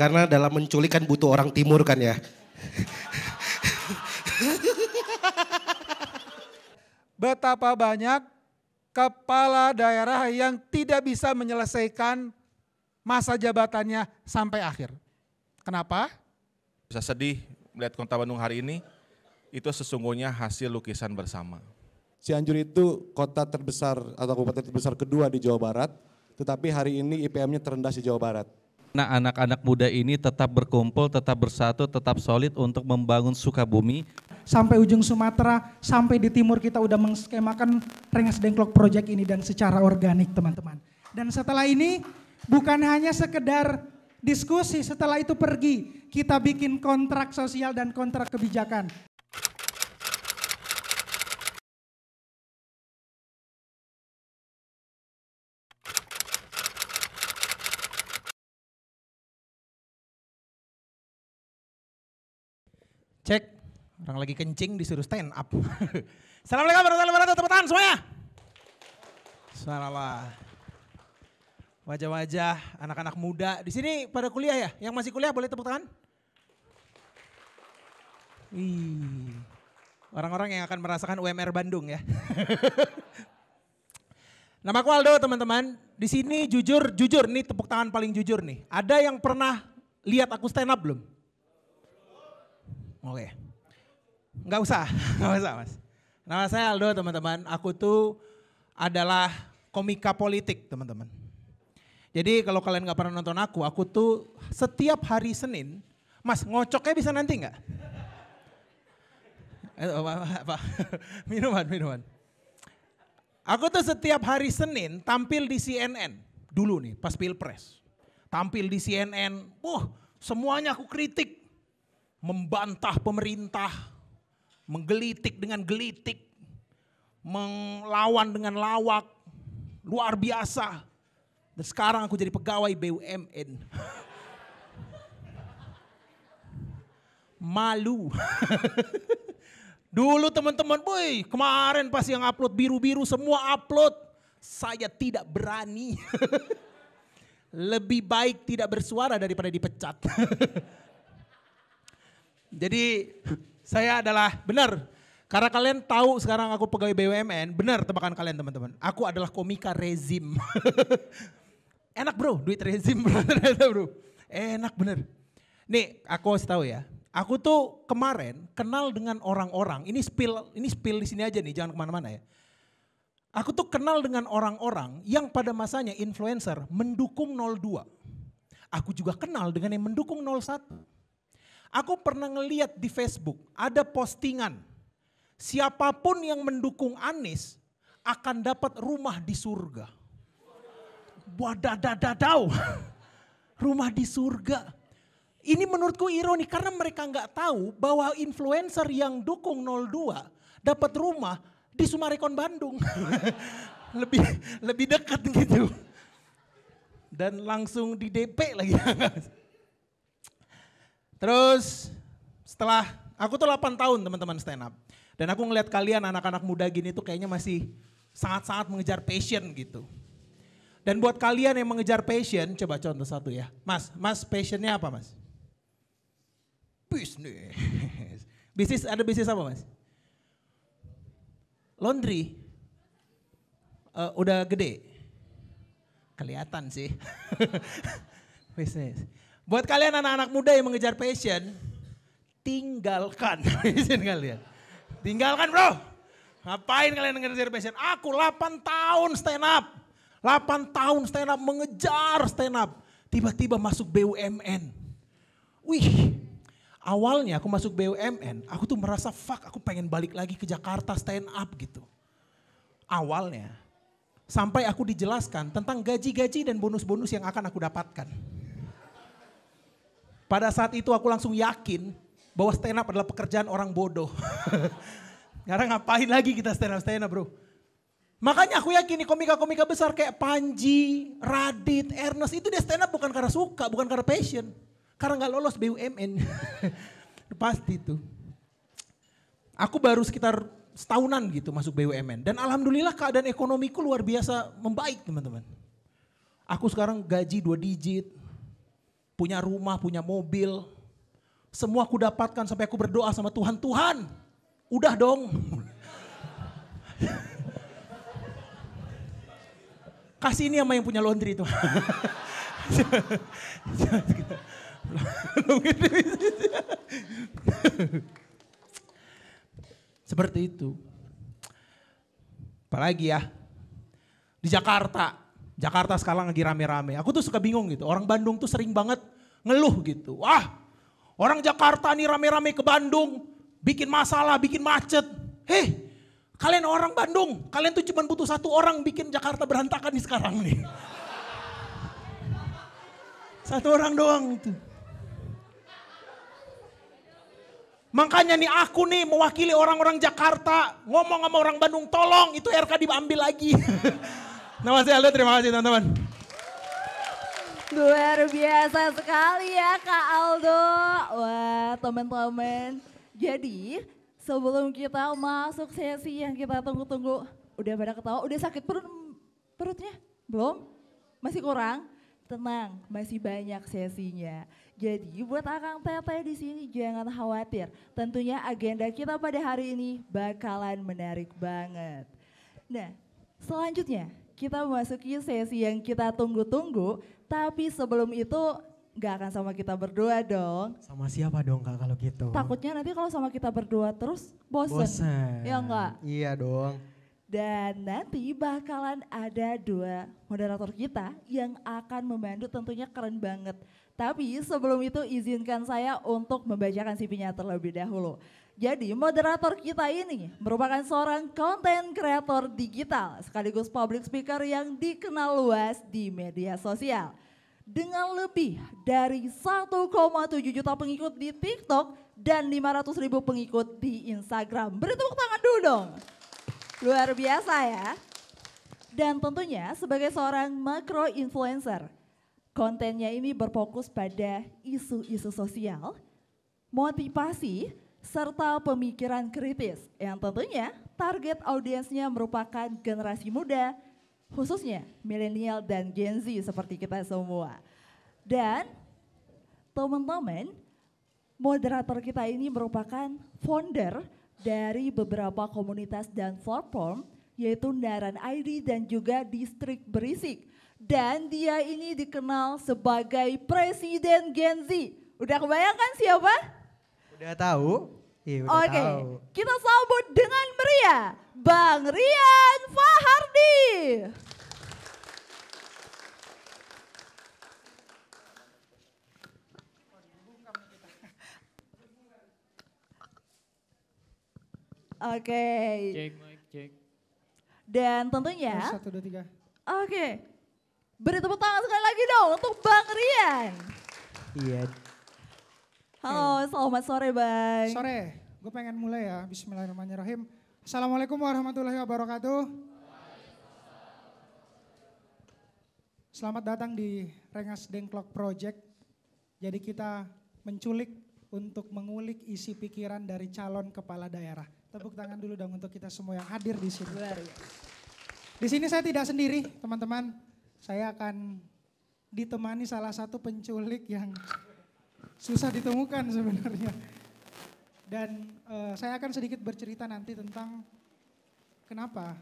Karena dalam menculik kan butuh orang timur kan ya. Betapa banyak kepala daerah yang tidak bisa menyelesaikan masa jabatannya sampai akhir. Kenapa? Bisa sedih melihat Kota Bandung hari ini, itu sesungguhnya hasil lukisan bersama. Cianjur itu kota terbesar atau kabupaten terbesar kedua di Jawa Barat, tetapi hari ini IPM-nya terendah di Jawa Barat. Nah, anak-anak muda ini tetap berkumpul, tetap bersatu, tetap solid untuk membangun Sukabumi. Sampai ujung Sumatera, sampai di timur kita udah mengskemakan Rengas Dengklok Project ini dan secara organik teman-teman. Dan setelah ini bukan hanya sekedar diskusi, setelah itu pergi. Kita bikin kontrak sosial dan kontrak kebijakan. Cek, orang lagi kencing disuruh stand up. Assalamualaikum warahmatullahi wabarakatuh, tepuk tangan semuanya. Salah. Wajah-wajah anak-anak muda di sini pada kuliah ya? Yang masih kuliah boleh tepuk tangan? Wih. Orang-orang yang akan merasakan UMR Bandung ya. Nama aku Aldo teman-teman. Di sini jujur, jujur nih tepuk tangan paling jujur nih. Ada yang pernah lihat aku stand up belum? Oke. Okay. Nggak usah, nggak usah mas. Nama saya Aldo teman-teman, aku tuh adalah komika politik teman-teman. Jadi kalau kalian nggak pernah nonton aku, aku tuh setiap hari Senin, mas ngocoknya bisa nanti nggak? Eh, minuman, minuman. Aku tuh setiap hari Senin tampil di CNN dulu nih pas pilpres. Tampil di CNN, wah semuanya aku kritik membantah pemerintah, menggelitik dengan gelitik, melawan dengan lawak, luar biasa. Dan sekarang aku jadi pegawai BUMN. Malu. Dulu teman-teman, boy, kemarin pas yang upload biru-biru semua upload. Saya tidak berani. Lebih baik tidak bersuara daripada dipecat. Jadi saya adalah benar. Karena kalian tahu sekarang aku pegawai BUMN, benar tebakan kalian teman-teman. Aku adalah komika rezim. Enak bro, duit rezim bro. bro. Enak bener. Nih, aku harus tahu ya. Aku tuh kemarin kenal dengan orang-orang. Ini spill, ini spill di sini aja nih, jangan kemana-mana ya. Aku tuh kenal dengan orang-orang yang pada masanya influencer mendukung 02. Aku juga kenal dengan yang mendukung 01. Aku pernah ngeliat di Facebook ada postingan siapapun yang mendukung Anies akan dapat rumah di surga. Wadadadadau, rumah di surga. Ini menurutku ironi karena mereka nggak tahu bahwa influencer yang dukung 02 dapat rumah di Sumarekon Bandung. lebih lebih dekat gitu. Dan langsung di DP lagi. Terus setelah aku tuh 8 tahun teman-teman stand up. Dan aku ngeliat kalian anak-anak muda gini tuh kayaknya masih sangat-sangat mengejar passion gitu. Dan buat kalian yang mengejar passion, coba contoh satu ya. Mas, mas passionnya apa mas? Bisnis. Bisnis, ada bisnis apa mas? Laundry. Uh, udah gede? Kelihatan sih. bisnis. Buat kalian anak-anak muda yang mengejar passion, tinggalkan passion kalian. Tinggalkan bro. Ngapain kalian mengejar passion? Aku 8 tahun stand up. 8 tahun stand up mengejar stand up. Tiba-tiba masuk BUMN. Wih, awalnya aku masuk BUMN, aku tuh merasa fuck aku pengen balik lagi ke Jakarta stand up gitu. Awalnya. Sampai aku dijelaskan tentang gaji-gaji dan bonus-bonus yang akan aku dapatkan. Pada saat itu aku langsung yakin bahwa stand up adalah pekerjaan orang bodoh. Sekarang ngapain lagi kita stand up stand up bro? Makanya aku yakin nih komika-komika besar kayak Panji, Radit, Ernest itu dia stand up bukan karena suka, bukan karena passion. Karena nggak lolos BUMN. Pasti itu. Aku baru sekitar setahunan gitu masuk BUMN. Dan alhamdulillah keadaan ekonomiku luar biasa membaik teman-teman. Aku sekarang gaji dua digit, punya rumah, punya mobil. Semua aku dapatkan sampai aku berdoa sama Tuhan, Tuhan udah dong. Kasih ini sama yang punya laundry itu. Seperti itu. Apalagi ya, di Jakarta Jakarta sekarang lagi rame-rame. Aku tuh suka bingung gitu. Orang Bandung tuh sering banget ngeluh gitu. Wah, orang Jakarta nih rame-rame ke Bandung, bikin masalah, bikin macet. Hei, kalian orang Bandung, kalian tuh cuma butuh satu orang bikin Jakarta berantakan nih sekarang nih. Satu orang doang itu. Makanya nih aku nih mewakili orang-orang Jakarta ngomong sama orang Bandung tolong itu RK diambil lagi. saya Aldo, terima kasih teman-teman. Luar biasa sekali ya Kak Aldo. Wah teman-teman. Jadi sebelum kita masuk sesi yang kita tunggu-tunggu. Udah pada ketawa, udah sakit perut perutnya? Belum? Masih kurang? Tenang, masih banyak sesinya. Jadi buat Akang Tete di sini jangan khawatir. Tentunya agenda kita pada hari ini bakalan menarik banget. Nah, selanjutnya kita memasuki sesi yang kita tunggu-tunggu, tapi sebelum itu nggak akan sama kita berdua dong. Sama siapa dong kak kalau gitu? Takutnya nanti kalau sama kita berdua terus bosen. Bosen. Ya enggak? Iya dong. Dan nanti bakalan ada dua moderator kita yang akan membantu tentunya keren banget. Tapi sebelum itu izinkan saya untuk membacakan CV-nya terlebih dahulu. Jadi moderator kita ini merupakan seorang konten kreator digital sekaligus public speaker yang dikenal luas di media sosial. Dengan lebih dari 1,7 juta pengikut di TikTok dan 500 ribu pengikut di Instagram. Beri tepuk tangan dulu dong. Luar biasa ya. Dan tentunya sebagai seorang makro influencer, kontennya ini berfokus pada isu-isu sosial, motivasi, serta pemikiran kritis yang tentunya target audiensnya merupakan generasi muda, khususnya milenial dan Gen Z seperti kita semua. Dan teman-teman, moderator kita ini merupakan founder dari beberapa komunitas dan platform yaitu Naran ID dan juga Distrik Berisik. Dan dia ini dikenal sebagai Presiden Gen Z. Udah kebayangkan siapa? Udah tahu? Iya, Oke, tahu. kita sambut dengan meriah Bang Rian Fahardi. Oke. Dan tentunya. Oh, satu, dua, tiga. Oke. Okay. Beri tepuk tangan sekali lagi dong untuk Bang Rian. Iya. Halo, selamat sore Bang. Sore, gue pengen mulai ya. Bismillahirrahmanirrahim. Assalamualaikum warahmatullahi wabarakatuh. Selamat datang di Rengas Dengklok Project. Jadi kita menculik untuk mengulik isi pikiran dari calon kepala daerah. Tepuk tangan dulu dong untuk kita semua yang hadir di sini. Di sini saya tidak sendiri, teman-teman. Saya akan ditemani salah satu penculik yang susah ditemukan sebenarnya. Dan uh, saya akan sedikit bercerita nanti tentang kenapa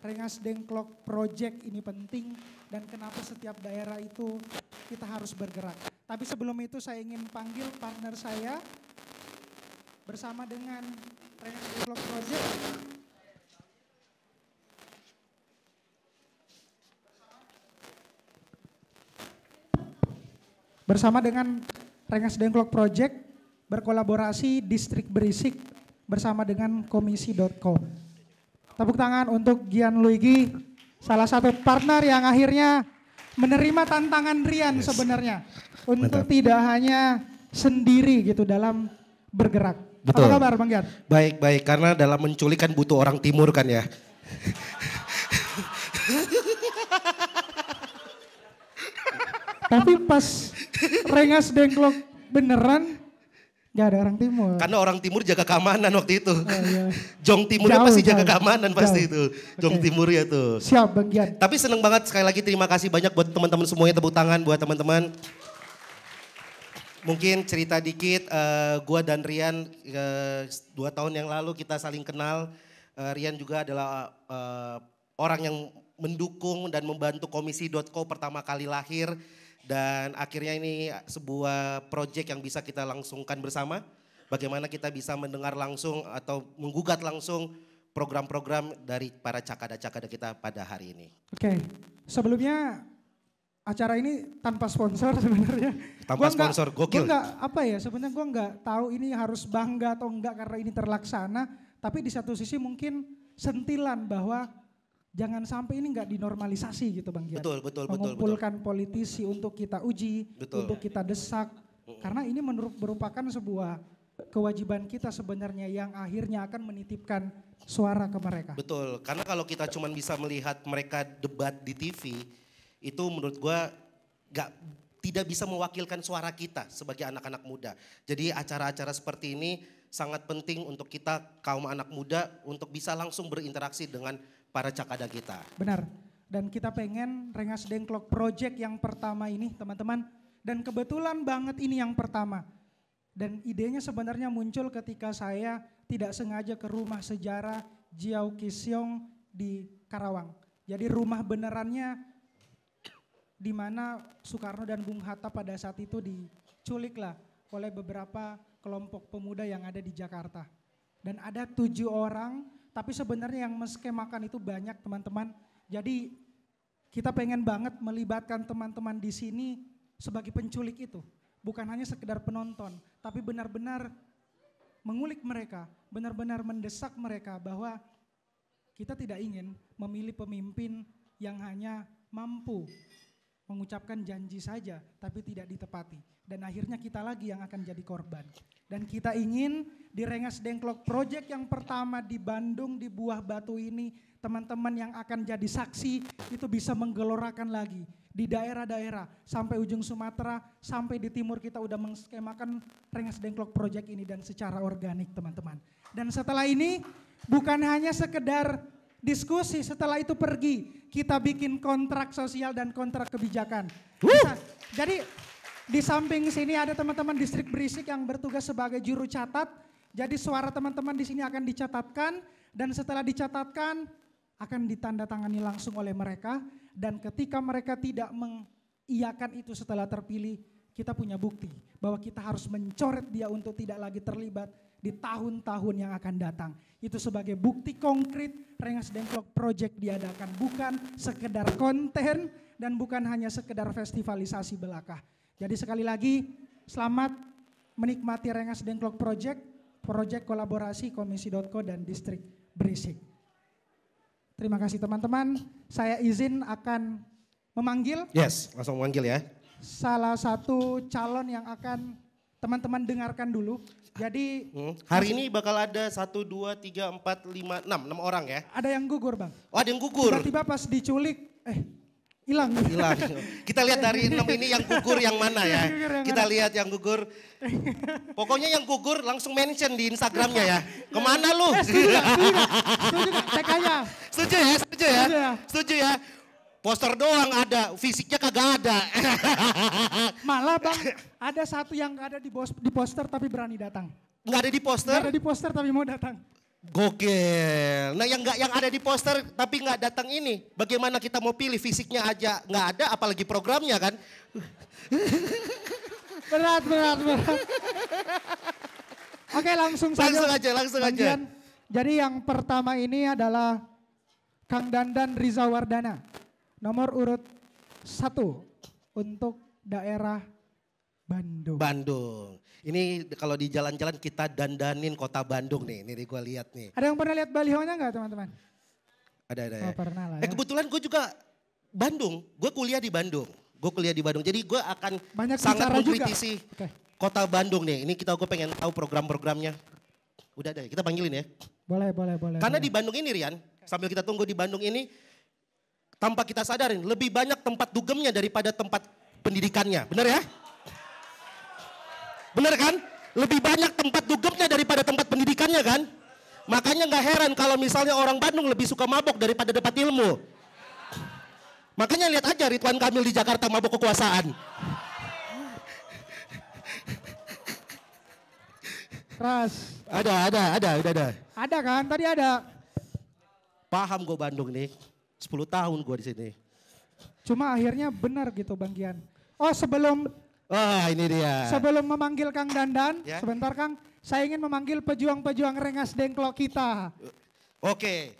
Rengas Dengklok Project ini penting dan kenapa setiap daerah itu kita harus bergerak. Tapi sebelum itu saya ingin panggil partner saya bersama dengan Rengas Dengklok Project. Bersama dengan Rengas Dengklok Project berkolaborasi Distrik Berisik bersama dengan komisi.com. Tepuk tangan untuk Gian Luigi, salah satu partner yang akhirnya menerima tantangan Rian yes. sebenarnya untuk Mantap. tidak hanya sendiri gitu dalam bergerak. Betul. Apa kabar Bang Gian? Baik, baik. Karena dalam menculik kan butuh orang timur kan ya. Tapi pas rengas dengklok beneran Gak ada orang timur. Karena orang timur jaga keamanan waktu itu. Oh, iya. Jong Timur jauh, pasti jauh. jaga keamanan jauh. pasti itu. Jong okay. ya tuh. Siap bagian. Tapi seneng banget sekali lagi terima kasih banyak buat teman-teman semuanya tepuk tangan buat teman-teman. Mungkin cerita dikit, uh, gua dan Rian uh, dua tahun yang lalu kita saling kenal. Uh, Rian juga adalah uh, orang yang mendukung dan membantu komisi.co pertama kali lahir dan akhirnya ini sebuah proyek yang bisa kita langsungkan bersama. Bagaimana kita bisa mendengar langsung atau menggugat langsung program-program dari para cakada-cakada kita pada hari ini. Oke, okay. sebelumnya acara ini tanpa sponsor sebenarnya. Tanpa gua sponsor, enggak, gokil. Gue enggak, apa ya, sebenarnya gue enggak tahu ini harus bangga atau enggak karena ini terlaksana. Tapi di satu sisi mungkin sentilan bahwa jangan sampai ini nggak dinormalisasi gitu Bang Gian. Betul, betul, betul. Mengumpulkan betul. politisi untuk kita uji, betul. untuk kita desak. Karena ini merupakan sebuah kewajiban kita sebenarnya yang akhirnya akan menitipkan suara ke mereka. Betul, karena kalau kita cuma bisa melihat mereka debat di TV, itu menurut gue nggak tidak bisa mewakilkan suara kita sebagai anak-anak muda. Jadi acara-acara seperti ini sangat penting untuk kita kaum anak muda untuk bisa langsung berinteraksi dengan para cakada kita. Benar. Dan kita pengen Rengas Dengklok Project yang pertama ini teman-teman. Dan kebetulan banget ini yang pertama. Dan idenya sebenarnya muncul ketika saya tidak sengaja ke rumah sejarah Jiao Kisyong di Karawang. Jadi rumah benerannya di mana Soekarno dan Bung Hatta pada saat itu diculik lah oleh beberapa kelompok pemuda yang ada di Jakarta. Dan ada tujuh orang tapi sebenarnya yang meskemakan itu banyak teman-teman. Jadi kita pengen banget melibatkan teman-teman di sini sebagai penculik itu. Bukan hanya sekedar penonton, tapi benar-benar mengulik mereka, benar-benar mendesak mereka bahwa kita tidak ingin memilih pemimpin yang hanya mampu mengucapkan janji saja tapi tidak ditepati dan akhirnya kita lagi yang akan jadi korban. Dan kita ingin di Rengas Dengklok proyek yang pertama di Bandung di Buah Batu ini teman-teman yang akan jadi saksi itu bisa menggelorakan lagi di daerah-daerah sampai ujung Sumatera sampai di timur kita udah mengskemakan Rengas Dengklok proyek ini dan secara organik teman-teman. Dan setelah ini bukan hanya sekedar diskusi setelah itu pergi kita bikin kontrak sosial dan kontrak kebijakan. Bisa, jadi di samping sini ada teman-teman distrik berisik yang bertugas sebagai juru catat. Jadi suara teman-teman di sini akan dicatatkan dan setelah dicatatkan akan ditandatangani langsung oleh mereka dan ketika mereka tidak mengiyakan itu setelah terpilih kita punya bukti bahwa kita harus mencoret dia untuk tidak lagi terlibat di tahun-tahun yang akan datang. Itu sebagai bukti konkret Rengas Dengklok Project diadakan. Bukan sekedar konten dan bukan hanya sekedar festivalisasi belaka. Jadi sekali lagi selamat menikmati Rengas Dengklok Project, Project kolaborasi Komisi.co dan Distrik Berisik. Terima kasih teman-teman. Saya izin akan memanggil. Yes, langsung memanggil ya. Salah satu calon yang akan teman-teman dengarkan dulu. Jadi hmm. hari ini bakal ada satu dua tiga empat lima enam enam orang ya. Ada yang gugur bang. Oh ada yang gugur. Tiba-tiba pas diculik, eh hilang. Hilang. Kita lihat dari enam ini yang gugur yang mana ya. Kita lihat yang gugur. Pokoknya yang gugur langsung mention di Instagramnya ya. Kemana lu? Eh, setuju, setuju. Setuju, ya. Setuju ya. Setuju ya. Setuju ya. Poster doang ada, fisiknya kagak ada. Malah bang, ada satu yang gak ada di, poster tapi berani datang. Gak ada di poster? Gak ada di poster tapi mau datang. Gokil. Nah yang gak, yang ada di poster tapi gak datang ini, bagaimana kita mau pilih fisiknya aja gak ada, apalagi programnya kan? Berat, berat, berat. Oke langsung saja. Langsung aja, langsung aja. Jadi yang pertama ini adalah Kang Dandan Rizawardana. Nomor urut satu untuk daerah Bandung. Bandung. Ini kalau di jalan-jalan kita dandanin kota Bandung nih. ini gue lihat nih. Ada yang pernah lihat balihonya nggak teman-teman? Ada ada. Oh, ya. pernah lah. Eh, ya. Eh kebetulan gue juga Bandung. Gue kuliah di Bandung. Gue kuliah di Bandung. Jadi gue akan Banyak sangat mengkritisi okay. kota Bandung nih. Ini kita gue pengen tahu program-programnya. Udah deh, kita panggilin ya. Boleh, boleh, boleh. Karena boleh. di Bandung ini Rian, sambil kita tunggu di Bandung ini tanpa kita sadarin, lebih banyak tempat dugemnya daripada tempat pendidikannya. Benar ya? Benar kan? Lebih banyak tempat dugemnya daripada tempat pendidikannya kan? Makanya nggak heran kalau misalnya orang Bandung lebih suka mabok daripada dapat ilmu. Makanya lihat aja Ridwan Kamil di Jakarta mabok kekuasaan. Ras. Ada, ada, ada, udah ada. Ada kan? Tadi ada. Paham gue Bandung nih. 10 tahun gue di sini. Cuma akhirnya benar gitu Bang Gian. Oh sebelum Wah oh, ini dia. Sebelum memanggil Kang Dandan, ya? sebentar Kang, saya ingin memanggil pejuang-pejuang rengas dengklok kita. Oke,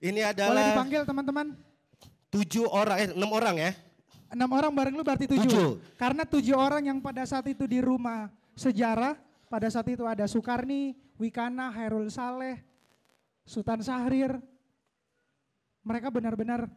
ini adalah. Boleh dipanggil teman-teman? Tujuh orang, eh enam orang ya? Enam orang bareng lu berarti tujuh. tujuh. Karena tujuh orang yang pada saat itu di rumah sejarah, pada saat itu ada Soekarni, Wikana, Hairul Saleh, Sultan Sahrir, mereka benar-benar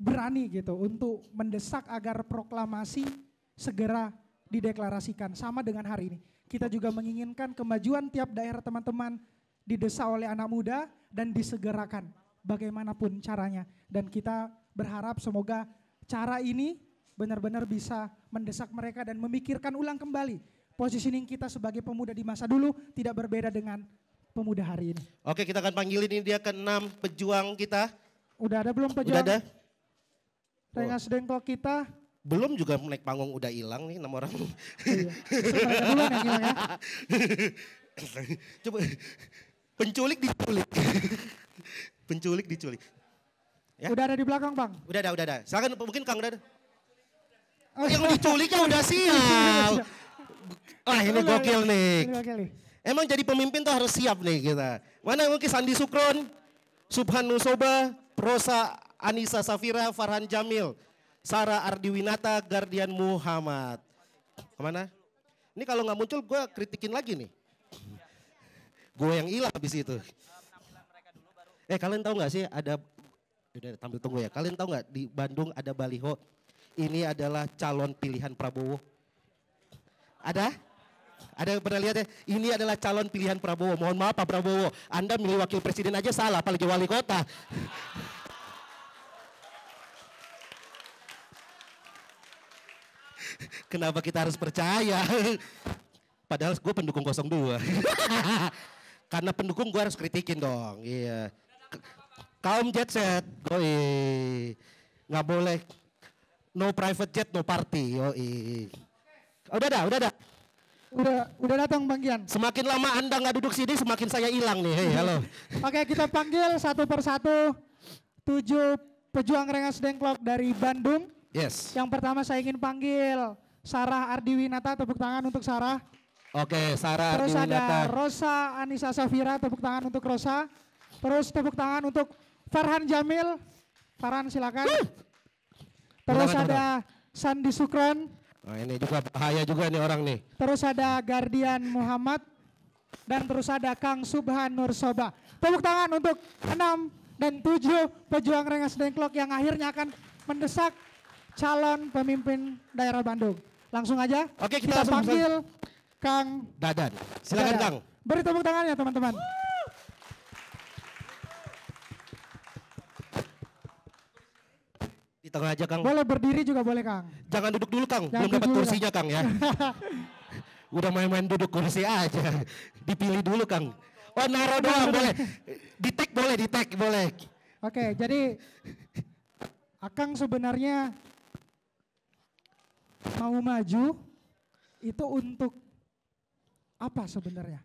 berani gitu untuk mendesak agar proklamasi segera dideklarasikan sama dengan hari ini. Kita juga menginginkan kemajuan tiap daerah teman-teman didesa oleh anak muda dan disegerakan bagaimanapun caranya dan kita berharap semoga cara ini benar-benar bisa mendesak mereka dan memikirkan ulang kembali positioning kita sebagai pemuda di masa dulu tidak berbeda dengan pemuda hari ini. Oke, kita akan panggilin ini dia ke enam pejuang kita. Udah ada belum pejuang? Udah ada. Rengas oh. dengkok kita. Belum juga naik panggung udah hilang nih enam orang. iya. ya. ya? Coba penculik diculik. penculik diculik. Ya? Udah ada di belakang, Bang. Udah ada, udah ada. Silahkan mungkin Kang udah ada. Oh, yang iya. diculiknya udah siap. Iya, Wah ini gokil nih. Emang jadi pemimpin tuh harus siap nih kita. Mana mungkin Sandi Sukron, Subhan soba Rosa Anissa Safira, Farhan Jamil, Sarah Ardiwinata, Guardian Muhammad. Kemana? Ini kalau nggak muncul gue kritikin lagi nih. Gue yang hilang habis itu. Eh kalian tahu nggak sih ada, udah tampil tunggu ya. Kalian tahu nggak di Bandung ada baliho. Ini adalah calon pilihan Prabowo. Ada? Ada yang pernah lihat ya? Ini adalah calon pilihan Prabowo. Mohon maaf Pak Prabowo, Anda milih wakil presiden aja salah, apalagi wali kota. Kenapa kita harus percaya? Padahal gue pendukung 02. Karena pendukung gue harus kritikin dong. Iya. Kaum jet set, goi. Nggak boleh. No private jet, no party. Yoi. Udah dah, udah dah. Udah, udah datang Bang Gian. Semakin lama Anda nggak duduk sini, semakin saya hilang nih. Hey, halo. Oke, kita panggil satu persatu tujuh pejuang Rengas Dengklok dari Bandung. Yes. Yang pertama saya ingin panggil Sarah Ardiwinata, tepuk tangan untuk Sarah. Oke, Sarah Terus Ardiwinata. ada Rosa Anissa Safira, tepuk tangan untuk Rosa. Terus tepuk tangan untuk Farhan Jamil. Farhan silakan. Terus ada Sandi Sukron, Nah, ini juga bahaya juga nih orang nih. Terus ada Guardian Muhammad dan terus ada Kang Subhan Nur Soba. Tepuk tangan untuk enam dan tujuh pejuang Rengas Dengklok yang akhirnya akan mendesak calon pemimpin daerah Bandung. Langsung aja Oke, kita, kita panggil Kang Dadan. Silakan Dadan. Kang. Beri tepuk tangannya teman-teman. tengah aja Kang. Boleh berdiri juga boleh Kang. Jangan duduk dulu Kang, Jangan belum dapat kursinya Kang, ya. Udah main-main duduk kursi aja. Dipilih dulu Kang. Oh naro doang boleh. Di tag boleh, di tag boleh. Oke, jadi Akang sebenarnya mau maju itu untuk apa sebenarnya?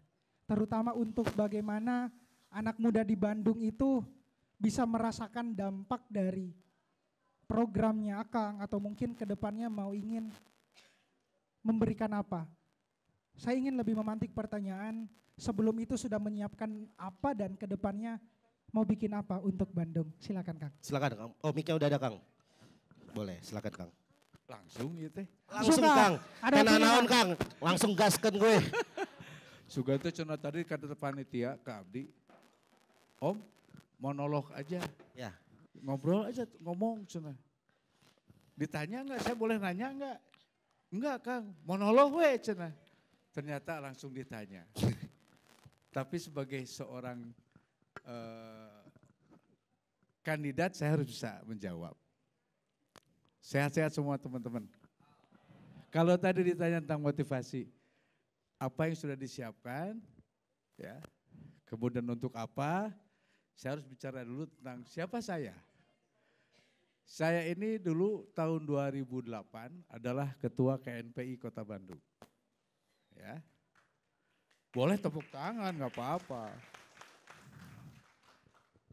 Terutama untuk bagaimana anak muda di Bandung itu bisa merasakan dampak dari programnya Akang atau mungkin kedepannya mau ingin memberikan apa? Saya ingin lebih memantik pertanyaan sebelum itu sudah menyiapkan apa dan kedepannya mau bikin apa untuk Bandung? Silakan Kang. Silakan Kang. Oh mic udah ada Kang. Boleh, silakan Kang. Langsung ya teh. Langsung Suka. Kang. Ada Kena naon Kang. Langsung gaskan gue. Suga itu cuman tadi kata panitia ke Abdi. Om, monolog aja. Ya. Ngobrol aja, ngomong cina. Ditanya enggak, saya boleh nanya enggak? Enggak Kang, monolog we cina. Ternyata langsung ditanya. Tapi sebagai seorang uh, kandidat saya harus bisa menjawab. Sehat-sehat semua teman-teman. Kalau tadi ditanya tentang motivasi, apa yang sudah disiapkan, ya, kemudian untuk apa, saya harus bicara dulu tentang siapa saya. Saya ini dulu tahun 2008 adalah ketua KNPI Kota Bandung. Ya. Boleh tepuk tangan, nggak apa-apa.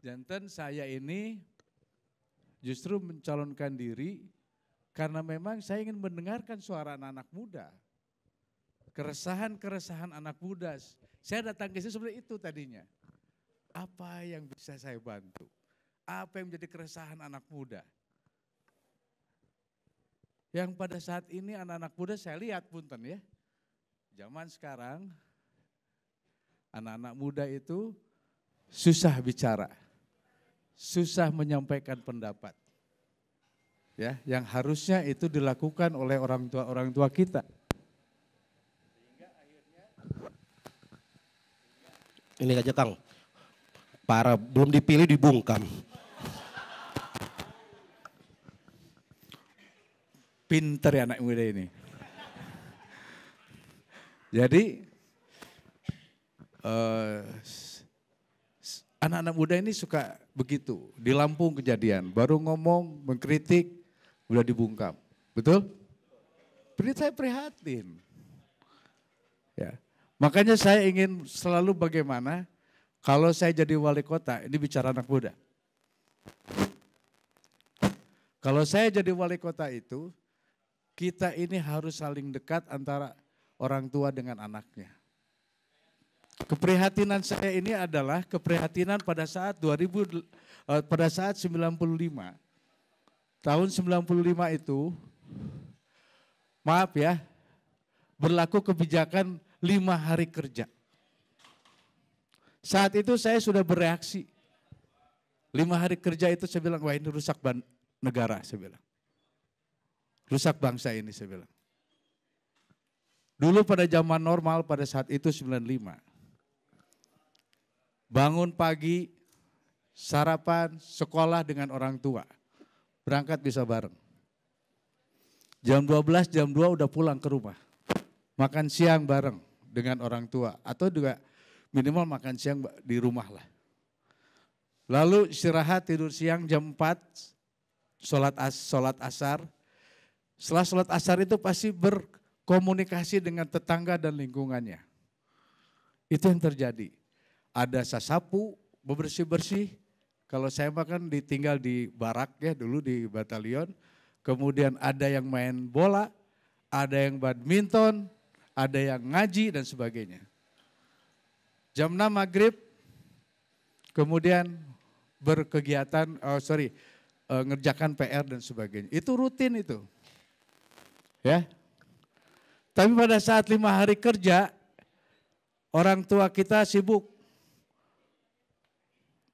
Jantan saya ini justru mencalonkan diri karena memang saya ingin mendengarkan suara anak-anak muda. Keresahan-keresahan anak muda. Saya datang ke sini sebenarnya itu tadinya. Apa yang bisa saya bantu? Apa yang menjadi keresahan anak muda? Yang pada saat ini anak-anak muda saya lihat punten ya. Zaman sekarang anak-anak muda itu susah bicara. Susah menyampaikan pendapat. Ya, yang harusnya itu dilakukan oleh orang tua orang tua kita. Ini aja Kang, para belum dipilih dibungkam. Pinter ya anak muda ini. Jadi eh, anak-anak uh, muda ini suka begitu. Di Lampung kejadian, baru ngomong, mengkritik, udah dibungkam. Betul? Jadi saya prihatin. Ya. Makanya saya ingin selalu bagaimana kalau saya jadi wali kota, ini bicara anak muda. Kalau saya jadi wali kota itu, kita ini harus saling dekat antara orang tua dengan anaknya. Keprihatinan saya ini adalah keprihatinan pada saat 2000 eh, pada saat 95. Tahun 95 itu maaf ya, berlaku kebijakan lima hari kerja. Saat itu saya sudah bereaksi. Lima hari kerja itu saya bilang, wah ini rusak ban negara, saya bilang. Rusak bangsa ini saya bilang. Dulu pada zaman normal pada saat itu 95. Bangun pagi, sarapan, sekolah dengan orang tua. Berangkat bisa bareng. Jam 12, jam 2 udah pulang ke rumah. Makan siang bareng dengan orang tua. Atau juga minimal makan siang di rumah lah. Lalu istirahat tidur siang jam 4, sholat, as, sholat asar, setelah sholat asar itu pasti berkomunikasi dengan tetangga dan lingkungannya. Itu yang terjadi. Ada sasapu, bersih bersih Kalau saya makan ditinggal di barak ya dulu di batalion. Kemudian ada yang main bola, ada yang badminton, ada yang ngaji dan sebagainya. Jam 6 maghrib, kemudian berkegiatan, oh sorry, eh, ngerjakan PR dan sebagainya. Itu rutin itu. Ya. Tapi pada saat lima hari kerja, orang tua kita sibuk.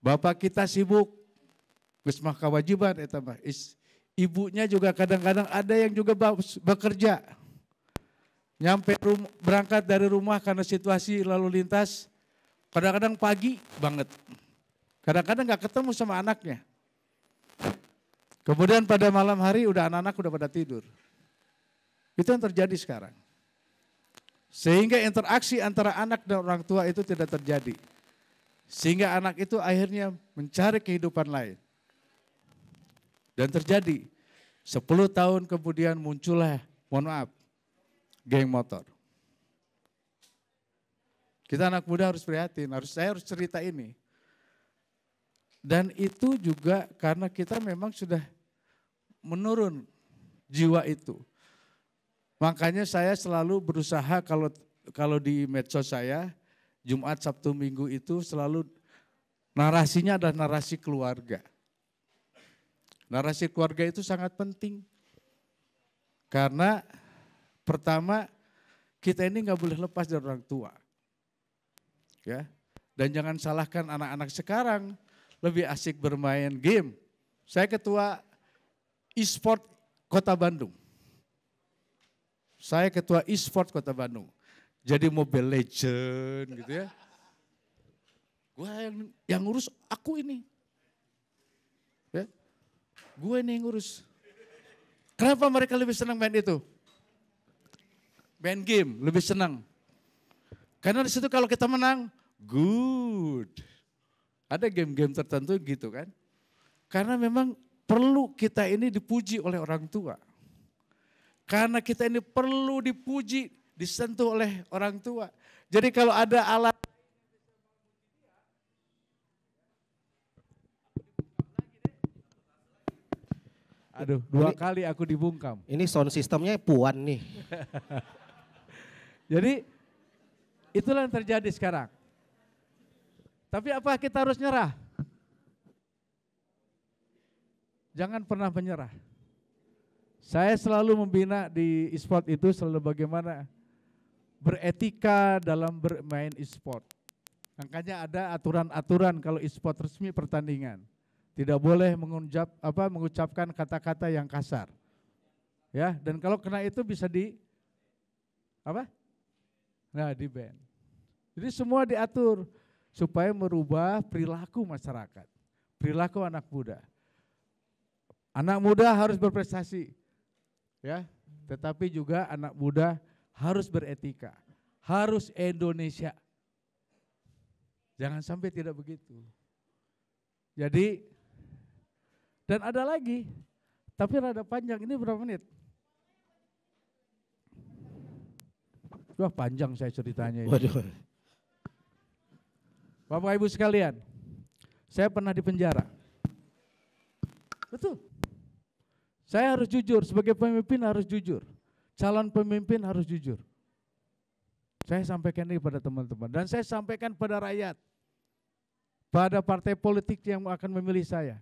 Bapak kita sibuk. Bismah kewajiban, ibunya juga kadang-kadang ada yang juga bekerja. Nyampe rumah, berangkat dari rumah karena situasi lalu lintas, kadang-kadang pagi banget. Kadang-kadang gak ketemu sama anaknya. Kemudian pada malam hari udah anak-anak udah pada tidur. Itu yang terjadi sekarang. Sehingga interaksi antara anak dan orang tua itu tidak terjadi. Sehingga anak itu akhirnya mencari kehidupan lain. Dan terjadi. sepuluh tahun kemudian muncullah, mohon maaf, geng motor. Kita anak muda harus prihatin, harus saya harus cerita ini. Dan itu juga karena kita memang sudah menurun jiwa itu. Makanya saya selalu berusaha kalau kalau di medsos saya Jumat, Sabtu, Minggu itu selalu narasinya adalah narasi keluarga. Narasi keluarga itu sangat penting. Karena pertama kita ini nggak boleh lepas dari orang tua. Ya. Dan jangan salahkan anak-anak sekarang lebih asik bermain game. Saya ketua e-sport Kota Bandung saya ketua e-sport Kota Bandung. Jadi Mobile Legend gitu ya. Gue yang, yang ngurus aku ini. Ya. Gue ini yang ngurus. Kenapa mereka lebih senang main itu? Main game, lebih senang. Karena di situ kalau kita menang, good. Ada game-game tertentu gitu kan. Karena memang perlu kita ini dipuji oleh orang tua. Karena kita ini perlu dipuji, disentuh oleh orang tua. Jadi kalau ada alat Aduh, dua ini, kali aku dibungkam. Ini sound sistemnya puan nih. Jadi itulah yang terjadi sekarang. Tapi apa kita harus nyerah? Jangan pernah menyerah. Saya selalu membina di e-sport itu selalu bagaimana beretika dalam bermain e-sport. Angkanya ada aturan-aturan kalau e-sport resmi pertandingan. Tidak boleh mengucap apa mengucapkan kata-kata yang kasar. Ya, dan kalau kena itu bisa di apa? Nah, di band. Jadi semua diatur supaya merubah perilaku masyarakat, perilaku anak muda. Anak muda harus berprestasi, ya. Tetapi juga anak muda harus beretika, harus Indonesia. Jangan sampai tidak begitu. Jadi dan ada lagi, tapi rada panjang ini berapa menit? Wah panjang saya ceritanya ini. Waduh. Bapak Ibu sekalian, saya pernah di penjara. Betul. Saya harus jujur, sebagai pemimpin harus jujur. Calon pemimpin harus jujur. Saya sampaikan ini kepada teman-teman dan saya sampaikan pada rakyat. Pada partai politik yang akan memilih saya.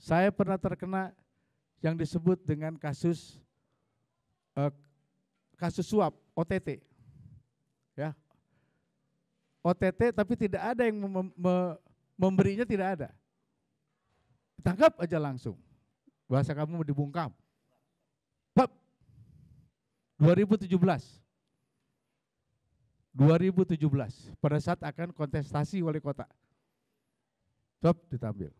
Saya pernah terkena yang disebut dengan kasus eh, kasus suap OTT. Ya. OTT tapi tidak ada yang mem- mem- memberinya tidak ada. Tangkap aja langsung. Bahasa kamu dibungkam. Pap. 2017. 2017 pada saat akan kontestasi wali kota. Top ditampil.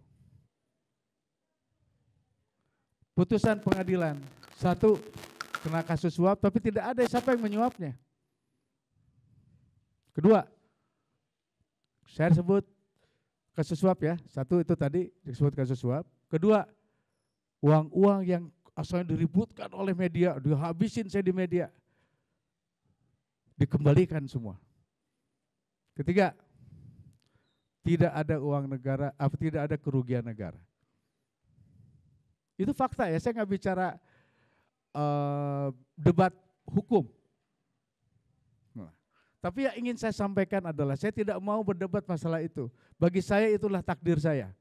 Putusan pengadilan satu kena kasus suap tapi tidak ada siapa yang menyuapnya. Kedua, saya sebut kasus suap ya. Satu itu tadi disebut kasus suap. Kedua, Uang-uang yang asalnya diributkan oleh media, dihabisin saya di media. Dikembalikan semua. Ketiga, tidak ada uang negara, apa eh, tidak ada kerugian negara. Itu fakta ya, saya nggak bicara uh, debat hukum. Nah, tapi yang ingin saya sampaikan adalah saya tidak mau berdebat masalah itu. Bagi saya itulah takdir saya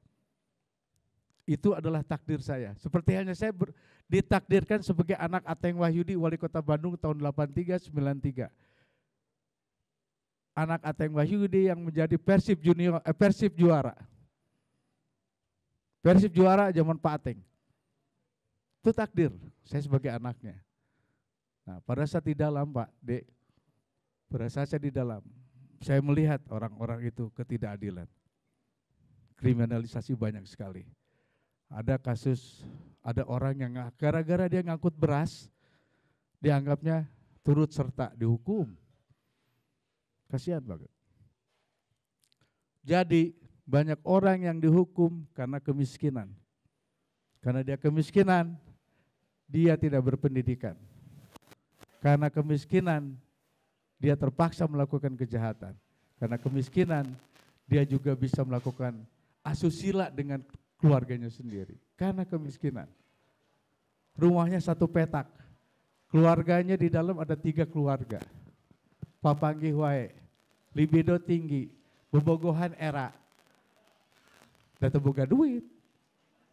itu adalah takdir saya. Seperti hanya saya ber, ditakdirkan sebagai anak Ateng Wahyudi wali kota Bandung tahun 83 Anak Ateng Wahyudi yang menjadi Persib junior eh, Persib juara. Persib juara zaman Pak Ateng. Itu takdir saya sebagai anaknya. Nah, pada saat di dalam Pak Dek, pada saat saya di dalam, saya melihat orang-orang itu ketidakadilan kriminalisasi banyak sekali. Ada kasus, ada orang yang gara-gara dia ngangkut beras, dianggapnya turut serta dihukum. Kasihan banget. Jadi banyak orang yang dihukum karena kemiskinan. Karena dia kemiskinan, dia tidak berpendidikan. Karena kemiskinan, dia terpaksa melakukan kejahatan. Karena kemiskinan, dia juga bisa melakukan asusila dengan keluarganya sendiri karena kemiskinan. Rumahnya satu petak, keluarganya di dalam ada tiga keluarga. Papanggi wae, libido tinggi, bobogohan era. Dan terbuka duit,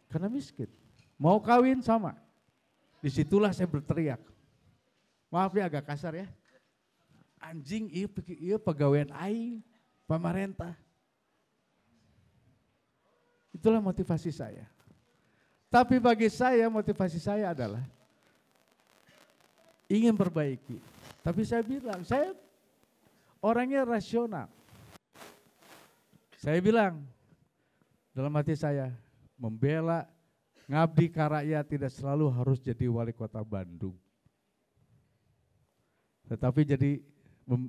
karena miskin. Mau kawin sama. Disitulah saya berteriak. Maaf ya agak kasar ya. Anjing iya, iya pegawaian pemerintah Itulah motivasi saya. Tapi bagi saya motivasi saya adalah ingin perbaiki. Tapi saya bilang, saya orangnya rasional. Saya bilang dalam hati saya, membela ngabdi karaya tidak selalu harus jadi wali kota Bandung. Tetapi jadi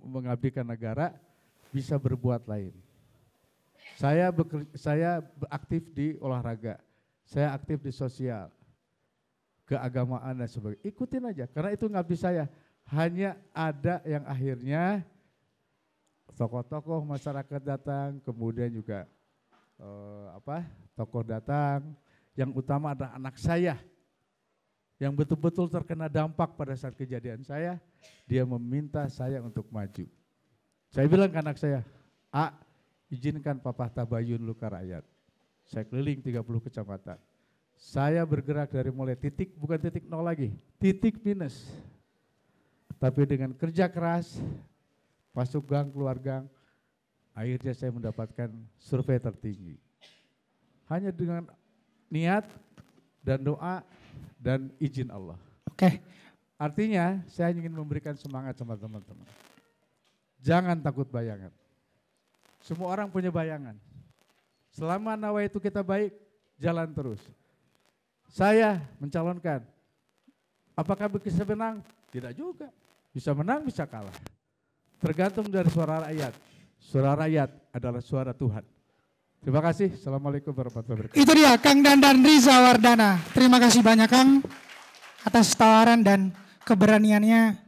mengabdikan negara bisa berbuat lain. Saya beker, saya aktif di olahraga, saya aktif di sosial, keagamaan dan sebagainya. Ikutin aja, karena itu ngabdi saya. Hanya ada yang akhirnya tokoh-tokoh masyarakat datang, kemudian juga eh, apa tokoh datang. Yang utama ada anak saya yang betul-betul terkena dampak pada saat kejadian saya, dia meminta saya untuk maju. Saya bilang ke anak saya, ah. Izinkan Papa Tabayun Luka Rakyat. Saya keliling 30 kecamatan. Saya bergerak dari mulai titik, bukan titik nol lagi, titik minus. Tapi dengan kerja keras, masuk gang, keluar gang, akhirnya saya mendapatkan survei tertinggi. Hanya dengan niat dan doa dan izin Allah. Oke. Okay. Artinya saya ingin memberikan semangat sama teman-teman. Jangan takut bayangan. Semua orang punya bayangan. Selama nawa itu kita baik, jalan terus. Saya mencalonkan. Apakah bisa menang? Tidak juga. Bisa menang, bisa kalah. Tergantung dari suara rakyat. Suara rakyat adalah suara Tuhan. Terima kasih. Assalamualaikum warahmatullahi wabarakatuh. Itu dia Kang Dandan Riza Wardana. Terima kasih banyak Kang atas tawaran dan keberaniannya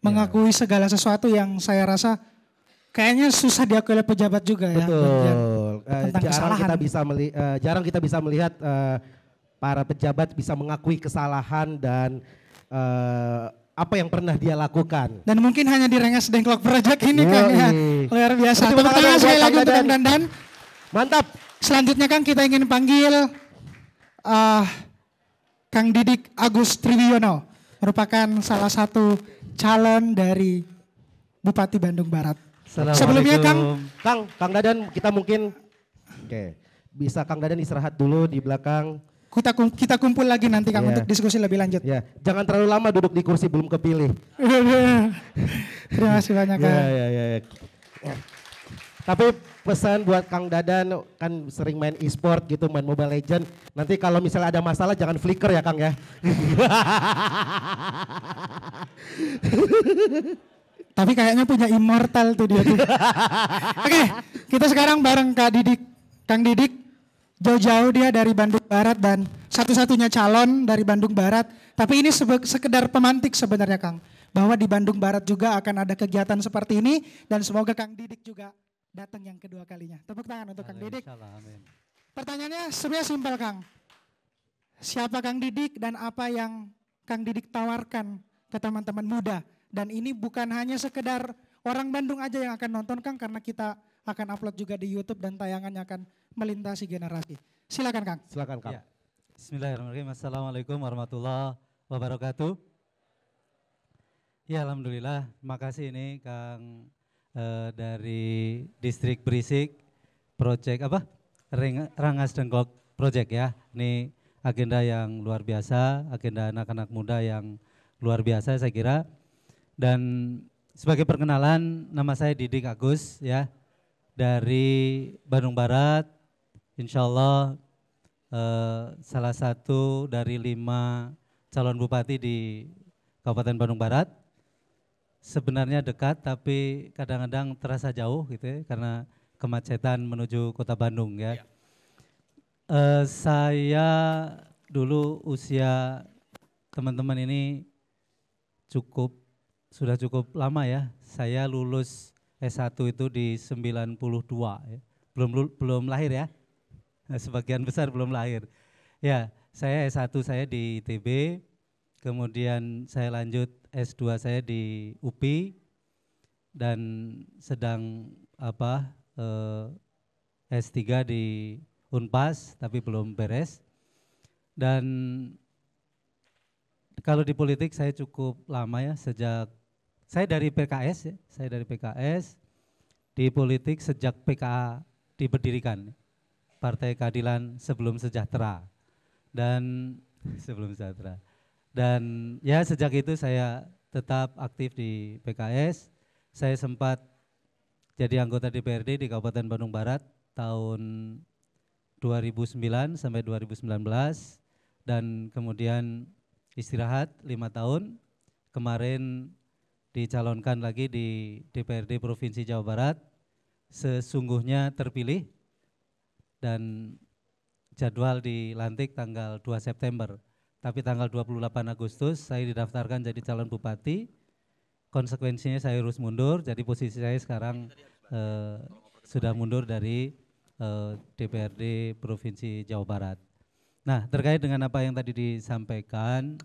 mengakui segala sesuatu yang saya rasa kayaknya susah diakui oleh pejabat juga Betul. ya. Betul. Uh, jarang kita bisa uh, jarang kita bisa melihat uh, para pejabat bisa mengakui kesalahan dan uh, apa yang pernah dia lakukan. Dan mungkin hanya di Rengas Dengklok Project ini kan ya. Luar biasa. Tepuk tangan sekali lagi untuk Dan Dan. Mantap. Selanjutnya kan kita ingin panggil uh, Kang Didik Agus Triwiono. Merupakan salah satu calon dari Bupati Bandung Barat. Sebelumnya Kang, Kang, Kang Dadan kita mungkin oke. Okay. Bisa Kang Dadan istirahat dulu di belakang. Kita kita kumpul lagi nanti Kang yeah. untuk diskusi lebih lanjut. Ya, yeah. jangan terlalu lama duduk di kursi belum kepilih. Terima kasih banyak iya, Kang. Ya, ya, ya. Tapi pesan buat Kang Dadan kan sering main e-sport gitu, main Mobile Legend. Nanti kalau misalnya ada masalah jangan flicker ya Kang ya. Tapi kayaknya punya immortal tuh dia tuh. Oke, okay, kita sekarang bareng Kak Didik. Kang Didik, jauh-jauh dia dari Bandung Barat dan satu-satunya calon dari Bandung Barat. Tapi ini sekedar pemantik sebenarnya Kang. Bahwa di Bandung Barat juga akan ada kegiatan seperti ini. Dan semoga Kang Didik juga datang yang kedua kalinya. Tepuk tangan untuk Kang Didik. Pertanyaannya sebenarnya simpel Kang. Siapa Kang Didik dan apa yang Kang Didik tawarkan ke teman-teman muda dan ini bukan hanya sekedar orang Bandung aja yang akan nonton Kang karena kita akan upload juga di YouTube dan tayangannya akan melintasi generasi. Silakan Kang. Silakan Kang. Ya. Bismillahirrahmanirrahim. Assalamualaikum warahmatullahi wabarakatuh. Ya Alhamdulillah, makasih ini Kang eh, dari Distrik Berisik, Project apa? Ring, Rangas Dengklok Project ya. Ini agenda yang luar biasa, agenda anak-anak muda yang luar biasa saya kira dan sebagai perkenalan, nama saya Didik Agus ya dari Bandung Barat. Insya Allah eh, salah satu dari lima calon bupati di Kabupaten Bandung Barat. Sebenarnya dekat tapi kadang-kadang terasa jauh gitu ya karena kemacetan menuju kota Bandung ya. ya. Eh, saya dulu usia teman-teman ini cukup sudah cukup lama ya. Saya lulus S1 itu di 92 ya. Belum belum lahir ya. Nah, sebagian besar belum lahir. Ya, saya S1 saya di ITB, kemudian saya lanjut S2 saya di UPI dan sedang apa eh, S3 di Unpas tapi belum beres. Dan kalau di politik saya cukup lama ya sejak saya dari PKS, ya. saya dari PKS di politik sejak PKA diberdirikan. Partai Keadilan Sebelum Sejahtera. Dan sebelum sejahtera. Dan ya sejak itu saya tetap aktif di PKS. Saya sempat jadi anggota DPRD di Kabupaten Bandung Barat tahun 2009 sampai 2019 dan kemudian istirahat lima tahun. Kemarin dicalonkan lagi di DPRD Provinsi Jawa Barat sesungguhnya terpilih dan jadwal dilantik tanggal 2 September. Tapi tanggal 28 Agustus saya didaftarkan jadi calon bupati. Konsekuensinya saya harus mundur, jadi posisi saya sekarang eh, sudah mundur dari eh, DPRD Provinsi Jawa Barat. Nah, terkait dengan apa yang tadi disampaikan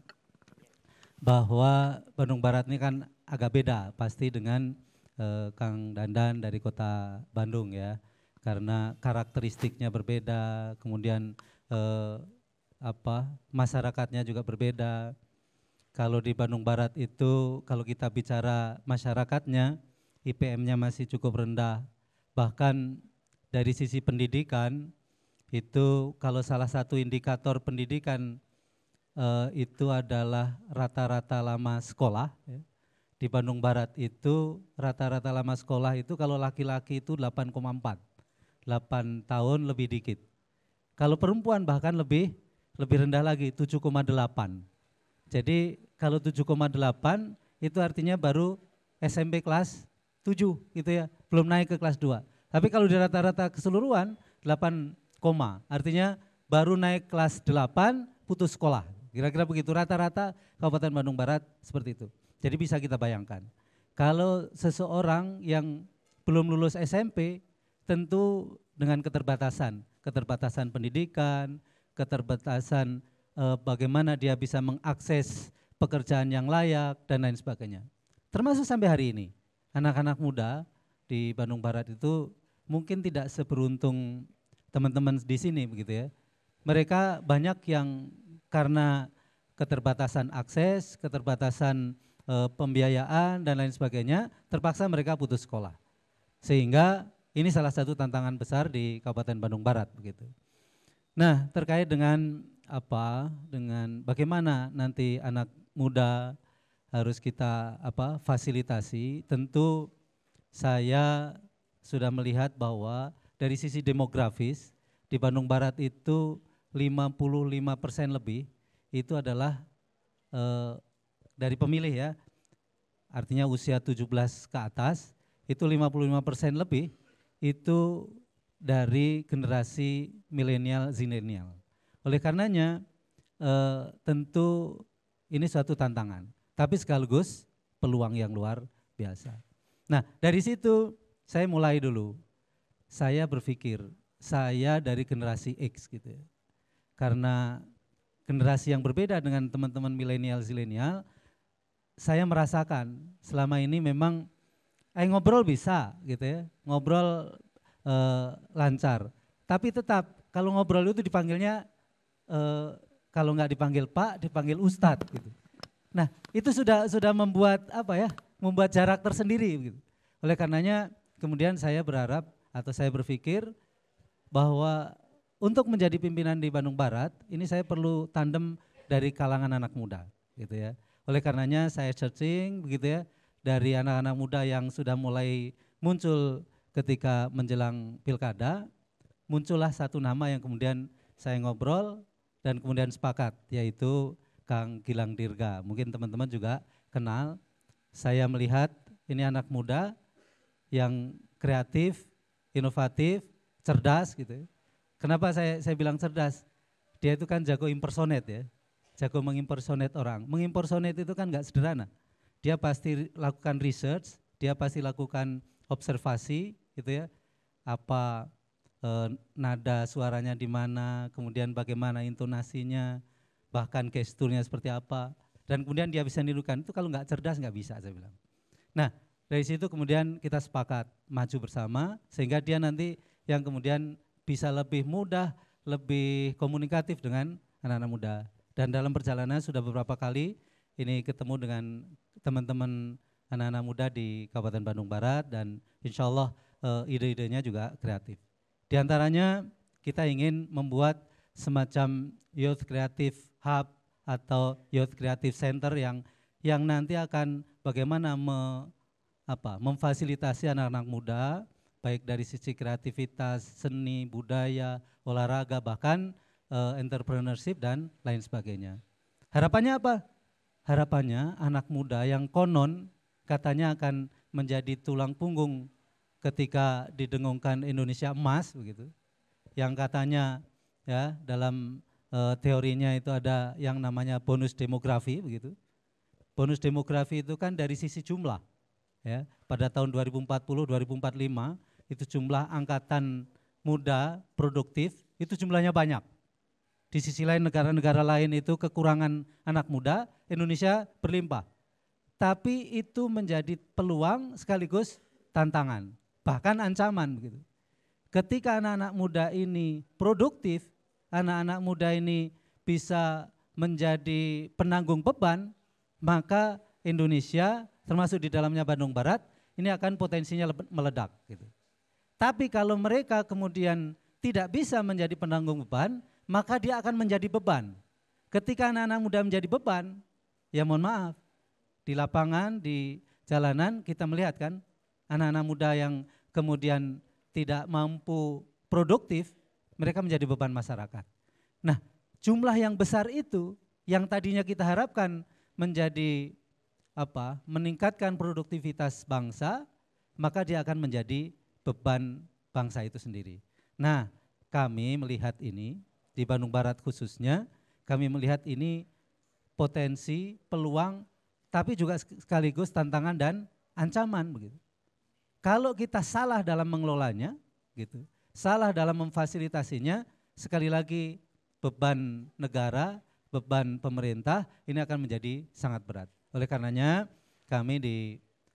bahwa Bandung Barat ini kan agak beda pasti dengan uh, Kang Dandan dari kota Bandung ya. Karena karakteristiknya berbeda, kemudian uh, apa masyarakatnya juga berbeda. Kalau di Bandung Barat itu kalau kita bicara masyarakatnya IPM-nya masih cukup rendah. Bahkan dari sisi pendidikan itu kalau salah satu indikator pendidikan eh, itu adalah rata-rata lama sekolah ya di Bandung Barat itu rata-rata lama sekolah itu kalau laki-laki itu 8,4. 8 tahun lebih dikit. Kalau perempuan bahkan lebih lebih rendah lagi 7,8. Jadi kalau 7,8 itu artinya baru SMP kelas 7 gitu ya, belum naik ke kelas 2. Tapi kalau di rata-rata keseluruhan 8, artinya baru naik kelas 8 putus sekolah. Kira-kira begitu rata-rata Kabupaten Bandung Barat seperti itu. Jadi bisa kita bayangkan. Kalau seseorang yang belum lulus SMP tentu dengan keterbatasan, keterbatasan pendidikan, keterbatasan e, bagaimana dia bisa mengakses pekerjaan yang layak dan lain sebagainya. Termasuk sampai hari ini anak-anak muda di Bandung Barat itu mungkin tidak seberuntung teman-teman di sini begitu ya. Mereka banyak yang karena keterbatasan akses, keterbatasan e, pembiayaan dan lain sebagainya, terpaksa mereka putus sekolah. Sehingga ini salah satu tantangan besar di Kabupaten Bandung Barat begitu. Nah, terkait dengan apa? Dengan bagaimana nanti anak muda harus kita apa? fasilitasi, tentu saya sudah melihat bahwa dari sisi demografis di Bandung Barat itu 55% lebih itu adalah e, dari pemilih ya, artinya usia 17 ke atas, itu 55 persen lebih itu dari generasi milenial zinenial. Oleh karenanya e, tentu ini suatu tantangan, tapi sekaligus peluang yang luar biasa. Nah dari situ saya mulai dulu, saya berpikir saya dari generasi X gitu ya. Karena generasi yang berbeda dengan teman-teman milenial zilenial, saya merasakan selama ini memang eh ngobrol bisa gitu ya, ngobrol eh, lancar. Tapi tetap kalau ngobrol itu dipanggilnya eh, kalau nggak dipanggil Pak, dipanggil Ustadz gitu. Nah itu sudah sudah membuat apa ya, membuat jarak tersendiri. Gitu. Oleh karenanya kemudian saya berharap atau saya berpikir bahwa untuk menjadi pimpinan di Bandung Barat ini saya perlu tandem dari kalangan anak muda gitu ya. Oleh karenanya saya searching begitu ya dari anak-anak muda yang sudah mulai muncul ketika menjelang pilkada, muncullah satu nama yang kemudian saya ngobrol dan kemudian sepakat yaitu Kang Gilang Dirga. Mungkin teman-teman juga kenal. Saya melihat ini anak muda yang kreatif, inovatif, cerdas gitu. Ya. Kenapa saya saya bilang cerdas? Dia itu kan jago impersonate ya jago mengimpersonate orang. Mengimpersonate itu kan nggak sederhana. Dia pasti lakukan research, dia pasti lakukan observasi gitu ya. Apa e, nada suaranya di mana, kemudian bagaimana intonasinya, bahkan gesturnya seperti apa. Dan kemudian dia bisa nirukan. Itu kalau nggak cerdas nggak bisa saya bilang. Nah, dari situ kemudian kita sepakat maju bersama sehingga dia nanti yang kemudian bisa lebih mudah, lebih komunikatif dengan anak-anak muda. Dan dalam perjalanan sudah beberapa kali ini ketemu dengan teman-teman anak-anak muda di Kabupaten Bandung Barat dan insya Allah uh, ide-idenya juga kreatif. Di antaranya kita ingin membuat semacam Youth Creative Hub atau Youth Creative Center yang yang nanti akan bagaimana me, apa, memfasilitasi anak-anak muda baik dari sisi kreativitas, seni, budaya, olahraga bahkan uh, entrepreneurship dan lain sebagainya. Harapannya apa? Harapannya anak muda yang konon katanya akan menjadi tulang punggung ketika didengungkan Indonesia emas begitu. Yang katanya ya dalam e, teorinya itu ada yang namanya bonus demografi begitu. Bonus demografi itu kan dari sisi jumlah. Ya, pada tahun 2040 2045 itu jumlah angkatan muda produktif itu jumlahnya banyak. Di sisi lain negara-negara lain itu kekurangan anak muda, Indonesia berlimpah. Tapi itu menjadi peluang sekaligus tantangan, bahkan ancaman begitu. Ketika anak-anak muda ini produktif, anak-anak muda ini bisa menjadi penanggung beban, maka Indonesia termasuk di dalamnya Bandung Barat ini akan potensinya meledak gitu. Tapi kalau mereka kemudian tidak bisa menjadi penanggung beban, maka dia akan menjadi beban. Ketika anak-anak muda menjadi beban, ya mohon maaf, di lapangan, di jalanan kita melihat kan, anak-anak muda yang kemudian tidak mampu produktif, mereka menjadi beban masyarakat. Nah, jumlah yang besar itu yang tadinya kita harapkan menjadi apa? meningkatkan produktivitas bangsa, maka dia akan menjadi beban bangsa itu sendiri. Nah, kami melihat ini di Bandung Barat khususnya, kami melihat ini potensi, peluang, tapi juga sekaligus tantangan dan ancaman begitu. Kalau kita salah dalam mengelolanya, gitu, salah dalam memfasilitasinya, sekali lagi beban negara, beban pemerintah ini akan menjadi sangat berat. Oleh karenanya kami di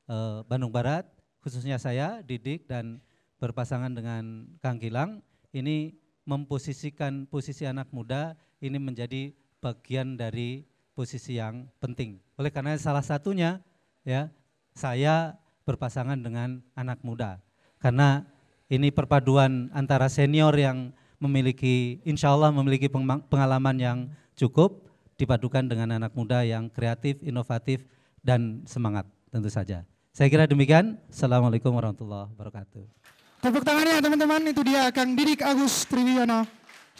e, Bandung Barat, khususnya saya, Didik dan berpasangan dengan Kang Gilang, ini memposisikan posisi anak muda ini menjadi bagian dari posisi yang penting. Oleh karena salah satunya ya saya berpasangan dengan anak muda. Karena ini perpaduan antara senior yang memiliki insya Allah memiliki pengalaman yang cukup dipadukan dengan anak muda yang kreatif, inovatif dan semangat tentu saja. Saya kira demikian. Assalamualaikum warahmatullahi wabarakatuh. Tepuk tangannya teman-teman, itu dia Kang Didik Agus Triwiono,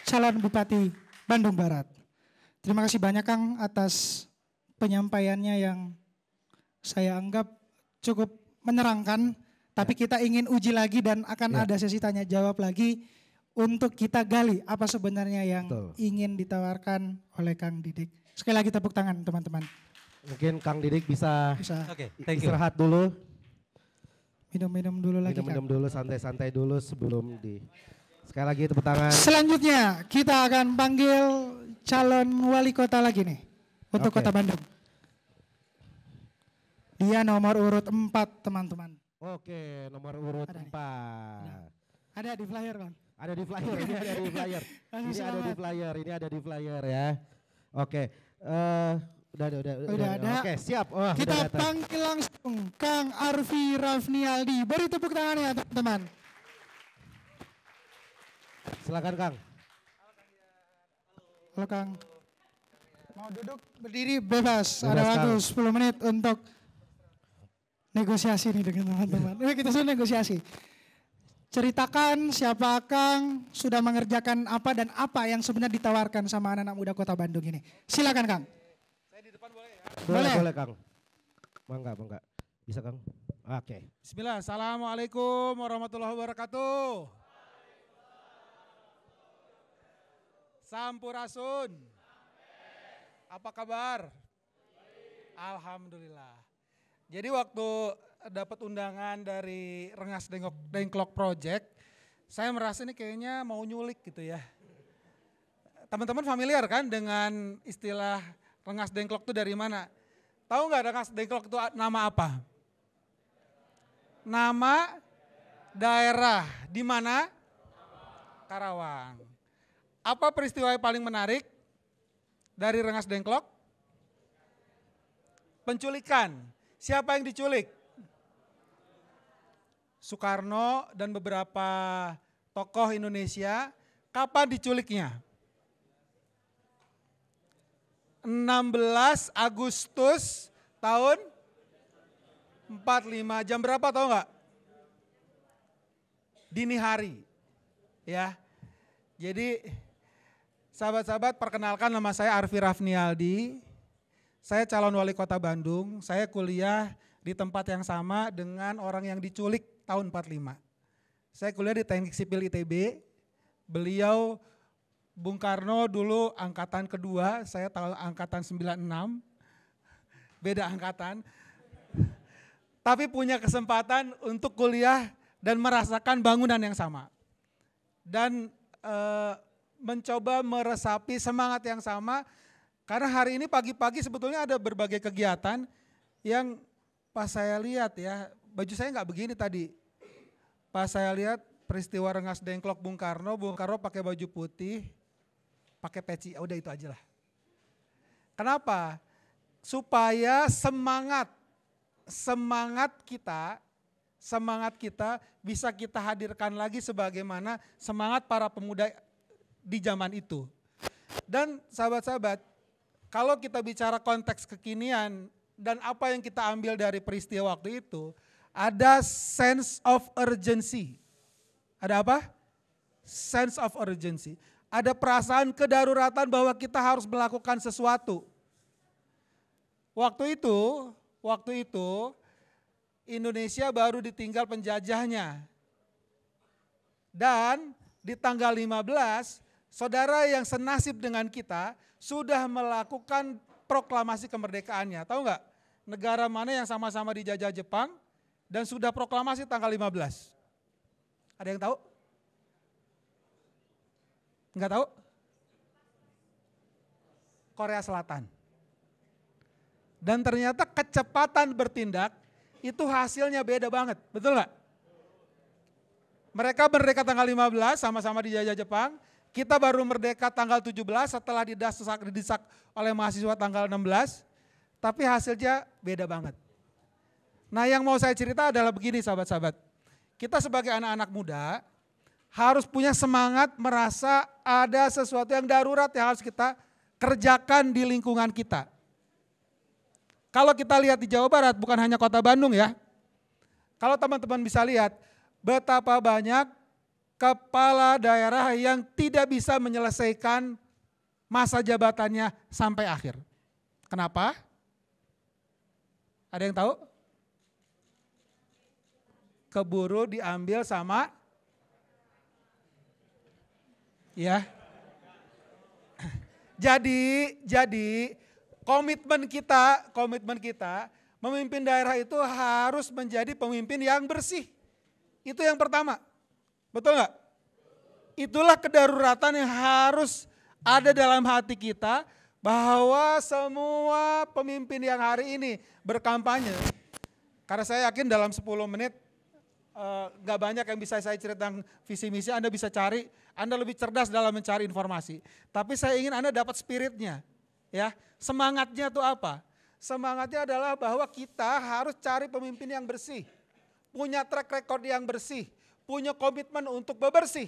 calon Bupati Bandung Barat. Terima kasih banyak Kang atas penyampaiannya yang saya anggap cukup menerangkan. Tapi ya. kita ingin uji lagi dan akan ya. ada sesi tanya jawab lagi untuk kita gali apa sebenarnya yang Betul. ingin ditawarkan oleh Kang Didik. Sekali lagi tepuk tangan teman-teman. Mungkin Kang Didik bisa, bisa. Okay, thank you. dulu. Minum-minum dulu lagi. Minum-minum dulu, santai-santai dulu sebelum di. Sekali lagi tepuk tangan. Selanjutnya kita akan panggil calon wali kota lagi nih untuk okay. kota Bandung. Dia nomor urut 4 teman-teman. Oke, nomor urut ada 4. ada di flyer kan? Ada di flyer, ini ada di flyer. ini ada di flyer, ini ada di flyer ya. Oke, uh, Udah, udah, udah. Udah, udah ada. Oke, siap. Oh, Kita panggil langsung Kang Arfi Aldi Beri tepuk tangan ya teman-teman. Silakan Kang. Halo Kang. Mau duduk berdiri bebas. bebas ada waktu Kang. 10 menit untuk negosiasi nih dengan teman-teman. Ini kita sudah negosiasi. Ceritakan siapa Kang, sudah mengerjakan apa dan apa yang sebenarnya ditawarkan sama anak-anak muda kota Bandung ini. Silakan Kang. Boleh, boleh Kang. Mangga, mangga. Bisa Kang? Oke. Okay. Bismillah. Assalamualaikum warahmatullahi wabarakatuh. Sampurasun. Apa kabar? Alhamdulillah. Jadi waktu dapat undangan dari Rengas Dengok, Dengklok Project, saya merasa ini kayaknya mau nyulik gitu ya. Teman-teman familiar kan dengan istilah Rengas dengklok itu dari mana? Tahu nggak rengas dengklok itu nama apa? Nama daerah di mana? Karawang. Apa peristiwa yang paling menarik dari rengas dengklok? Penculikan. Siapa yang diculik? Soekarno dan beberapa tokoh Indonesia. Kapan diculiknya? 16 Agustus tahun 45. Jam berapa tahu nggak? Dini hari. Ya. Jadi sahabat-sahabat perkenalkan nama saya Arfi Rafnialdi. Saya calon wali kota Bandung. Saya kuliah di tempat yang sama dengan orang yang diculik tahun 45. Saya kuliah di Teknik Sipil ITB. Beliau Bung Karno dulu angkatan kedua, saya tahun angkatan 96. Beda angkatan. Tapi punya kesempatan untuk kuliah dan merasakan bangunan yang sama. Dan e, mencoba meresapi semangat yang sama karena hari ini pagi-pagi sebetulnya ada berbagai kegiatan yang pas saya lihat ya, baju saya nggak begini tadi. Pas saya lihat peristiwa Rengas Dengklok Bung Karno, Bung Karno pakai baju putih, pakai peci, Oh, udah itu aja lah. Kenapa? Supaya semangat, semangat kita, semangat kita bisa kita hadirkan lagi sebagaimana semangat para pemuda di zaman itu. Dan sahabat-sahabat, kalau kita bicara konteks kekinian dan apa yang kita ambil dari peristiwa waktu itu, ada sense of urgency. Ada apa? Sense of urgency ada perasaan kedaruratan bahwa kita harus melakukan sesuatu. Waktu itu, waktu itu Indonesia baru ditinggal penjajahnya. Dan di tanggal 15, saudara yang senasib dengan kita sudah melakukan proklamasi kemerdekaannya. Tahu nggak? Negara mana yang sama-sama dijajah Jepang dan sudah proklamasi tanggal 15? Ada yang tahu? Enggak tahu? Korea Selatan. Dan ternyata kecepatan bertindak itu hasilnya beda banget, betul nggak? Mereka merdeka tanggal 15 sama-sama dijajah Jepang. Kita baru merdeka tanggal 17 setelah didesak, didesak oleh mahasiswa tanggal 16. Tapi hasilnya beda banget. Nah yang mau saya cerita adalah begini sahabat-sahabat. Kita sebagai anak-anak muda, harus punya semangat merasa ada sesuatu yang darurat yang harus kita kerjakan di lingkungan kita. Kalau kita lihat di Jawa Barat, bukan hanya kota Bandung ya. Kalau teman-teman bisa lihat, betapa banyak kepala daerah yang tidak bisa menyelesaikan masa jabatannya sampai akhir. Kenapa? Ada yang tahu? Keburu diambil sama Ya. Jadi, jadi komitmen kita, komitmen kita memimpin daerah itu harus menjadi pemimpin yang bersih. Itu yang pertama. Betul nggak? Itulah kedaruratan yang harus ada dalam hati kita bahwa semua pemimpin yang hari ini berkampanye, karena saya yakin dalam 10 menit Eh, nggak uh, banyak yang bisa saya cerita tentang visi misi, Anda bisa cari, Anda lebih cerdas dalam mencari informasi. Tapi saya ingin Anda dapat spiritnya, ya semangatnya itu apa? Semangatnya adalah bahwa kita harus cari pemimpin yang bersih, punya track record yang bersih, punya komitmen untuk bebersih.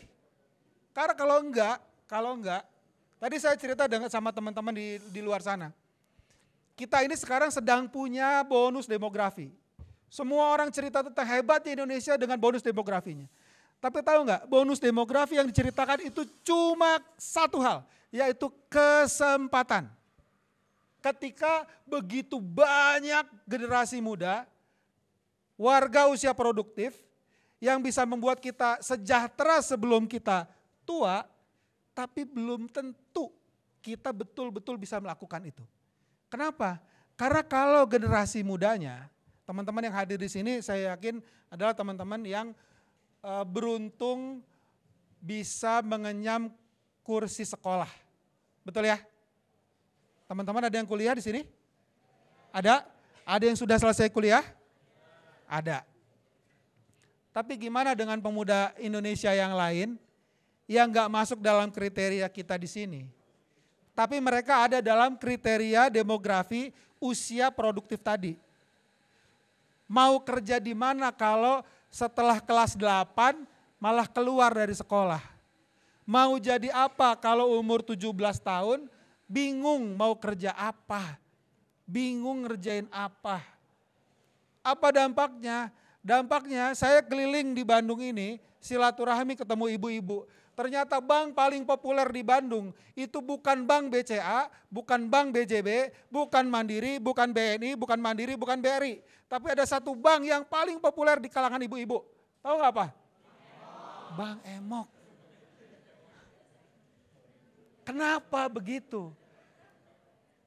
Karena kalau enggak, kalau enggak, tadi saya cerita dengan sama teman-teman di, di luar sana. Kita ini sekarang sedang punya bonus demografi semua orang cerita tentang hebatnya Indonesia dengan bonus demografinya. Tapi tahu nggak, bonus demografi yang diceritakan itu cuma satu hal, yaitu kesempatan. Ketika begitu banyak generasi muda, warga usia produktif, yang bisa membuat kita sejahtera sebelum kita tua, tapi belum tentu kita betul-betul bisa melakukan itu. Kenapa? Karena kalau generasi mudanya teman-teman yang hadir di sini saya yakin adalah teman-teman yang uh, beruntung bisa mengenyam kursi sekolah. Betul ya? Teman-teman ada yang kuliah di sini? Ada? Ada yang sudah selesai kuliah? Ada. Tapi gimana dengan pemuda Indonesia yang lain yang nggak masuk dalam kriteria kita di sini? Tapi mereka ada dalam kriteria demografi usia produktif tadi mau kerja di mana kalau setelah kelas 8 malah keluar dari sekolah. Mau jadi apa kalau umur 17 tahun bingung mau kerja apa? Bingung ngerjain apa? Apa dampaknya? Dampaknya saya keliling di Bandung ini silaturahmi ketemu ibu-ibu. Ternyata bank paling populer di Bandung itu bukan bank BCA, bukan bank BJB, bukan Mandiri, bukan BNI, bukan Mandiri, bukan BRI. Tapi ada satu bank yang paling populer di kalangan ibu-ibu. Tahu nggak apa? Bank Emok. Kenapa begitu?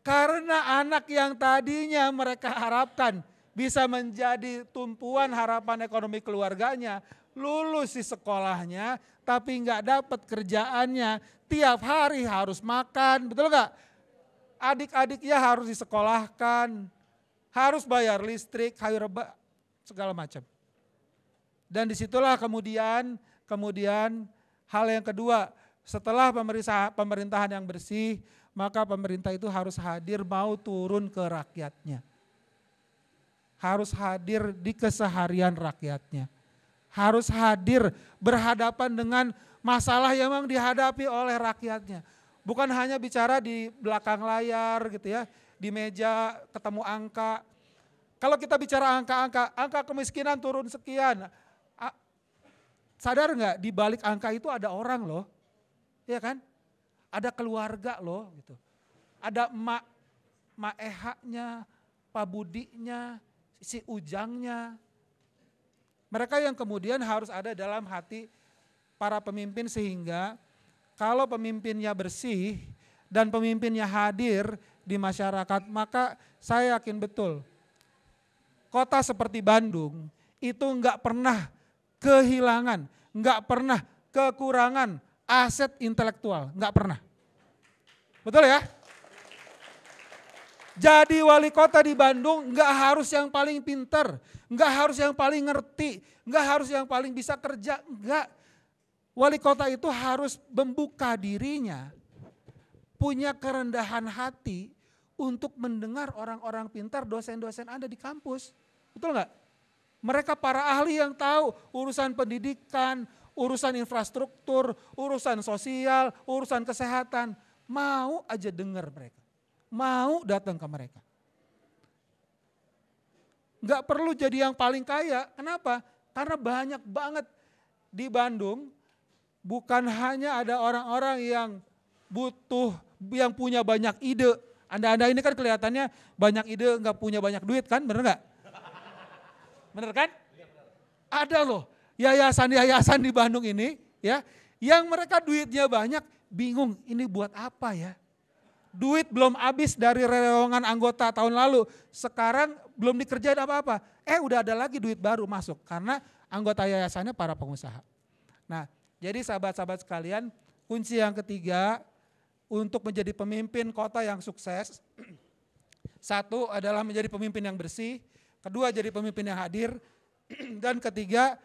Karena anak yang tadinya mereka harapkan bisa menjadi tumpuan harapan ekonomi keluarganya, lulus di sekolahnya, tapi nggak dapat kerjaannya, tiap hari harus makan, betul nggak? adik adik ya harus disekolahkan, harus bayar listrik, kayu reba, segala macam. Dan disitulah kemudian, kemudian hal yang kedua, setelah pemerintahan yang bersih, maka pemerintah itu harus hadir mau turun ke rakyatnya. Harus hadir di keseharian rakyatnya harus hadir berhadapan dengan masalah yang memang dihadapi oleh rakyatnya. Bukan hanya bicara di belakang layar gitu ya, di meja ketemu angka. Kalau kita bicara angka-angka, angka kemiskinan turun sekian. sadar nggak di balik angka itu ada orang loh, ya kan? Ada keluarga loh gitu. Ada emak mak ehaknya, pak budinya, si ujangnya, mereka yang kemudian harus ada dalam hati para pemimpin sehingga kalau pemimpinnya bersih dan pemimpinnya hadir di masyarakat, maka saya yakin betul kota seperti Bandung itu nggak pernah kehilangan, nggak pernah kekurangan aset intelektual, nggak pernah. Betul ya? Jadi wali kota di Bandung nggak harus yang paling pintar, nggak harus yang paling ngerti, nggak harus yang paling bisa kerja, nggak. Wali kota itu harus membuka dirinya, punya kerendahan hati untuk mendengar orang-orang pintar, dosen-dosen Anda di kampus. Betul nggak? Mereka para ahli yang tahu urusan pendidikan, urusan infrastruktur, urusan sosial, urusan kesehatan. Mau aja dengar mereka mau datang ke mereka. Gak perlu jadi yang paling kaya, kenapa? Karena banyak banget di Bandung, bukan hanya ada orang-orang yang butuh, yang punya banyak ide. Anda-anda ini kan kelihatannya banyak ide, gak punya banyak duit kan, bener gak? Bener kan? Ada loh, yayasan-yayasan di Bandung ini, ya, yang mereka duitnya banyak, bingung ini buat apa ya? duit belum habis dari reongan anggota tahun lalu. Sekarang belum dikerjain apa-apa. Eh udah ada lagi duit baru masuk karena anggota yayasannya para pengusaha. Nah, jadi sahabat-sahabat sekalian, kunci yang ketiga untuk menjadi pemimpin kota yang sukses satu adalah menjadi pemimpin yang bersih, kedua jadi pemimpin yang hadir, dan ketiga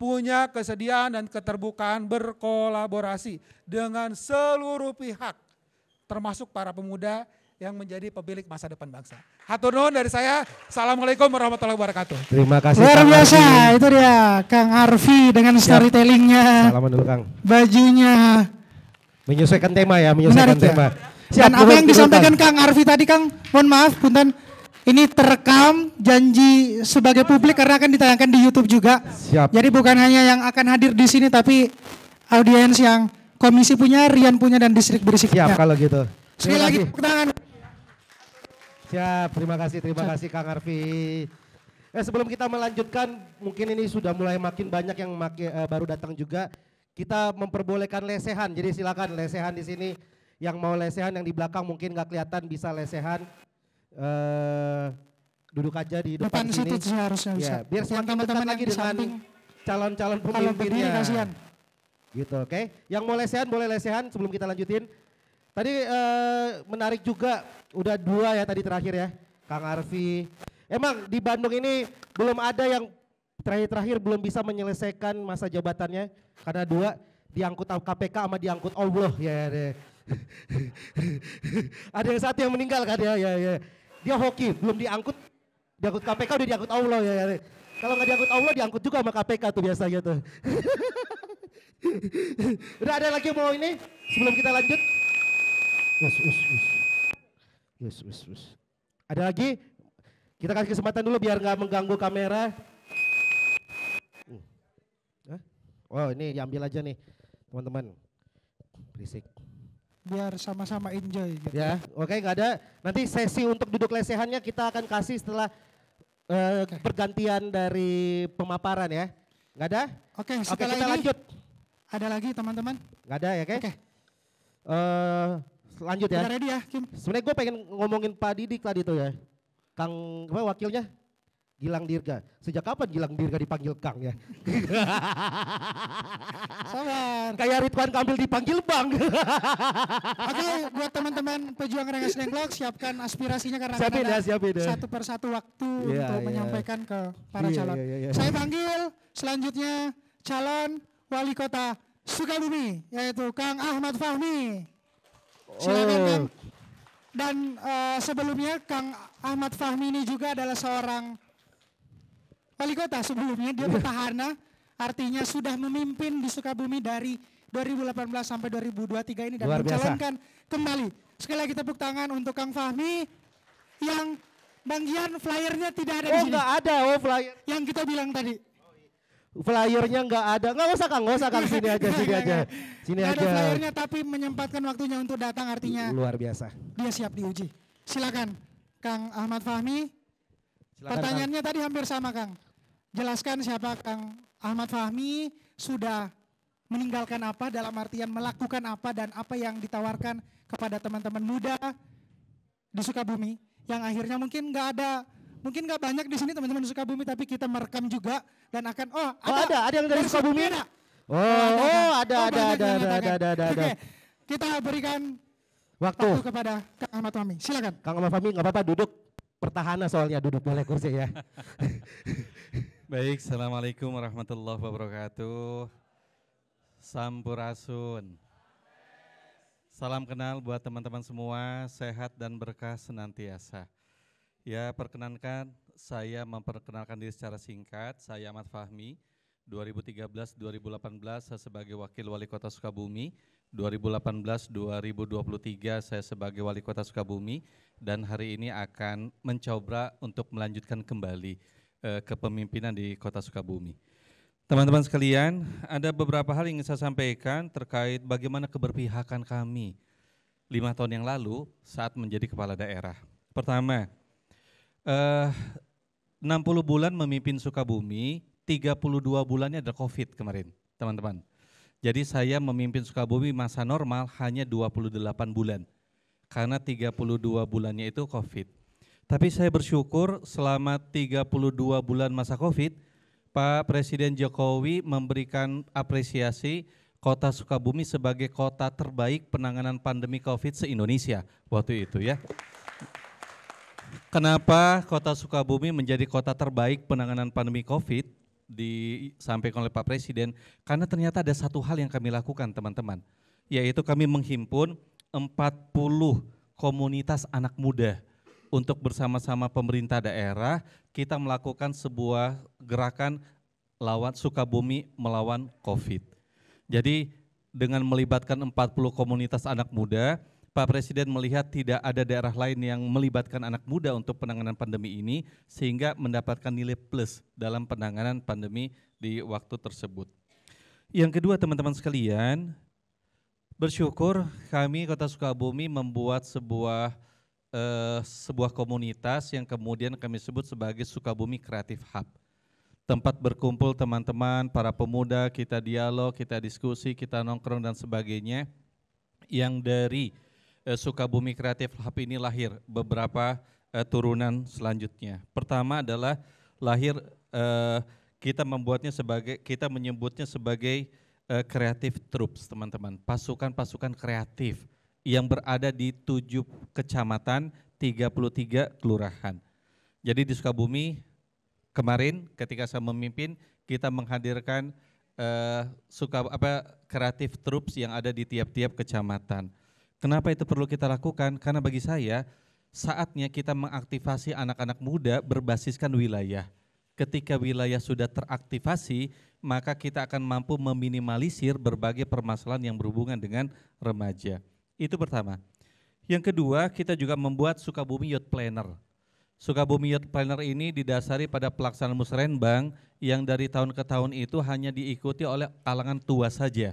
punya kesediaan dan keterbukaan berkolaborasi dengan seluruh pihak termasuk para pemuda yang menjadi pemilik masa depan bangsa. Hatur nuhun dari saya. Assalamualaikum warahmatullahi wabarakatuh. Terima kasih. Luar biasa. Kang Itu dia Kang Arfi dengan storytellingnya. Salaman dulu Kang. Bajunya. Menyesuaikan tema ya, menyesuaikan Benar, ya. tema. Ya. Dan apa yang disampaikan Kang Arfi tadi Kang, mohon maaf Punten. Ini terekam janji sebagai publik karena akan ditayangkan di YouTube juga. Siap. Jadi bukan hanya yang akan hadir di sini tapi audiens yang Komisi punya, Rian punya, dan distrik berisik. Siap kalau gitu. Sekali lagi tepuk tangan. Siap, terima kasih, terima Siap. kasih Kang Arfi. Eh, sebelum kita melanjutkan, mungkin ini sudah mulai makin banyak yang maki, eh, baru datang juga. Kita memperbolehkan lesehan, jadi silakan lesehan di sini. Yang mau lesehan, yang di belakang mungkin nggak kelihatan bisa lesehan. Eh, duduk aja di depan, depan sini. situ harusnya bisa. Ya, biar semakin teman-teman lagi dengan calon-calon pemimpinnya. Kalau begini kasihan. Gitu, oke. Okay? Yang mau lesehan boleh lesehan sebelum kita lanjutin. Tadi eh, menarik juga, udah dua ya tadi terakhir ya, Kang Arfi. Emang di Bandung ini belum ada yang terakhir-terakhir belum bisa menyelesaikan masa jabatannya karena dua diangkut KPK sama diangkut Allah ya. ya. ya. ada yang satu yang meninggal kan ya, ya, ya. Dia hoki belum diangkut, diangkut KPK udah diangkut Allah ya. ya. Kalau nggak diangkut Allah diangkut juga sama KPK tuh biasanya tuh. Udah ada lagi mau ini sebelum kita lanjut? Yes, yes, yes. Yes, yes, yes. Ada lagi? Kita kasih kesempatan dulu biar nggak mengganggu kamera. Oh ini diambil aja nih teman-teman. Berisik. Biar sama-sama enjoy gitu. Ya oke okay, nggak ada. Nanti sesi untuk duduk lesehannya kita akan kasih setelah uh, eh, okay. pergantian dari pemaparan ya. Nggak ada? Oke okay, setelah okay, kita ini, lanjut. Ada lagi teman-teman? Gak ada ya, Kek? Oke. Okay. Uh, eh, lanjut ya. ya, Sebenarnya gue pengen ngomongin Pak Didik tadi tuh ya. Kang, apa wakilnya? Gilang Dirga. Sejak kapan Gilang Dirga dipanggil Kang ya? Sabar. Kayak Ridwan Kamil dipanggil Bang. Oke, okay, buat teman-teman pejuang Rengas nengklok siapkan aspirasinya karena siapin ya, siapin ya. satu persatu waktu yeah, untuk yeah. menyampaikan ke para yeah, calon. Yeah, yeah, yeah. Saya panggil selanjutnya calon Wali Kota Sukabumi yaitu Kang Ahmad Fahmi. Oh. Silakan oh. Dan uh, sebelumnya Kang Ahmad Fahmi ini juga adalah seorang wali kota sebelumnya dia iya. petahana artinya sudah memimpin di Sukabumi dari 2018 sampai 2023 ini dan Luar mencalonkan biasa. kembali. Sekali lagi tepuk tangan untuk Kang Fahmi yang bagian flyernya tidak ada oh, di sini. Oh, ada. Oh, flyer. Yang kita bilang tadi. Flyernya nggak ada, nggak usah kang, nggak usah kang sini aja, sini aja, sini gak aja. Ada flyernya tapi menyempatkan waktunya untuk datang artinya. Luar biasa. Dia siap diuji. Silakan, Kang Ahmad Fahmi. Silakan, Pertanyaannya kang. tadi hampir sama kang. Jelaskan siapa Kang Ahmad Fahmi sudah meninggalkan apa dalam artian melakukan apa dan apa yang ditawarkan kepada teman-teman muda di Sukabumi yang akhirnya mungkin nggak ada Mungkin nggak banyak di sini teman-teman suka bumi tapi kita merekam juga dan akan oh, oh ada, oh, ada, ada yang dari suka bumi Oh, oh, oh, ada, oh, ada, ada, ada, ada, ada, ada, ada. kita berikan waktu, waktu kepada Kang Ahmad Fahmi. Silakan. Kang Ahmad Fahmi nggak apa-apa duduk pertahanan soalnya duduk boleh kursi ya. Baik, Assalamualaikum warahmatullahi wabarakatuh. Sampurasun. Salam kenal buat teman-teman semua, sehat dan berkah senantiasa. Ya, perkenankan saya memperkenalkan diri secara singkat. Saya Ahmad Fahmi, 2013-2018 saya sebagai Wakil Wali Kota Sukabumi, 2018-2023 saya sebagai Wali Kota Sukabumi, dan hari ini akan mencoba untuk melanjutkan kembali eh, kepemimpinan di Kota Sukabumi. Teman-teman sekalian, ada beberapa hal yang ingin saya sampaikan terkait bagaimana keberpihakan kami lima tahun yang lalu saat menjadi kepala daerah. Pertama, Eh, uh, 60 bulan memimpin Sukabumi, 32 bulannya ada COVID kemarin, teman-teman. Jadi saya memimpin Sukabumi masa normal hanya 28 bulan. Karena 32 bulannya itu COVID. Tapi saya bersyukur selama 32 bulan masa COVID, Pak Presiden Jokowi memberikan apresiasi kota Sukabumi sebagai kota terbaik penanganan pandemi COVID se-Indonesia waktu itu ya. Kenapa Kota Sukabumi menjadi kota terbaik penanganan pandemi COVID? disampaikan oleh Pak Presiden karena ternyata ada satu hal yang kami lakukan teman-teman yaitu kami menghimpun 40 komunitas anak muda untuk bersama-sama pemerintah daerah kita melakukan sebuah gerakan lawan Sukabumi melawan Covid. Jadi dengan melibatkan 40 komunitas anak muda Pak Presiden melihat tidak ada daerah lain yang melibatkan anak muda untuk penanganan pandemi ini sehingga mendapatkan nilai plus dalam penanganan pandemi di waktu tersebut. Yang kedua teman-teman sekalian, bersyukur kami Kota Sukabumi membuat sebuah eh, sebuah komunitas yang kemudian kami sebut sebagai Sukabumi Creative Hub. Tempat berkumpul teman-teman, para pemuda, kita dialog, kita diskusi, kita nongkrong dan sebagainya yang dari eh, Sukabumi Kreatif Hub ini lahir beberapa eh, turunan selanjutnya. Pertama adalah lahir eh, kita membuatnya sebagai kita menyebutnya sebagai eh, kreatif troops teman-teman pasukan-pasukan kreatif yang berada di tujuh kecamatan 33 kelurahan jadi di Sukabumi kemarin ketika saya memimpin kita menghadirkan uh, suka apa kreatif troops yang ada di tiap-tiap kecamatan Kenapa itu perlu kita lakukan? Karena bagi saya saatnya kita mengaktifasi anak-anak muda berbasiskan wilayah. Ketika wilayah sudah teraktivasi, maka kita akan mampu meminimalisir berbagai permasalahan yang berhubungan dengan remaja. Itu pertama. Yang kedua, kita juga membuat Sukabumi Youth Planner. Sukabumi Youth Planner ini didasari pada pelaksanaan musrenbang yang dari tahun ke tahun itu hanya diikuti oleh kalangan tua saja.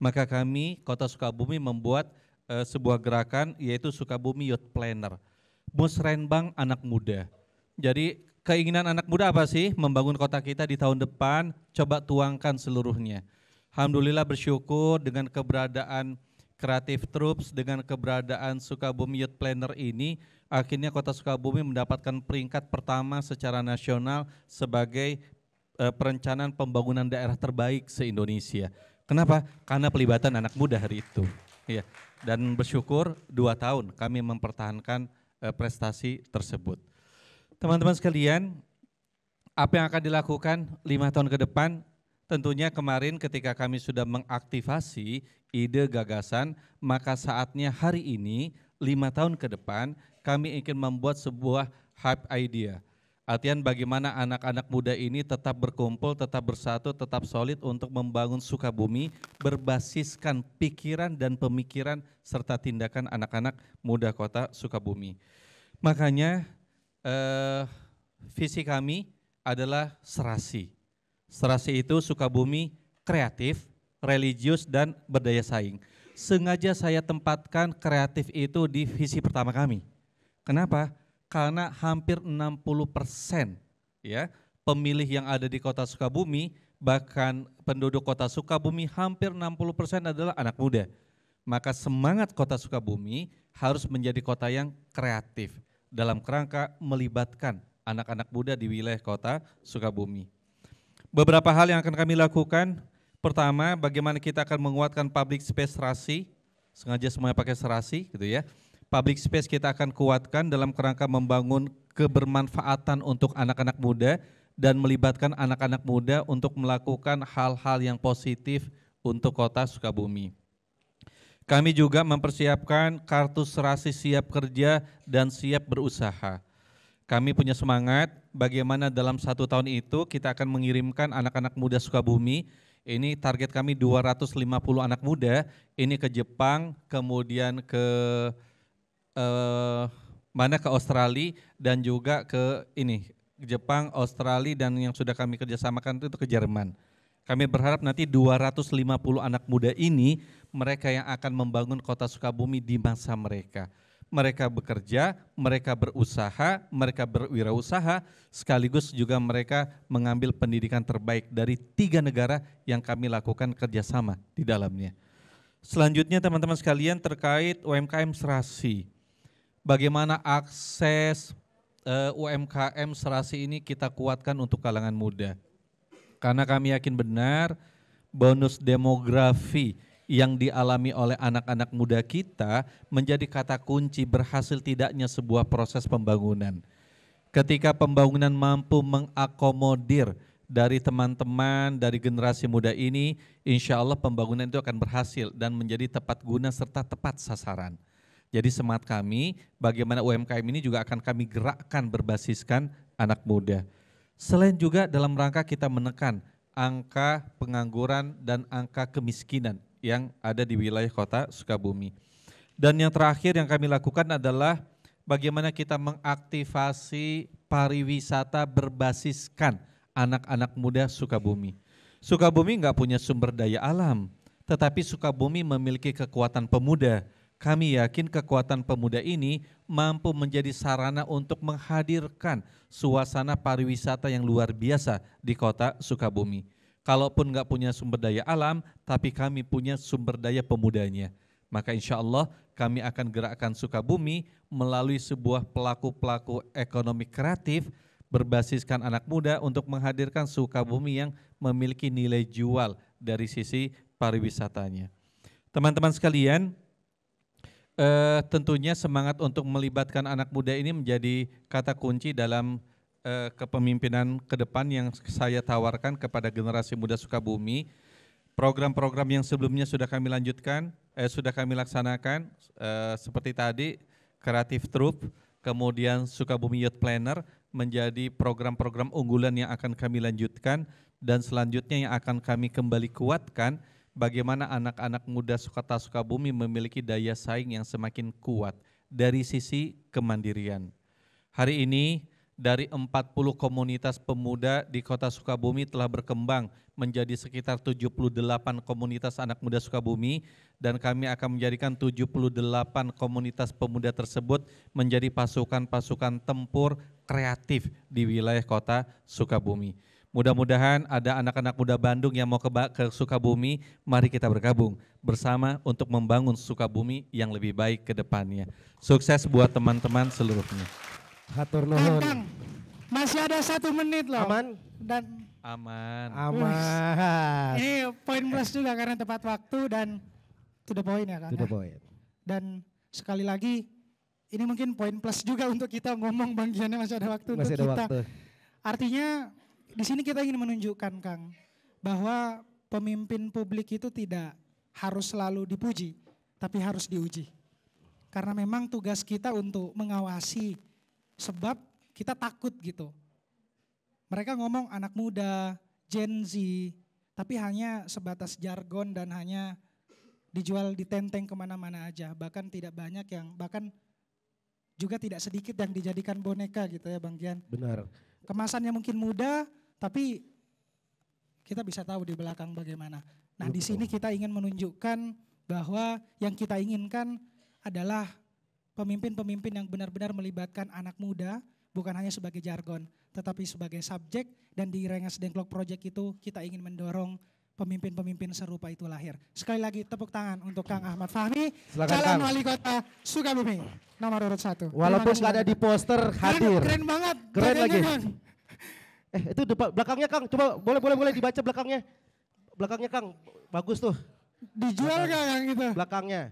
Maka kami, Kota Sukabumi membuat uh, sebuah gerakan yaitu Sukabumi Youth Planner. Musrenbang anak muda. Jadi keinginan anak muda apa sih? Membangun kota kita di tahun depan, coba tuangkan seluruhnya. Alhamdulillah bersyukur dengan keberadaan Kreatif Troops dengan keberadaan Sukabumi Youth Planner ini, akhirnya Kota Sukabumi mendapatkan peringkat pertama secara nasional sebagai uh, perencanaan pembangunan daerah terbaik se-Indonesia. Kenapa? Karena pelibatan anak muda hari itu. Ya dan bersyukur dua tahun kami mempertahankan eh, prestasi tersebut. Teman-teman sekalian, apa yang akan dilakukan lima tahun ke depan? Tentunya kemarin ketika kami sudah mengaktifasi ide gagasan, maka saatnya hari ini lima tahun ke depan kami ingin membuat sebuah hype idea Artian bagaimana anak-anak muda ini tetap berkumpul, tetap bersatu, tetap solid untuk membangun Sukabumi berbasiskan pikiran dan pemikiran serta tindakan anak-anak muda kota Sukabumi. Makanya eh, visi kami adalah serasi. Serasi itu Sukabumi kreatif, religius, dan berdaya saing. Sengaja saya tempatkan kreatif itu di visi pertama kami. Kenapa? karena hampir 60 persen ya pemilih yang ada di kota Sukabumi bahkan penduduk kota Sukabumi hampir 60 persen adalah anak muda. Maka semangat kota Sukabumi harus menjadi kota yang kreatif dalam kerangka melibatkan anak-anak muda di wilayah kota Sukabumi. Beberapa hal yang akan kami lakukan, pertama bagaimana kita akan menguatkan public space serasi, sengaja semuanya pakai serasi gitu ya public space kita akan kuatkan dalam kerangka membangun kebermanfaatan untuk anak-anak muda dan melibatkan anak-anak muda untuk melakukan hal-hal yang positif untuk kota Sukabumi. Kami juga mempersiapkan kartu serasi siap kerja dan siap berusaha. Kami punya semangat bagaimana dalam satu tahun itu kita akan mengirimkan anak-anak muda Sukabumi ini target kami 250 anak muda, ini ke Jepang, kemudian ke uh, mana ke Australia dan juga ke ini Jepang, Australia dan yang sudah kami kerjasamakan itu ke Jerman. Kami berharap nanti 250 anak muda ini mereka yang akan membangun kota Sukabumi di masa mereka. Mereka bekerja, mereka berusaha, mereka berwirausaha, sekaligus juga mereka mengambil pendidikan terbaik dari tiga negara yang kami lakukan kerjasama di dalamnya. Selanjutnya teman-teman sekalian terkait UMKM serasi bagaimana akses eh, UMKM serasi ini kita kuatkan untuk kalangan muda. Karena kami yakin benar bonus demografi yang dialami oleh anak-anak muda kita menjadi kata kunci berhasil tidaknya sebuah proses pembangunan. Ketika pembangunan mampu mengakomodir dari teman-teman dari generasi muda ini, insya Allah pembangunan itu akan berhasil dan menjadi tepat guna serta tepat sasaran. Jadi semangat kami bagaimana UMKM ini juga akan kami gerakkan berbasiskan anak muda. Selain juga dalam rangka kita menekan angka pengangguran dan angka kemiskinan yang ada di wilayah kota Sukabumi. Dan yang terakhir yang kami lakukan adalah bagaimana kita mengaktivasi pariwisata berbasiskan anak-anak muda Sukabumi. Sukabumi nggak punya sumber daya alam, tetapi Sukabumi memiliki kekuatan pemuda kami yakin kekuatan pemuda ini mampu menjadi sarana untuk menghadirkan suasana pariwisata yang luar biasa di kota Sukabumi. Kalaupun nggak punya sumber daya alam, tapi kami punya sumber daya pemudanya. Maka insya Allah kami akan gerakkan Sukabumi melalui sebuah pelaku-pelaku ekonomi kreatif berbasiskan anak muda untuk menghadirkan Sukabumi yang memiliki nilai jual dari sisi pariwisatanya. Teman-teman sekalian, Uh, tentunya semangat untuk melibatkan anak muda ini menjadi kata kunci dalam uh, kepemimpinan ke depan yang saya tawarkan kepada generasi muda Sukabumi. Program-program yang sebelumnya sudah kami lanjutkan, eh, sudah kami laksanakan eh, seperti tadi Creative Troop, kemudian Sukabumi Youth Planner menjadi program-program unggulan yang akan kami lanjutkan dan selanjutnya yang akan kami kembali kuatkan bagaimana anak-anak muda Sukata Sukabumi memiliki daya saing yang semakin kuat dari sisi kemandirian. Hari ini dari 40 komunitas pemuda di kota Sukabumi telah berkembang menjadi sekitar 78 komunitas anak muda Sukabumi dan kami akan menjadikan 78 komunitas pemuda tersebut menjadi pasukan-pasukan tempur kreatif di wilayah kota Sukabumi. Mudah-mudahan ada anak-anak muda Bandung yang mau ke, ke Sukabumi, mari kita bergabung bersama untuk membangun Sukabumi yang lebih baik ke depannya. Sukses buat teman-teman seluruhnya. Hatur nuhun. Masih ada satu menit loh. Aman. Dan aman. Aman. Ini poin plus juga karena tepat waktu dan to the point ya kan. To the ya. point. Dan sekali lagi ini mungkin poin plus juga untuk kita ngomong bagiannya masih ada waktu masih untuk ada kita. Waktu. Artinya di sini kita ingin menunjukkan Kang bahwa pemimpin publik itu tidak harus selalu dipuji, tapi harus diuji. Karena memang tugas kita untuk mengawasi sebab kita takut gitu. Mereka ngomong anak muda, Gen Z, tapi hanya sebatas jargon dan hanya dijual di tenteng kemana-mana aja. Bahkan tidak banyak yang, bahkan juga tidak sedikit yang dijadikan boneka gitu ya Bang Gian. Benar. Kemasannya mungkin muda, tapi kita bisa tahu di belakang bagaimana. Nah, di sini kita ingin menunjukkan bahwa yang kita inginkan adalah pemimpin-pemimpin yang benar-benar melibatkan anak muda, bukan hanya sebagai jargon, tetapi sebagai subjek dan di Rengas Dengklok Project itu kita ingin mendorong pemimpin-pemimpin serupa itu lahir. Sekali lagi tepuk tangan untuk Kang Ahmad Fahmi, Silakan calon Kang. wali kota Sukabumi, nomor urut satu. Walaupun nggak ada di poster, hadir. Keren, keren banget. Keren lagi. Eh itu depan belakangnya Kang, coba boleh boleh boleh dibaca belakangnya. Belakangnya Kang, bagus tuh. Dijual gak Kang itu? Belakangnya.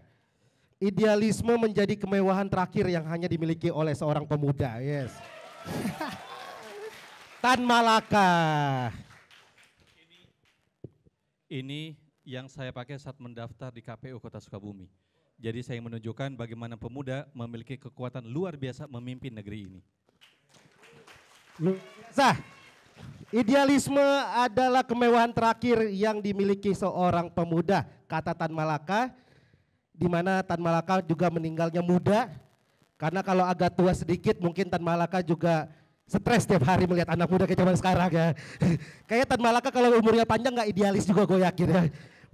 Idealisme menjadi kemewahan terakhir yang hanya dimiliki oleh seorang pemuda. Yes. Tan Malaka. Ini, ini yang saya pakai saat mendaftar di KPU Kota Sukabumi. Jadi saya menunjukkan bagaimana pemuda memiliki kekuatan luar biasa memimpin negeri ini. sah. Idealisme adalah kemewahan terakhir yang dimiliki seorang pemuda, kata Tan Malaka, di mana Tan Malaka juga meninggalnya muda, karena kalau agak tua sedikit mungkin Tan Malaka juga stres tiap hari melihat anak muda kayak zaman sekarang ya. kayak Tan Malaka kalau umurnya panjang nggak idealis juga gue yakin ya.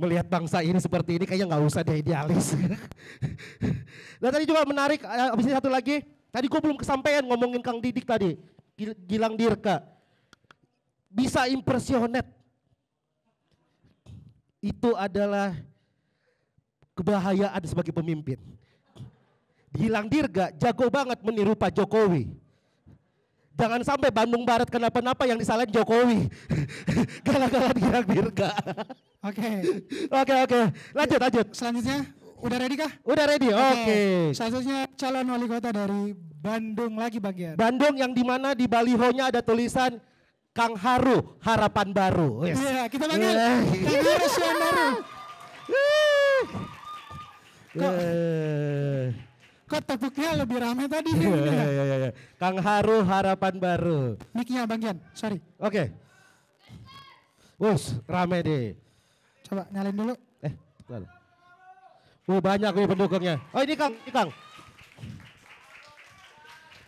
Melihat bangsa ini seperti ini kayaknya nggak usah deh idealis. nah tadi juga menarik, eh, habis ini satu lagi, tadi gue belum kesampaian ngomongin Kang Didik tadi, Gilang Dirka bisa impresionet. Itu adalah kebahayaan sebagai pemimpin. Hilang dirga, jago banget meniru Pak Jokowi. Jangan sampai Bandung Barat kenapa-napa yang disalahin Jokowi. Galak-galak hilang dirga. Oke. Okay. Oke, okay, oke. Okay. Lanjut, lanjut. Selanjutnya, udah ready kah? Udah ready, oke. Okay. Selanjutnya calon wali kota dari Bandung lagi bagian. Bandung yang dimana di balihonya ada tulisan Kang Haru harapan baru. Iya, yes. yeah, kita panggil yeah. Kang Haru Sian Baru. Iya. Kok, yeah. kok tepuknya lebih rame tadi. Yeah, yeah, yeah, yeah, yeah. Kang Haru harapan baru. Miknya Bang bagian, sorry. Oke. Okay. Wus, rame deh. Coba nyalin dulu. Eh, lalu. Oh, banyak nih pendukungnya. Oh ini Kang, ini Kang.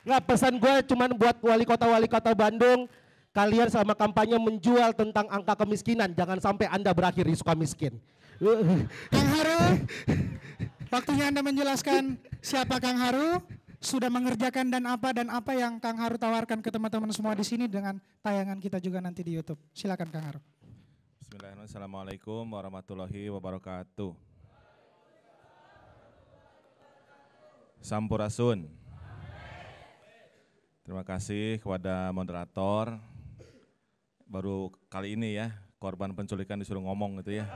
Nggak pesan gue cuman buat wali kota-wali kota Bandung Kalian selama kampanye menjual tentang angka kemiskinan, jangan sampai Anda berakhir di suka miskin. Kang Haru, waktunya Anda menjelaskan siapa Kang Haru, sudah mengerjakan dan apa dan apa yang Kang Haru tawarkan ke teman-teman semua di sini dengan tayangan kita juga nanti di YouTube. Silakan Kang Haru. Bismillahirrahmanirrahim. Assalamualaikum warahmatullahi wabarakatuh. Sampurasun. Terima kasih kepada moderator baru kali ini ya, korban penculikan disuruh ngomong gitu ya.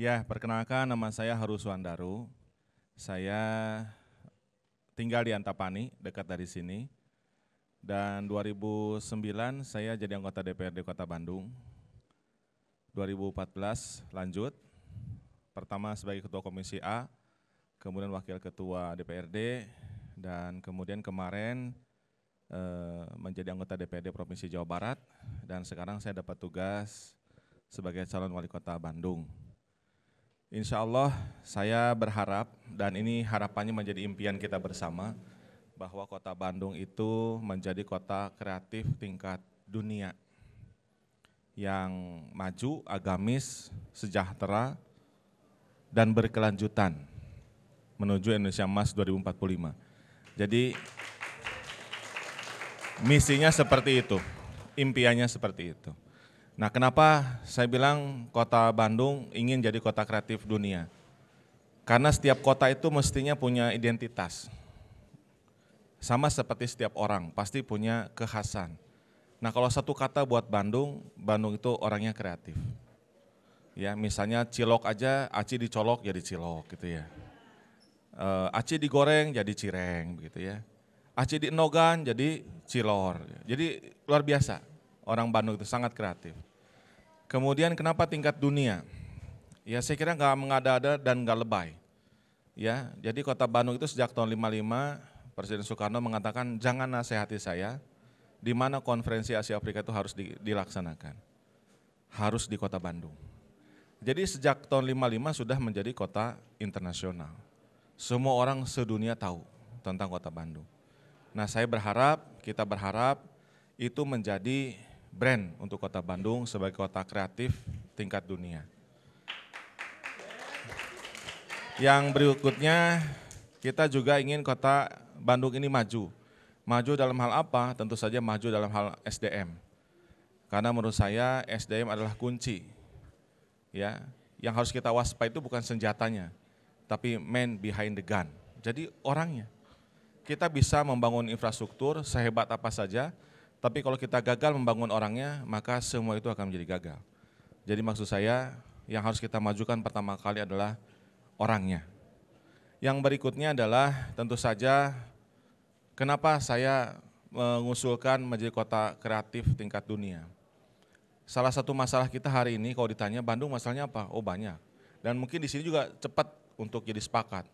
Ya, perkenalkan nama saya Haru Suandaru. Saya tinggal di Antapani, dekat dari sini. Dan 2009 saya jadi anggota DPRD Kota Bandung. 2014 lanjut. Pertama sebagai Ketua Komisi A, kemudian Wakil Ketua DPRD, dan kemudian kemarin Eh, menjadi anggota DPD Provinsi Jawa Barat dan sekarang saya dapat tugas sebagai calon wali kota Bandung. Insya Allah saya berharap dan ini harapannya menjadi impian kita bersama bahwa kota Bandung itu menjadi kota kreatif tingkat dunia yang maju, agamis, sejahtera, dan berkelanjutan menuju Indonesia Emas 2045. Jadi Misinya seperti itu, impiannya seperti itu. Nah, kenapa saya bilang kota Bandung ingin jadi kota kreatif dunia? Karena setiap kota itu mestinya punya identitas. Sama seperti setiap orang, pasti punya kekhasan. Nah, kalau satu kata buat Bandung, Bandung itu orangnya kreatif. Ya, misalnya cilok aja, aci dicolok jadi cilok gitu ya. Eh, aci digoreng jadi cireng gitu ya. Ah, di Nogan jadi Cilor. Jadi luar biasa orang Bandung itu sangat kreatif. Kemudian kenapa tingkat dunia? Ya saya kira nggak mengada-ada dan nggak lebay. Ya, jadi kota Bandung itu sejak tahun 55 Presiden Soekarno mengatakan jangan nasihati saya di mana konferensi Asia Afrika itu harus dilaksanakan. Harus di kota Bandung. Jadi sejak tahun 55 sudah menjadi kota internasional. Semua orang sedunia tahu tentang kota Bandung. Nah, saya berharap, kita berharap itu menjadi brand untuk Kota Bandung sebagai kota kreatif tingkat dunia. Yang berikutnya, kita juga ingin kota Bandung ini maju. Maju dalam hal apa? Tentu saja maju dalam hal SDM. Karena menurut saya SDM adalah kunci. Ya, yang harus kita waspada itu bukan senjatanya, tapi man behind the gun. Jadi orangnya kita bisa membangun infrastruktur sehebat apa saja, tapi kalau kita gagal membangun orangnya, maka semua itu akan menjadi gagal. Jadi maksud saya, yang harus kita majukan pertama kali adalah orangnya. Yang berikutnya adalah tentu saja kenapa saya mengusulkan menjadi kota kreatif tingkat dunia. Salah satu masalah kita hari ini kalau ditanya Bandung masalahnya apa? Oh banyak. Dan mungkin di sini juga cepat untuk jadi sepakat.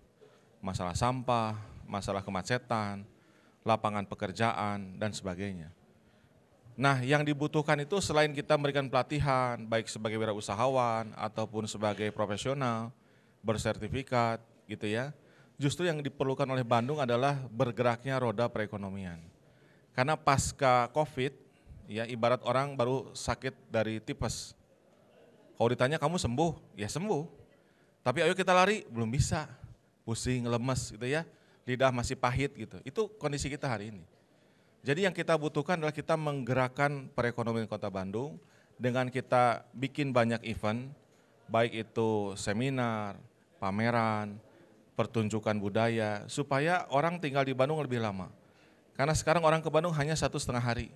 Masalah sampah, masalah kemacetan, lapangan pekerjaan, dan sebagainya. Nah, yang dibutuhkan itu selain kita memberikan pelatihan, baik sebagai wirausahawan ataupun sebagai profesional, bersertifikat, gitu ya. Justru yang diperlukan oleh Bandung adalah bergeraknya roda perekonomian. Karena pasca COVID, ya ibarat orang baru sakit dari tipes. Kalau ditanya kamu sembuh, ya sembuh. Tapi ayo kita lari, belum bisa. Pusing, lemes gitu ya lidah masih pahit gitu. Itu kondisi kita hari ini. Jadi yang kita butuhkan adalah kita menggerakkan perekonomian Kota Bandung dengan kita bikin banyak event, baik itu seminar, pameran, pertunjukan budaya, supaya orang tinggal di Bandung lebih lama. Karena sekarang orang ke Bandung hanya satu setengah hari.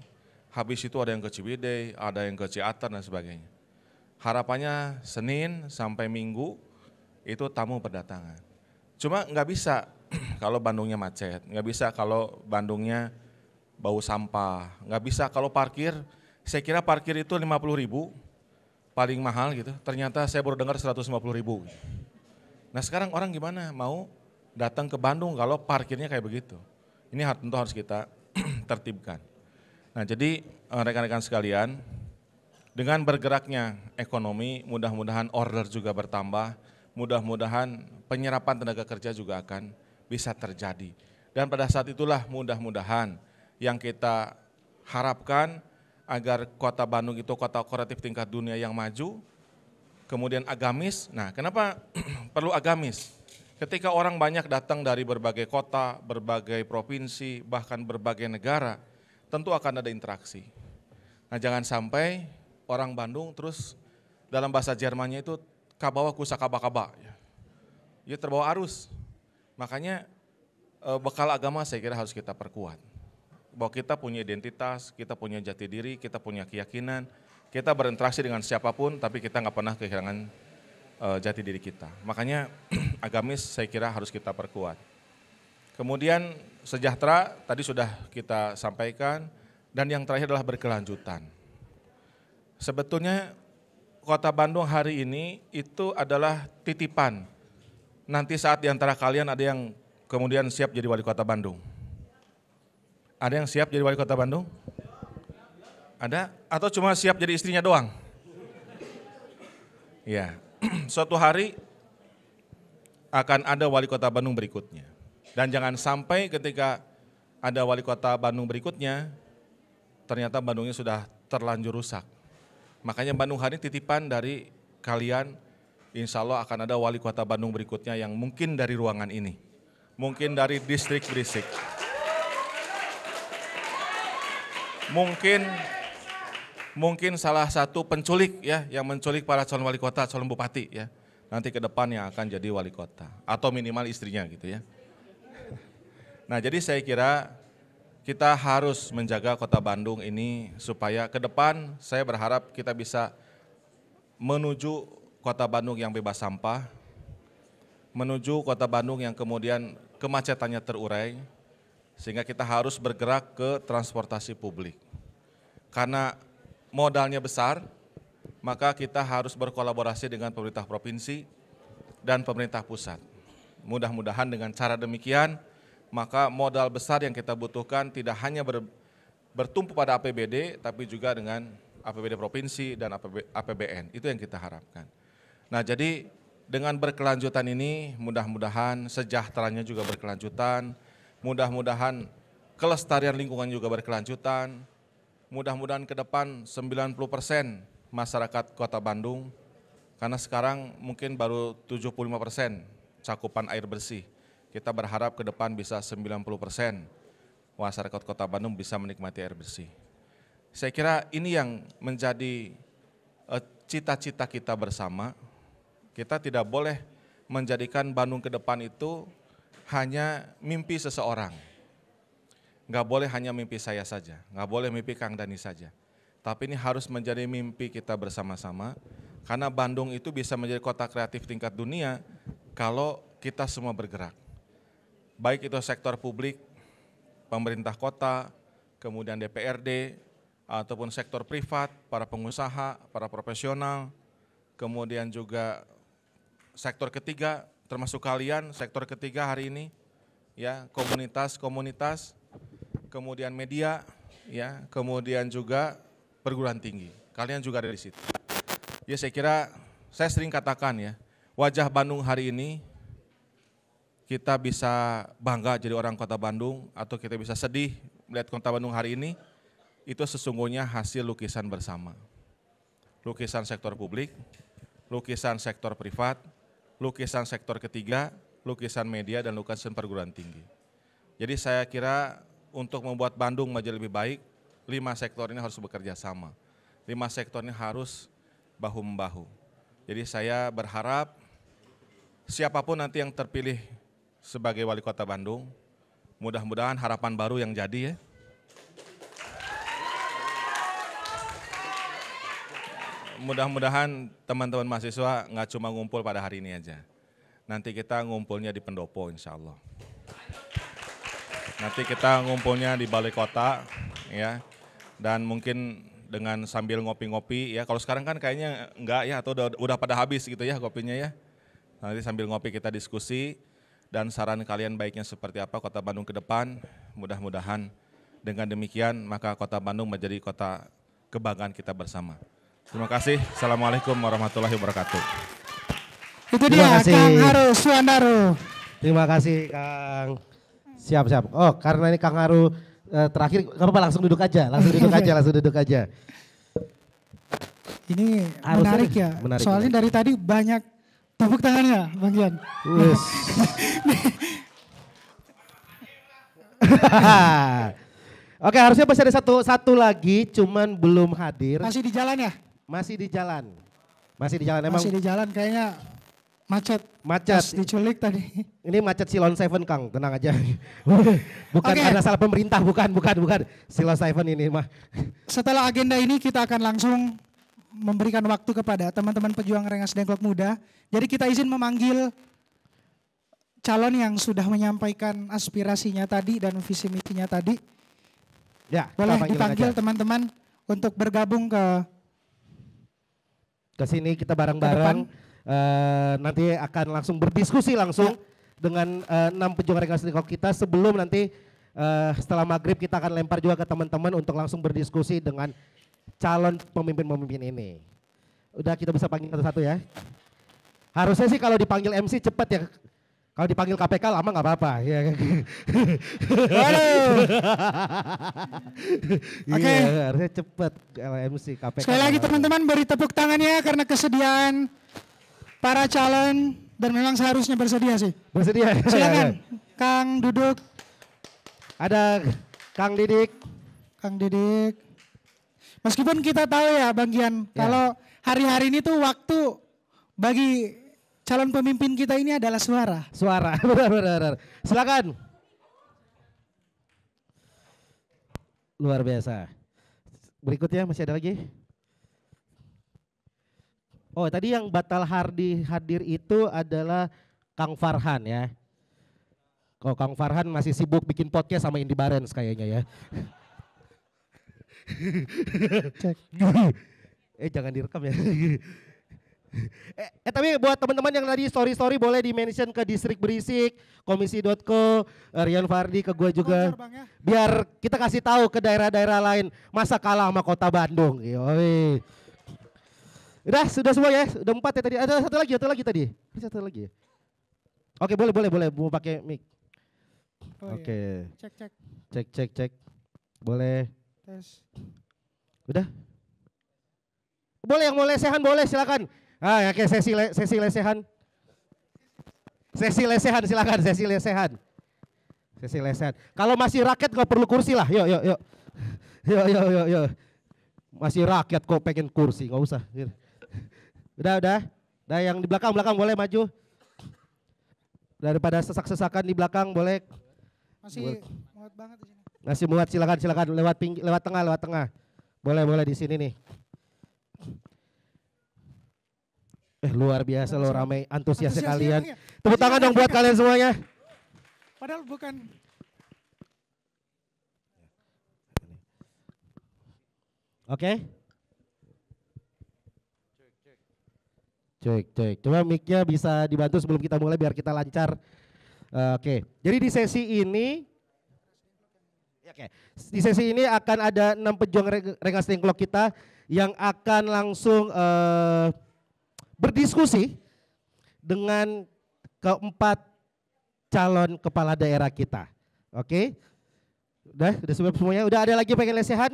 Habis itu ada yang ke Cibide ada yang ke Ciater dan sebagainya. Harapannya Senin sampai Minggu itu tamu berdatangan. Cuma nggak bisa kalau Bandungnya macet, nggak bisa kalau Bandungnya bau sampah, nggak bisa kalau parkir, saya kira parkir itu 50 ribu, paling mahal gitu, ternyata saya baru dengar 150 ribu. Nah sekarang orang gimana mau datang ke Bandung kalau parkirnya kayak begitu. Ini tentu harus kita tertibkan. Nah jadi eh, rekan-rekan sekalian, dengan bergeraknya ekonomi mudah-mudahan order juga bertambah, mudah-mudahan penyerapan tenaga kerja juga akan bisa terjadi. Dan pada saat itulah mudah-mudahan yang kita harapkan agar kota Bandung itu kota kooperatif tingkat dunia yang maju, kemudian agamis. Nah, kenapa perlu agamis? Ketika orang banyak datang dari berbagai kota, berbagai provinsi, bahkan berbagai negara, tentu akan ada interaksi. Nah, jangan sampai orang Bandung terus dalam bahasa Jermannya itu kabawa kusa kaba-kaba. Ya, terbawa arus. Makanya eh, bekal agama saya kira harus kita perkuat. Bahwa kita punya identitas, kita punya jati diri, kita punya keyakinan, kita berinteraksi dengan siapapun tapi kita nggak pernah kehilangan eh, jati diri kita. Makanya agamis saya kira harus kita perkuat. Kemudian sejahtera tadi sudah kita sampaikan dan yang terakhir adalah berkelanjutan. Sebetulnya kota Bandung hari ini itu adalah titipan nanti saat di antara kalian ada yang kemudian siap jadi wali kota Bandung? Ada yang siap jadi wali kota Bandung? Ada? Atau cuma siap jadi istrinya doang? Ya, suatu hari akan ada wali kota Bandung berikutnya. Dan jangan sampai ketika ada wali kota Bandung berikutnya, ternyata Bandungnya sudah terlanjur rusak. Makanya Bandung hari titipan dari kalian insya Allah akan ada wali kota Bandung berikutnya yang mungkin dari ruangan ini. Mungkin dari distrik berisik. Mungkin mungkin salah satu penculik ya yang menculik para calon wali kota, calon bupati ya. Nanti ke depan yang akan jadi wali kota atau minimal istrinya gitu ya. Nah, jadi saya kira kita harus menjaga kota Bandung ini supaya ke depan saya berharap kita bisa menuju kota Bandung yang bebas sampah, menuju kota Bandung yang kemudian kemacetannya terurai, sehingga kita harus bergerak ke transportasi publik. Karena modalnya besar, maka kita harus berkolaborasi dengan pemerintah provinsi dan pemerintah pusat. Mudah-mudahan dengan cara demikian, maka modal besar yang kita butuhkan tidak hanya ber, bertumpu pada APBD, tapi juga dengan APBD provinsi dan APBN. Itu yang kita harapkan. Nah, jadi dengan berkelanjutan ini mudah-mudahan sejahteranya juga berkelanjutan, mudah-mudahan kelestarian lingkungan juga berkelanjutan. Mudah-mudahan ke depan 90% persen masyarakat Kota Bandung karena sekarang mungkin baru 75% persen cakupan air bersih. Kita berharap ke depan bisa 90% persen masyarakat Kota Bandung bisa menikmati air bersih. Saya kira ini yang menjadi eh, cita-cita kita bersama kita tidak boleh menjadikan Bandung ke depan itu hanya mimpi seseorang. Nggak boleh hanya mimpi saya saja, nggak boleh mimpi Kang Dani saja. Tapi ini harus menjadi mimpi kita bersama-sama, karena Bandung itu bisa menjadi kota kreatif tingkat dunia kalau kita semua bergerak. Baik itu sektor publik, pemerintah kota, kemudian DPRD, ataupun sektor privat, para pengusaha, para profesional, kemudian juga sektor ketiga termasuk kalian sektor ketiga hari ini ya komunitas-komunitas kemudian media ya kemudian juga perguruan tinggi kalian juga ada di situ ya saya kira saya sering katakan ya wajah Bandung hari ini kita bisa bangga jadi orang kota Bandung atau kita bisa sedih melihat kota Bandung hari ini itu sesungguhnya hasil lukisan bersama lukisan sektor publik lukisan sektor privat lukisan sektor ketiga, lukisan media, dan lukisan perguruan tinggi. Jadi saya kira untuk membuat Bandung menjadi lebih baik, lima sektor ini harus bekerja sama. Lima sektor ini harus bahu-membahu. Jadi saya berharap siapapun nanti yang terpilih sebagai wali kota Bandung, mudah-mudahan harapan baru yang jadi ya, mudah-mudahan teman-teman mahasiswa nggak cuma ngumpul pada hari ini aja. Nanti kita ngumpulnya di pendopo insya Allah. Nanti kita ngumpulnya di balai kota ya. Dan mungkin dengan sambil ngopi-ngopi ya. Kalau sekarang kan kayaknya enggak ya atau udah, udah pada habis gitu ya kopinya ya. Nanti sambil ngopi kita diskusi dan saran kalian baiknya seperti apa kota Bandung ke depan. Mudah-mudahan dengan demikian maka kota Bandung menjadi kota kebanggaan kita bersama. Terima kasih. Assalamualaikum warahmatullahi wabarakatuh. Itu dia Kang Haru Suandaro. Terima kasih Kang. Siap siap. Oh karena ini Kang Haru eh, terakhir, kamu apa langsung duduk aja, langsung duduk aja, langsung duduk aja. Ini Harus menarik ya. Menarik, Soalnya menarik. dari tadi banyak tepuk tangannya, Bang Jan. Yes. Oke, harusnya masih ada satu satu lagi, cuman belum hadir. Masih di jalan ya? Masih di jalan. Masih di jalan emang. Masih di jalan kayaknya macet. Macet. Terus diculik tadi. Ini macet Silon Seven Kang, tenang aja. bukan okay. ada salah pemerintah, bukan, bukan, bukan. Silon Seven ini mah. Setelah agenda ini kita akan langsung memberikan waktu kepada teman-teman pejuang Rengas Dengklok Muda. Jadi kita izin memanggil calon yang sudah menyampaikan aspirasinya tadi dan visi misinya tadi. Ya, boleh dipanggil teman-teman untuk bergabung ke ke sini kita bareng-bareng uh, nanti akan langsung berdiskusi langsung ya. dengan uh, enam penjuara seni kita sebelum nanti uh, setelah maghrib kita akan lempar juga ke teman-teman untuk langsung berdiskusi dengan calon pemimpin-pemimpin ini. Udah kita bisa panggil satu-satu ya. Harusnya sih kalau dipanggil MC cepat ya kalau dipanggil KPK lama nggak apa-apa. Ya. Oke. Okay. Iya, harusnya cepat LMC KPK. Sekali lagi teman-teman beri tepuk tangannya karena kesediaan para calon dan memang seharusnya bersedia sih. Bersedia. Silakan. Kang duduk. Ada Kang Didik. Kang Didik. Meskipun kita tahu ya Bang Gian, ya. kalau hari-hari ini tuh waktu bagi calon pemimpin kita ini adalah suara. Suara, benar, benar, benar. Silakan. Luar biasa. Berikutnya masih ada lagi? Oh, tadi yang batal hardi hadir itu adalah Kang Farhan ya. Kalau Kang Farhan masih sibuk bikin podcast sama Indi Barens kayaknya ya. Cek. eh jangan direkam ya. Eh, eh, tapi buat teman-teman yang tadi story-story boleh di-mention ke distrik berisik, komisi.co, Rian Fardi ke gue juga. Ya. Biar kita kasih tahu ke daerah-daerah lain masa kalah sama kota Bandung. Yoi. Udah, sudah semua ya. Udah empat ya tadi. Ada satu lagi, satu lagi tadi. Satu lagi. Oke, boleh, boleh, boleh. Mau pakai mic. Oh, iya. Oke. Iya. Cek, cek. Cek, cek, cek. Boleh. Tes. Udah? Boleh yang mau lesehan boleh silakan. Ah, ya kayak sesi le, sesi lesehan. Sesi lesehan silakan, sesi lesehan. Sesi lesehan. Kalau masih rakyat nggak perlu kursi lah. Yuk, yuk, yuk. Yuk, yuk, yuk, yuk. Masih rakyat kok pengen kursi, nggak usah. Udah, udah. Udah yang di belakang, belakang boleh maju. Daripada sesak-sesakan di belakang boleh. Masih muat banget di sini. Masih muat silakan silakan lewat pinggir, lewat tengah, lewat tengah. Boleh, boleh di sini nih. Eh Luar biasa lo ramai antusiasnya Antusias kalian. Tepuk tangan dong buat kalian semuanya. Padahal bukan Oke. Okay. Cek, cek. Coba mic-nya bisa dibantu sebelum kita mulai biar kita lancar. Uh, Oke. Okay. Jadi di sesi ini ya, Oke. Okay. Di sesi ini akan ada enam pejuang Rengas Tengklok kita yang akan langsung uh, berdiskusi dengan keempat calon kepala daerah kita. Oke? Udah, udah semuanya. Udah ada lagi pengen lesehan?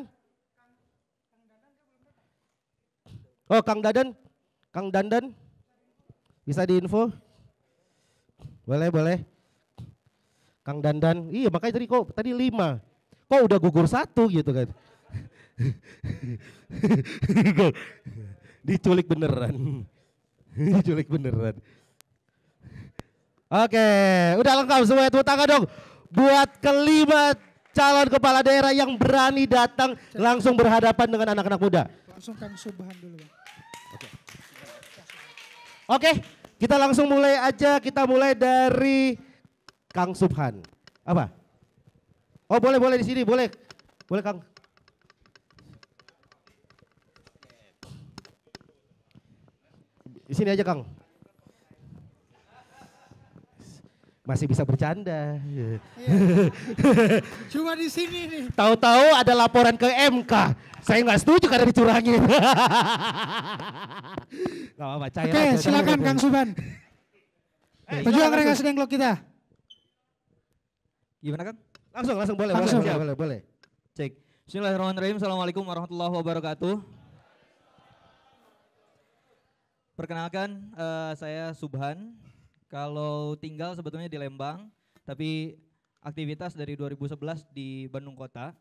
Oh, Kang Dadan. Kang Dandan. Bisa diinfo? Boleh, boleh. Kang Dandan. Iya, makanya tadi kok tadi lima. Kok udah gugur satu gitu kan. Diculik beneran. Diculik beneran. Oke, udah lengkap semua itu tangga dong. Buat kelima calon kepala daerah yang berani datang langsung berhadapan dengan anak-anak muda. Langsung Kang Subhan dulu. Bang. Oke. Oke, kita langsung mulai aja. Kita mulai dari Kang Subhan. Apa? Oh boleh boleh di sini boleh. Boleh Kang. Di sini aja Kang. Masih bisa bercanda. Iya. iya. Cuma di sini nih. Tahu-tahu ada laporan ke MK. Saya nggak setuju karena dicurangi. Gak apa-apa, Oke, aja. silakan Kang Suban. Eh, Pejuang Rengas Dengklok kita. Gimana kan Langsung, langsung boleh. Langsung. Boleh, boleh, boleh. Cek. Bismillahirrahmanirrahim. Assalamualaikum warahmatullahi wabarakatuh. Perkenalkan, uh, saya Subhan. Kalau tinggal sebetulnya di Lembang, tapi aktivitas dari 2011 di Bandung Kota.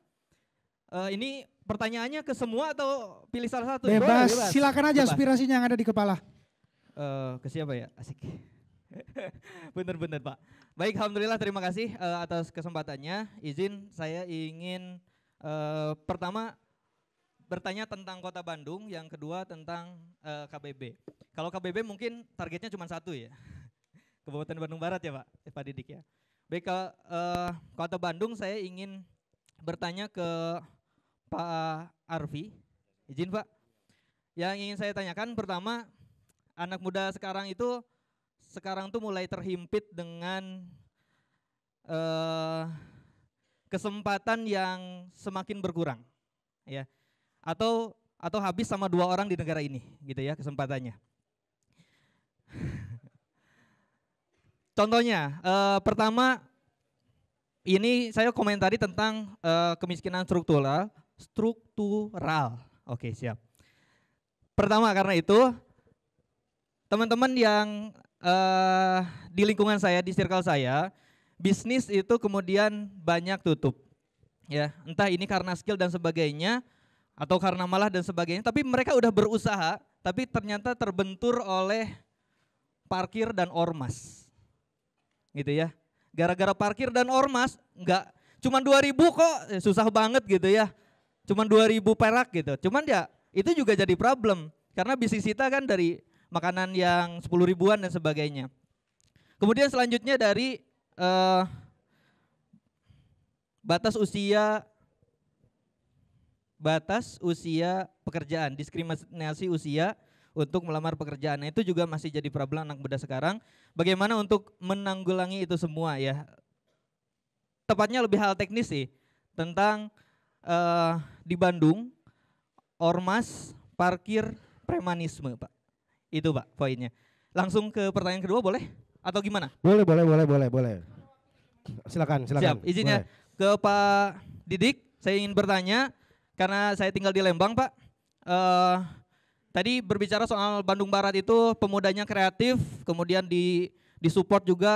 Uh, ini pertanyaannya ke semua atau pilih salah satu? Bebas, bebas. silakan aja aspirasinya yang ada di kepala. Uh, ke siapa ya? Asik. Bener-bener Pak. Baik, Alhamdulillah terima kasih uh, atas kesempatannya. Izin saya ingin uh, pertama bertanya tentang kota Bandung, yang kedua tentang uh, eh, KBB. Kalau KBB mungkin targetnya cuma satu ya, Kabupaten Bandung Barat ya Pak, eh, Pak Didik ya. Baik uh, kota Bandung saya ingin bertanya ke Pak Arfi, izin Pak. Yang ingin saya tanyakan pertama, anak muda sekarang itu sekarang tuh mulai terhimpit dengan uh, kesempatan yang semakin berkurang ya atau atau habis sama dua orang di negara ini gitu ya kesempatannya. Contohnya, eh, pertama ini saya komentari tentang eh, kemiskinan struktural, struktural. Oke, siap. Pertama karena itu teman-teman yang eh, di lingkungan saya, di circle saya, bisnis itu kemudian banyak tutup. Ya, entah ini karena skill dan sebagainya, atau karena malah dan sebagainya. Tapi mereka udah berusaha, tapi ternyata terbentur oleh parkir dan ormas. Gitu ya. Gara-gara parkir dan ormas, enggak dua ribu kok ya susah banget gitu ya. cuma dua ribu perak gitu. Cuman ya itu juga jadi problem karena bisnis kita kan dari makanan yang sepuluh ribuan dan sebagainya. Kemudian selanjutnya dari uh, batas usia batas usia pekerjaan, diskriminasi usia untuk melamar pekerjaan. Nah, itu juga masih jadi problem anak muda sekarang. Bagaimana untuk menanggulangi itu semua ya? Tepatnya lebih hal teknis sih tentang uh, di Bandung ormas parkir premanisme, Pak. Itu, Pak, poinnya. Langsung ke pertanyaan kedua boleh atau gimana? Boleh, boleh, boleh, boleh, boleh. Silakan, silakan. Siap, izinnya boleh. ke Pak Didik, saya ingin bertanya karena saya tinggal di Lembang, Pak. Uh, tadi berbicara soal Bandung Barat itu pemudanya kreatif, kemudian di disupport juga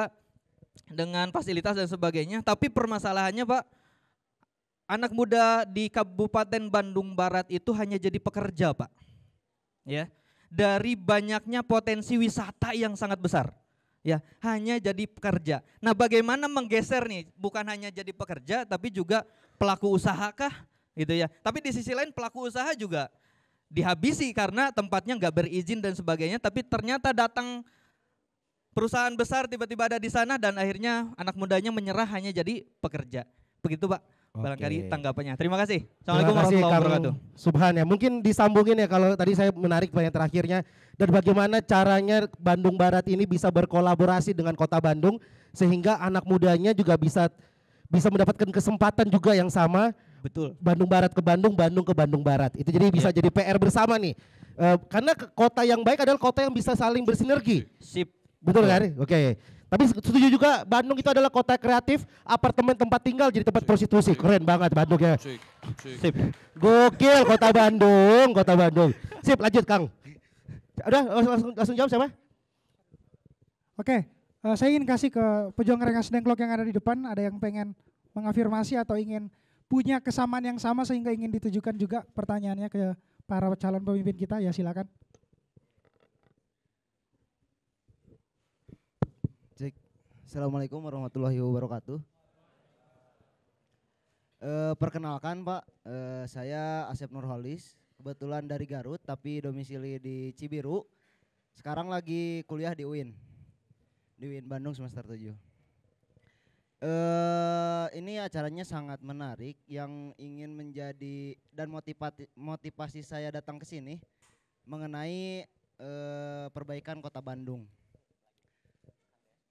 dengan fasilitas dan sebagainya. Tapi permasalahannya, Pak, anak muda di Kabupaten Bandung Barat itu hanya jadi pekerja, Pak. Ya. Dari banyaknya potensi wisata yang sangat besar ya hanya jadi pekerja. Nah, bagaimana menggeser nih? Bukan hanya jadi pekerja, tapi juga pelaku usaha kah? gitu ya. Tapi di sisi lain pelaku usaha juga dihabisi karena tempatnya nggak berizin dan sebagainya. Tapi ternyata datang perusahaan besar tiba-tiba ada di sana dan akhirnya anak mudanya menyerah hanya jadi pekerja. Begitu pak. Oke. Barangkali tanggapannya. Terima kasih. Assalamualaikum warahmatullahi wabarakatuh. Subhan ya. Mungkin disambungin ya kalau tadi saya menarik banyak terakhirnya dan bagaimana caranya Bandung Barat ini bisa berkolaborasi dengan Kota Bandung sehingga anak mudanya juga bisa bisa mendapatkan kesempatan juga yang sama Betul. Bandung Barat ke Bandung, Bandung ke Bandung Barat. Itu jadi bisa yeah. jadi PR bersama nih. Uh, karena kota yang baik adalah kota yang bisa saling bersinergi. Sip. Betul kan? Oke. Okay. Tapi setuju juga Bandung itu adalah kota kreatif, apartemen tempat tinggal jadi tempat Sip. prostitusi. Sip. Keren banget Bandung ya. Sip. Sip. Gokil kota Bandung, kota Bandung. Sip, lanjut Kang. Udah langsung, langsung jawab siapa? Oke, okay. uh, eh, saya ingin kasih ke pejuang Rengas Dengklok yang ada di depan, ada yang pengen mengafirmasi atau ingin punya kesamaan yang sama sehingga ingin ditujukan juga pertanyaannya ke para calon pemimpin kita ya silakan. Cik. Assalamualaikum warahmatullahi wabarakatuh. E, perkenalkan Pak, e, saya Asep Nurholis, kebetulan dari Garut tapi domisili di Cibiru. Sekarang lagi kuliah di UIN. Di UIN Bandung semester 7. Uh, ini acaranya sangat menarik yang ingin menjadi dan motivasi motivasi saya datang ke sini mengenai uh, perbaikan kota Bandung.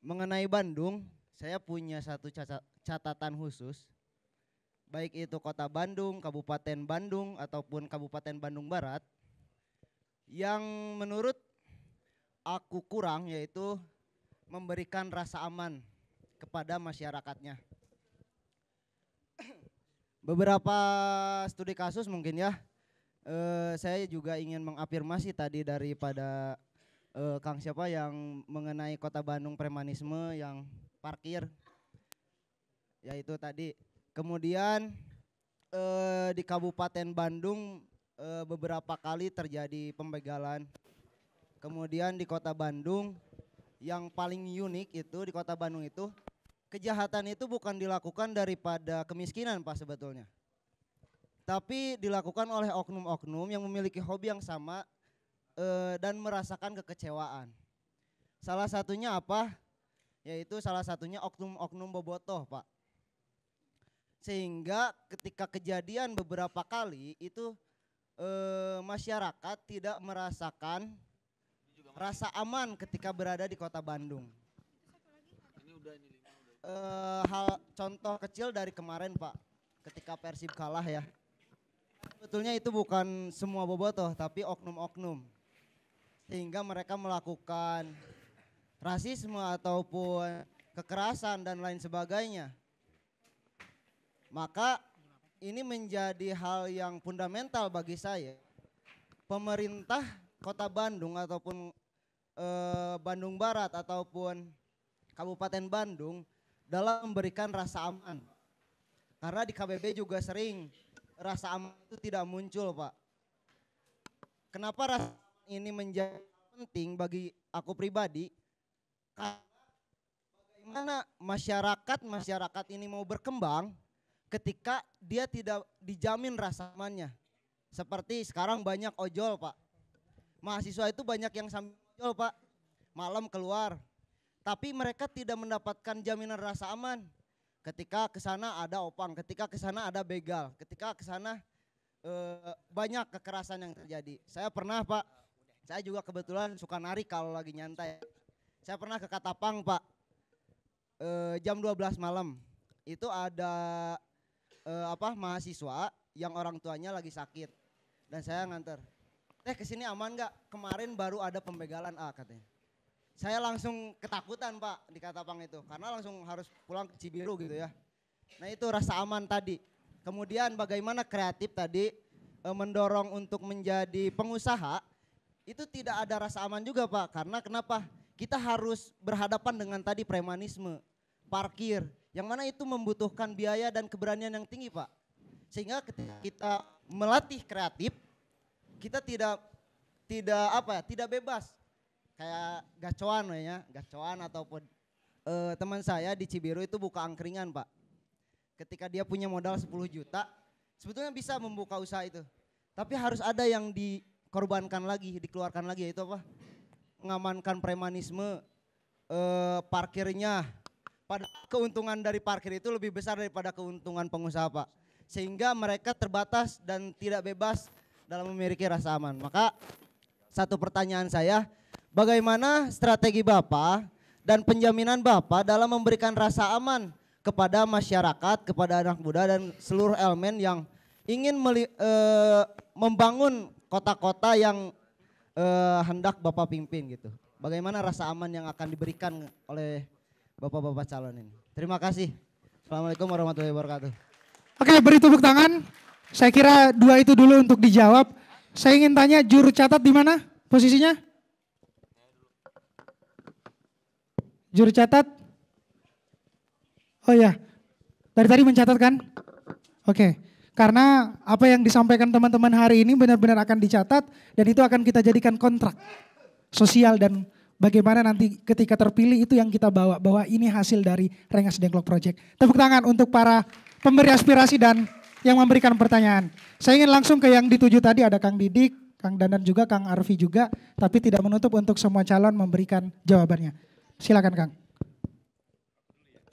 Mengenai Bandung, saya punya satu catatan khusus. Baik itu kota Bandung, Kabupaten Bandung ataupun Kabupaten Bandung Barat yang menurut aku kurang yaitu memberikan rasa aman kepada masyarakatnya. Beberapa studi kasus mungkin ya, e, saya juga ingin mengafirmasi tadi daripada e, Kang siapa yang mengenai kota Bandung premanisme yang parkir, yaitu tadi. Kemudian e, di Kabupaten Bandung e, beberapa kali terjadi pembegalan. Kemudian di kota Bandung yang paling unik itu di kota Bandung itu kejahatan itu bukan dilakukan daripada kemiskinan Pak sebetulnya. Tapi dilakukan oleh oknum-oknum yang memiliki hobi yang sama e, dan merasakan kekecewaan. Salah satunya apa? Yaitu salah satunya oknum-oknum bobotoh Pak. Sehingga ketika kejadian beberapa kali itu e, masyarakat tidak merasakan rasa aman ketika berada di kota Bandung. Ini udah ini uh, hal contoh kecil dari kemarin Pak, ketika Persib kalah ya. Sebetulnya itu bukan semua bobotoh, tapi oknum-oknum. Sehingga mereka melakukan rasisme ataupun kekerasan dan lain sebagainya. Maka ini menjadi hal yang fundamental bagi saya. Pemerintah Kota Bandung ataupun e, Bandung Barat ataupun Kabupaten Bandung dalam memberikan rasa aman. Karena di KBB juga sering rasa aman itu tidak muncul, Pak. Kenapa rasa ini menjadi penting bagi aku pribadi? Karena bagaimana masyarakat-masyarakat ini mau berkembang ketika dia tidak dijamin rasa amannya. Seperti sekarang banyak ojol, Pak. Mahasiswa itu banyak yang sambil ojol, Pak. Malam keluar, tapi mereka tidak mendapatkan jaminan rasa aman. Ketika ke sana ada opang, ketika ke sana ada begal, ketika ke sana eh, banyak kekerasan yang terjadi. Saya pernah, Pak. Saya juga kebetulan suka nari kalau lagi nyantai. Saya pernah ke Katapang, Pak. Eh, jam 12 malam. Itu ada eh, apa mahasiswa yang orang tuanya lagi sakit. Dan saya nganter. Teh kesini aman nggak? Kemarin baru ada pembegalan A katanya saya langsung ketakutan Pak di Katapang itu karena langsung harus pulang ke Cibiru gitu ya. Nah itu rasa aman tadi. Kemudian bagaimana kreatif tadi e, mendorong untuk menjadi pengusaha itu tidak ada rasa aman juga Pak karena kenapa? Kita harus berhadapan dengan tadi premanisme, parkir yang mana itu membutuhkan biaya dan keberanian yang tinggi Pak. Sehingga ketika kita melatih kreatif kita tidak tidak apa ya, tidak bebas kayak gacoan ya, gacoan ataupun uh, teman saya di Cibiru itu buka angkringan, Pak. Ketika dia punya modal 10 juta, sebetulnya bisa membuka usaha itu. Tapi harus ada yang dikorbankan lagi, dikeluarkan lagi yaitu apa? Mengamankan premanisme eh, parkirnya. Pada keuntungan dari parkir itu lebih besar daripada keuntungan pengusaha, Pak. Sehingga mereka terbatas dan tidak bebas dalam memiliki rasa aman. Maka satu pertanyaan saya, Bagaimana strategi Bapak dan penjaminan Bapak dalam memberikan rasa aman kepada masyarakat, kepada anak muda dan seluruh elemen yang ingin meli, e, membangun kota-kota yang e, hendak Bapak pimpin gitu. Bagaimana rasa aman yang akan diberikan oleh Bapak-bapak calon ini. Terima kasih. Assalamualaikum warahmatullahi wabarakatuh. Oke, beri tepuk tangan. Saya kira dua itu dulu untuk dijawab. Saya ingin tanya juru catat di mana posisinya? Juru catat? Oh ya, dari tadi mencatat kan? Oke. Karena apa yang disampaikan teman-teman hari ini benar-benar akan dicatat dan itu akan kita jadikan kontrak sosial dan bagaimana nanti ketika terpilih itu yang kita bawa bahwa ini hasil dari Rengas Dengklok Project. Tepuk tangan untuk para pemberi aspirasi dan yang memberikan pertanyaan. Saya ingin langsung ke yang dituju tadi ada Kang Didik, Kang Dandan juga, Kang Arfi juga, tapi tidak menutup untuk semua calon memberikan jawabannya. Silakan Kang.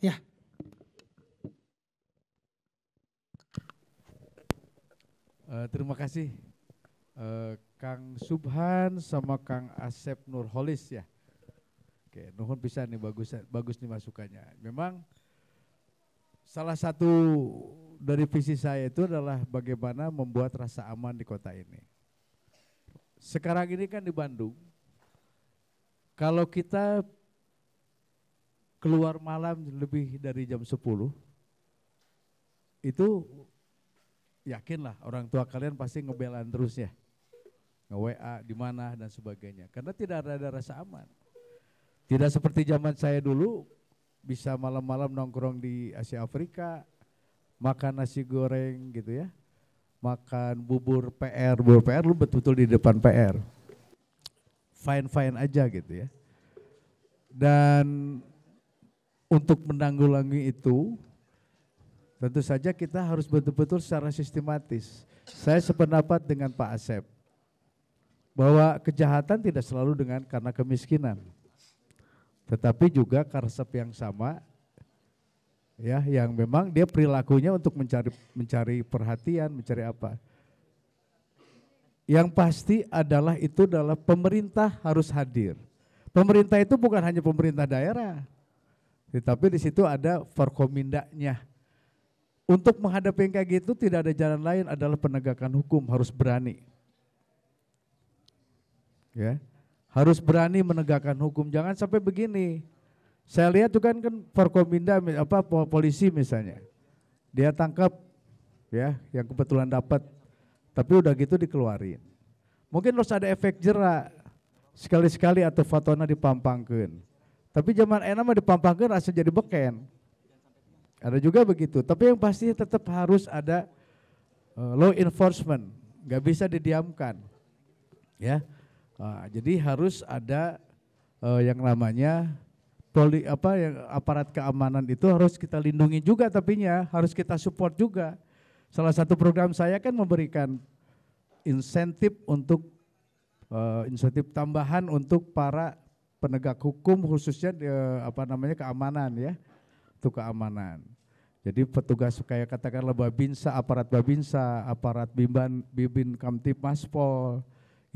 Ya. Uh, terima kasih uh, Kang Subhan sama Kang Asep Nurholis ya. Oke, nuhun bisa nih bagus bagus nih masukannya. Memang salah satu dari visi saya itu adalah bagaimana membuat rasa aman di kota ini. Sekarang ini kan di Bandung, kalau kita keluar malam lebih dari jam 10 itu yakinlah orang tua kalian pasti ngebelan terus ya. Nge-WA di mana dan sebagainya. Karena tidak ada, ada rasa aman. Tidak seperti zaman saya dulu bisa malam-malam nongkrong di Asia Afrika, makan nasi goreng gitu ya. Makan bubur PR, bubur PR lu betul-betul di depan PR. Fine-fine aja gitu ya. Dan untuk menanggulangi itu tentu saja kita harus betul-betul secara sistematis. Saya sependapat dengan Pak Asep bahwa kejahatan tidak selalu dengan karena kemiskinan. Tetapi juga karsep yang sama ya yang memang dia perilakunya untuk mencari mencari perhatian, mencari apa. Yang pasti adalah itu adalah pemerintah harus hadir. Pemerintah itu bukan hanya pemerintah daerah, Ya, tapi di situ ada forkomindanya. Untuk menghadapi yang kayak gitu tidak ada jalan lain adalah penegakan hukum harus berani. Ya. Harus berani menegakkan hukum. Jangan sampai begini. Saya lihat tuh kan kan Forkominda apa polisi misalnya. Dia tangkap ya yang kebetulan dapat tapi udah gitu dikeluarin. Mungkin harus ada efek jerak sekali-sekali atau fatona dipampangkan. Tapi zaman enak mah dipampangkan asal jadi beken. Ada juga begitu. Tapi yang pasti tetap harus ada uh, law enforcement. Gak bisa didiamkan. Ya. Uh, jadi harus ada uh, yang namanya poli apa yang aparat keamanan itu harus kita lindungi juga tapinya harus kita support juga. Salah satu program saya kan memberikan insentif untuk uh, insentif tambahan untuk para penegak hukum khususnya eh, apa namanya keamanan ya untuk keamanan. Jadi petugas kayak katakanlah babinsa, aparat babinsa, aparat bimban, bibin kamtip maspol,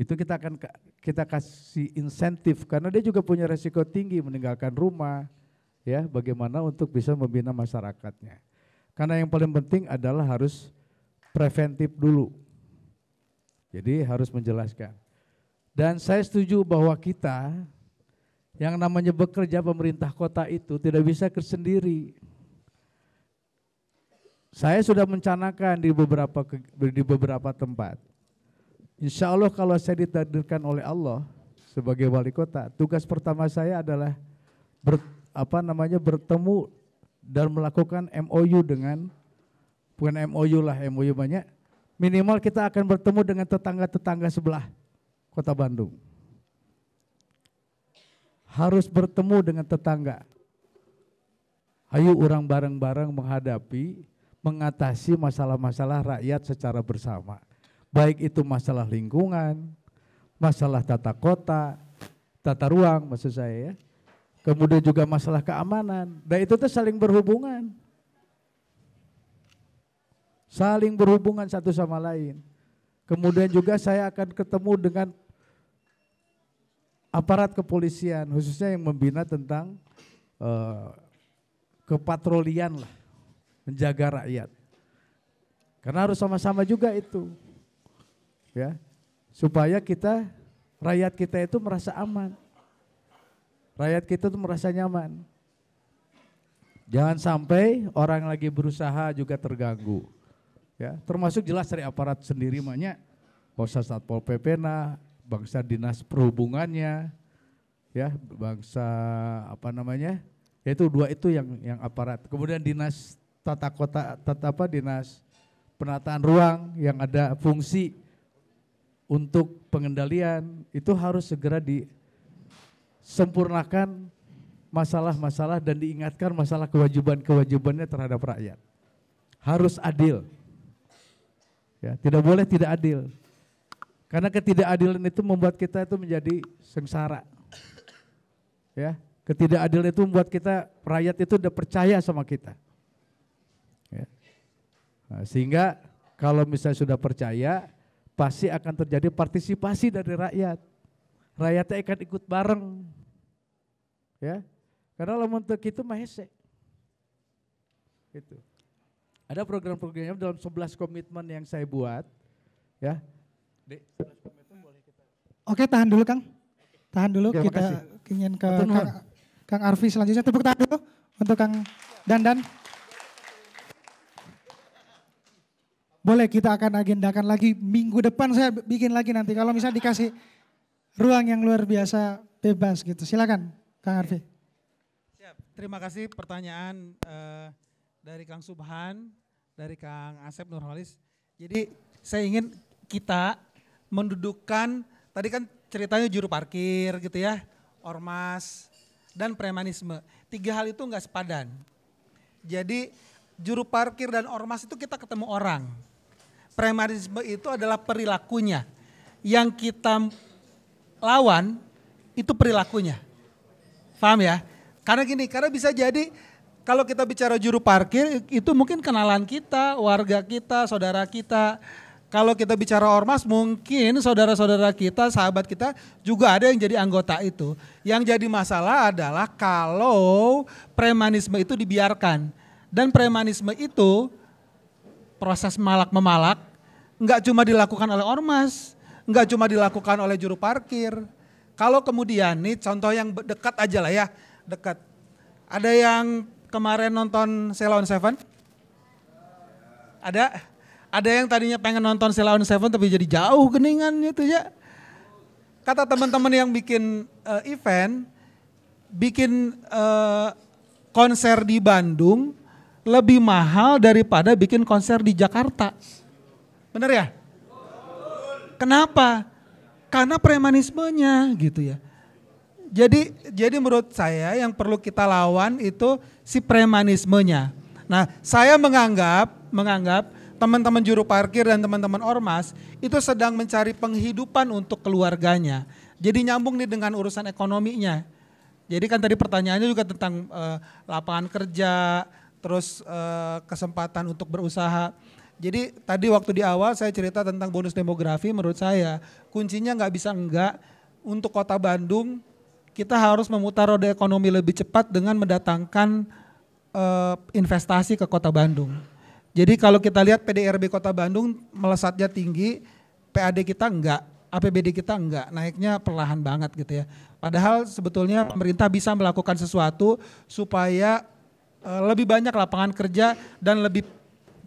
itu kita akan kita kasih insentif karena dia juga punya resiko tinggi meninggalkan rumah, ya bagaimana untuk bisa membina masyarakatnya. Karena yang paling penting adalah harus preventif dulu. Jadi harus menjelaskan. Dan saya setuju bahwa kita yang namanya bekerja pemerintah kota itu tidak bisa sendiri. Saya sudah mencanakan di beberapa di beberapa tempat. Insya Allah kalau saya ditakdirkan oleh Allah sebagai wali kota, tugas pertama saya adalah ber, apa namanya bertemu dan melakukan MOU dengan bukan MOU lah MOU banyak minimal kita akan bertemu dengan tetangga-tetangga sebelah kota Bandung harus bertemu dengan tetangga. Ayo orang bareng-bareng menghadapi, mengatasi masalah-masalah rakyat secara bersama. Baik itu masalah lingkungan, masalah tata kota, tata ruang maksud saya ya. Kemudian juga masalah keamanan. Dan itu tuh saling berhubungan. Saling berhubungan satu sama lain. Kemudian juga saya akan ketemu dengan aparat kepolisian khususnya yang membina tentang uh, kepatrolian lah, menjaga rakyat. Karena harus sama-sama juga itu. Ya. Supaya kita rakyat kita itu merasa aman. Rakyat kita itu merasa nyaman. Jangan sampai orang lagi berusaha juga terganggu. Ya, termasuk jelas dari aparat sendiri banyak, Polsat Satpol PP nah bangsa dinas perhubungannya, ya bangsa apa namanya? Yaitu dua itu yang yang aparat. Kemudian dinas tata kota tata apa dinas penataan ruang yang ada fungsi untuk pengendalian itu harus segera disempurnakan masalah-masalah dan diingatkan masalah kewajiban-kewajibannya terhadap rakyat. Harus adil. Ya, tidak boleh tidak adil. Karena ketidakadilan itu membuat kita itu menjadi sengsara. Ya, ketidakadilan itu membuat kita rakyat itu udah percaya sama kita. Ya. Nah, sehingga kalau misalnya sudah percaya, pasti akan terjadi partisipasi dari rakyat. Rakyatnya akan ikut bareng. Ya. Karena lamun itu mahese. Itu. Ada program-programnya dalam 11 komitmen yang saya buat. Ya, Oke, tahan dulu Kang. Tahan dulu Oke, kita ingin ke Kang, Kang Arfi selanjutnya. Tepuk tangan dulu untuk Kang Dandan. Boleh kita akan agendakan lagi minggu depan saya bikin lagi nanti kalau misalnya dikasih ruang yang luar biasa bebas gitu. Silakan Kang Arfi. Siap. Terima kasih pertanyaan uh, dari Kang Subhan, dari Kang Asep Nurholis. Jadi saya ingin kita mendudukkan tadi kan ceritanya juru parkir gitu ya, ormas dan premanisme. Tiga hal itu nggak sepadan. Jadi juru parkir dan ormas itu kita ketemu orang. Premanisme itu adalah perilakunya. Yang kita lawan itu perilakunya. Paham ya? Karena gini, karena bisa jadi kalau kita bicara juru parkir itu mungkin kenalan kita, warga kita, saudara kita, kalau kita bicara ormas mungkin saudara-saudara kita, sahabat kita juga ada yang jadi anggota itu. Yang jadi masalah adalah kalau premanisme itu dibiarkan. Dan premanisme itu proses malak memalak nggak cuma dilakukan oleh ormas, nggak cuma dilakukan oleh juru parkir. Kalau kemudian nih contoh yang dekat aja lah ya, dekat. Ada yang kemarin nonton Sailor Seven? Ada? Ada yang tadinya pengen nonton Selawan Seven tapi jadi jauh geningannya tuh ya. Kata teman-teman yang bikin uh, event, bikin uh, konser di Bandung lebih mahal daripada bikin konser di Jakarta. Benar ya? Kenapa? Karena premanismenya gitu ya. Jadi jadi menurut saya yang perlu kita lawan itu si premanismenya. Nah, saya menganggap menganggap teman-teman juru parkir dan teman-teman ormas itu sedang mencari penghidupan untuk keluarganya. Jadi nyambung nih dengan urusan ekonominya. Jadi kan tadi pertanyaannya juga tentang uh, lapangan kerja, terus uh, kesempatan untuk berusaha. Jadi tadi waktu di awal saya cerita tentang bonus demografi menurut saya kuncinya nggak bisa enggak untuk kota Bandung kita harus memutar roda ekonomi lebih cepat dengan mendatangkan eh, investasi ke kota Bandung. Jadi kalau kita lihat PDRB Kota Bandung melesatnya tinggi, PAD kita enggak, APBD kita enggak, naiknya perlahan banget gitu ya. Padahal sebetulnya pemerintah bisa melakukan sesuatu supaya eh, lebih banyak lapangan kerja dan lebih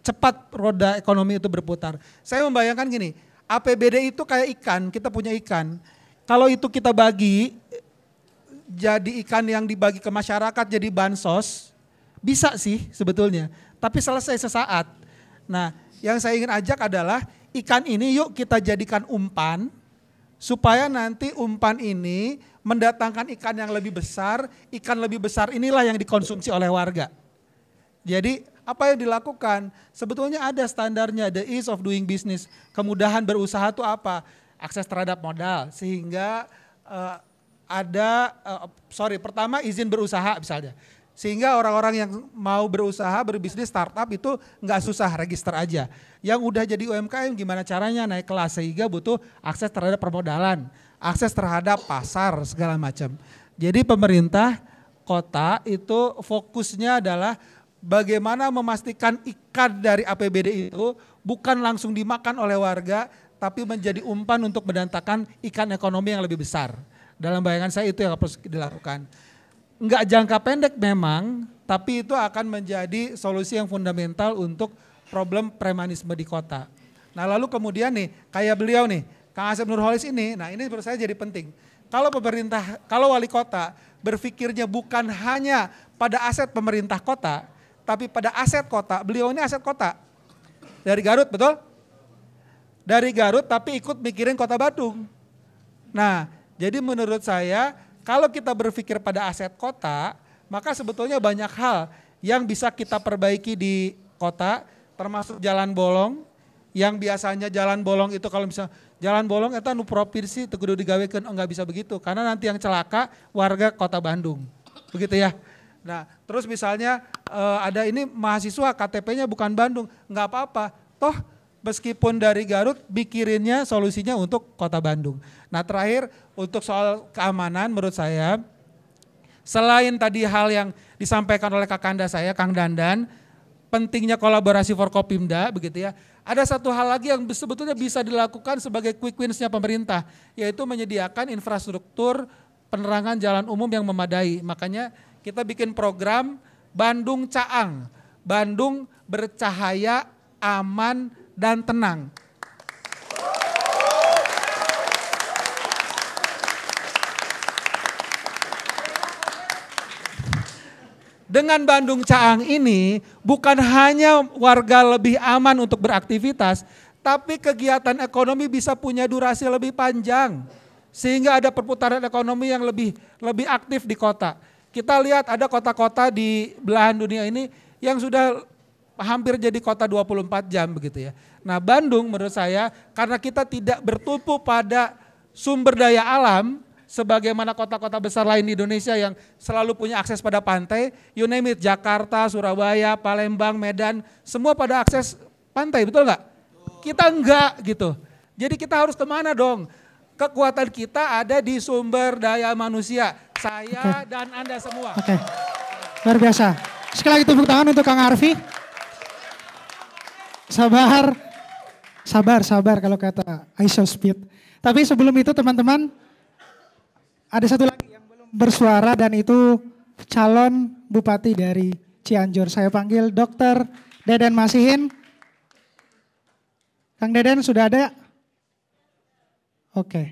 cepat roda ekonomi itu berputar. Saya membayangkan gini, APBD itu kayak ikan, kita punya ikan. Kalau itu kita bagi jadi ikan yang dibagi ke masyarakat jadi bansos, bisa sih sebetulnya tapi selesai sesaat. Nah, yang saya ingin ajak adalah ikan ini yuk kita jadikan umpan supaya nanti umpan ini mendatangkan ikan yang lebih besar, ikan lebih besar inilah yang dikonsumsi oleh warga. Jadi apa yang dilakukan? Sebetulnya ada standarnya, the ease of doing business. Kemudahan berusaha itu apa? Akses terhadap modal sehingga uh, ada uh, sorry pertama izin berusaha misalnya sehingga orang-orang yang mau berusaha, berbisnis, startup itu nggak susah register aja. Yang udah jadi UMKM gimana caranya naik kelas sehingga butuh akses terhadap permodalan, akses terhadap pasar segala macam. Jadi pemerintah kota itu fokusnya adalah bagaimana memastikan ikan dari APBD itu bukan langsung dimakan oleh warga tapi menjadi umpan untuk mendatangkan ikan ekonomi yang lebih besar. Dalam bayangan saya itu yang harus dilakukan nggak jangka pendek memang, tapi itu akan menjadi solusi yang fundamental untuk problem premanisme di kota. Nah lalu kemudian nih, kayak beliau nih, Kang Asep Nurholis ini, nah ini menurut saya jadi penting. Kalau pemerintah, kalau wali kota berpikirnya bukan hanya pada aset pemerintah kota, tapi pada aset kota, beliau ini aset kota. Dari Garut, betul? Dari Garut tapi ikut mikirin kota Bandung. Nah, jadi menurut saya kalau kita berpikir pada aset kota, maka sebetulnya banyak hal yang bisa kita perbaiki di kota, termasuk jalan bolong, yang biasanya jalan bolong itu kalau misalnya jalan bolong itu nu provinsi tegudu digawekan oh, nggak bisa begitu karena nanti yang celaka warga kota Bandung begitu ya nah terus misalnya eh, ada ini mahasiswa KTP-nya bukan Bandung enggak apa-apa toh meskipun dari Garut pikirinnya solusinya untuk kota Bandung. Nah terakhir untuk soal keamanan menurut saya selain tadi hal yang disampaikan oleh kakanda saya Kang Dandan pentingnya kolaborasi Forkopimda begitu ya. Ada satu hal lagi yang sebetulnya bisa dilakukan sebagai quick wins-nya pemerintah, yaitu menyediakan infrastruktur penerangan jalan umum yang memadai. Makanya kita bikin program Bandung Caang, Bandung bercahaya aman dan tenang. Dengan Bandung Caang ini bukan hanya warga lebih aman untuk beraktivitas, tapi kegiatan ekonomi bisa punya durasi lebih panjang sehingga ada perputaran ekonomi yang lebih lebih aktif di kota. Kita lihat ada kota-kota di belahan dunia ini yang sudah hampir jadi kota 24 jam begitu ya. Nah Bandung menurut saya karena kita tidak bertumpu pada sumber daya alam sebagaimana kota-kota besar lain di Indonesia yang selalu punya akses pada pantai, you name it, Jakarta, Surabaya, Palembang, Medan, semua pada akses pantai, betul nggak? Kita enggak gitu. Jadi kita harus kemana dong? Kekuatan kita ada di sumber daya manusia, saya okay. dan Anda semua. Oke, okay. luar biasa. Sekali lagi tepuk tangan untuk Kang Arfi. Sabar. Sabar, sabar kalau kata I Show speed. Tapi sebelum itu teman-teman, ada satu lagi yang belum bersuara dan itu calon bupati dari Cianjur. Saya panggil Dokter Deden Masihin. Kang Deden sudah ada? Oke. Okay.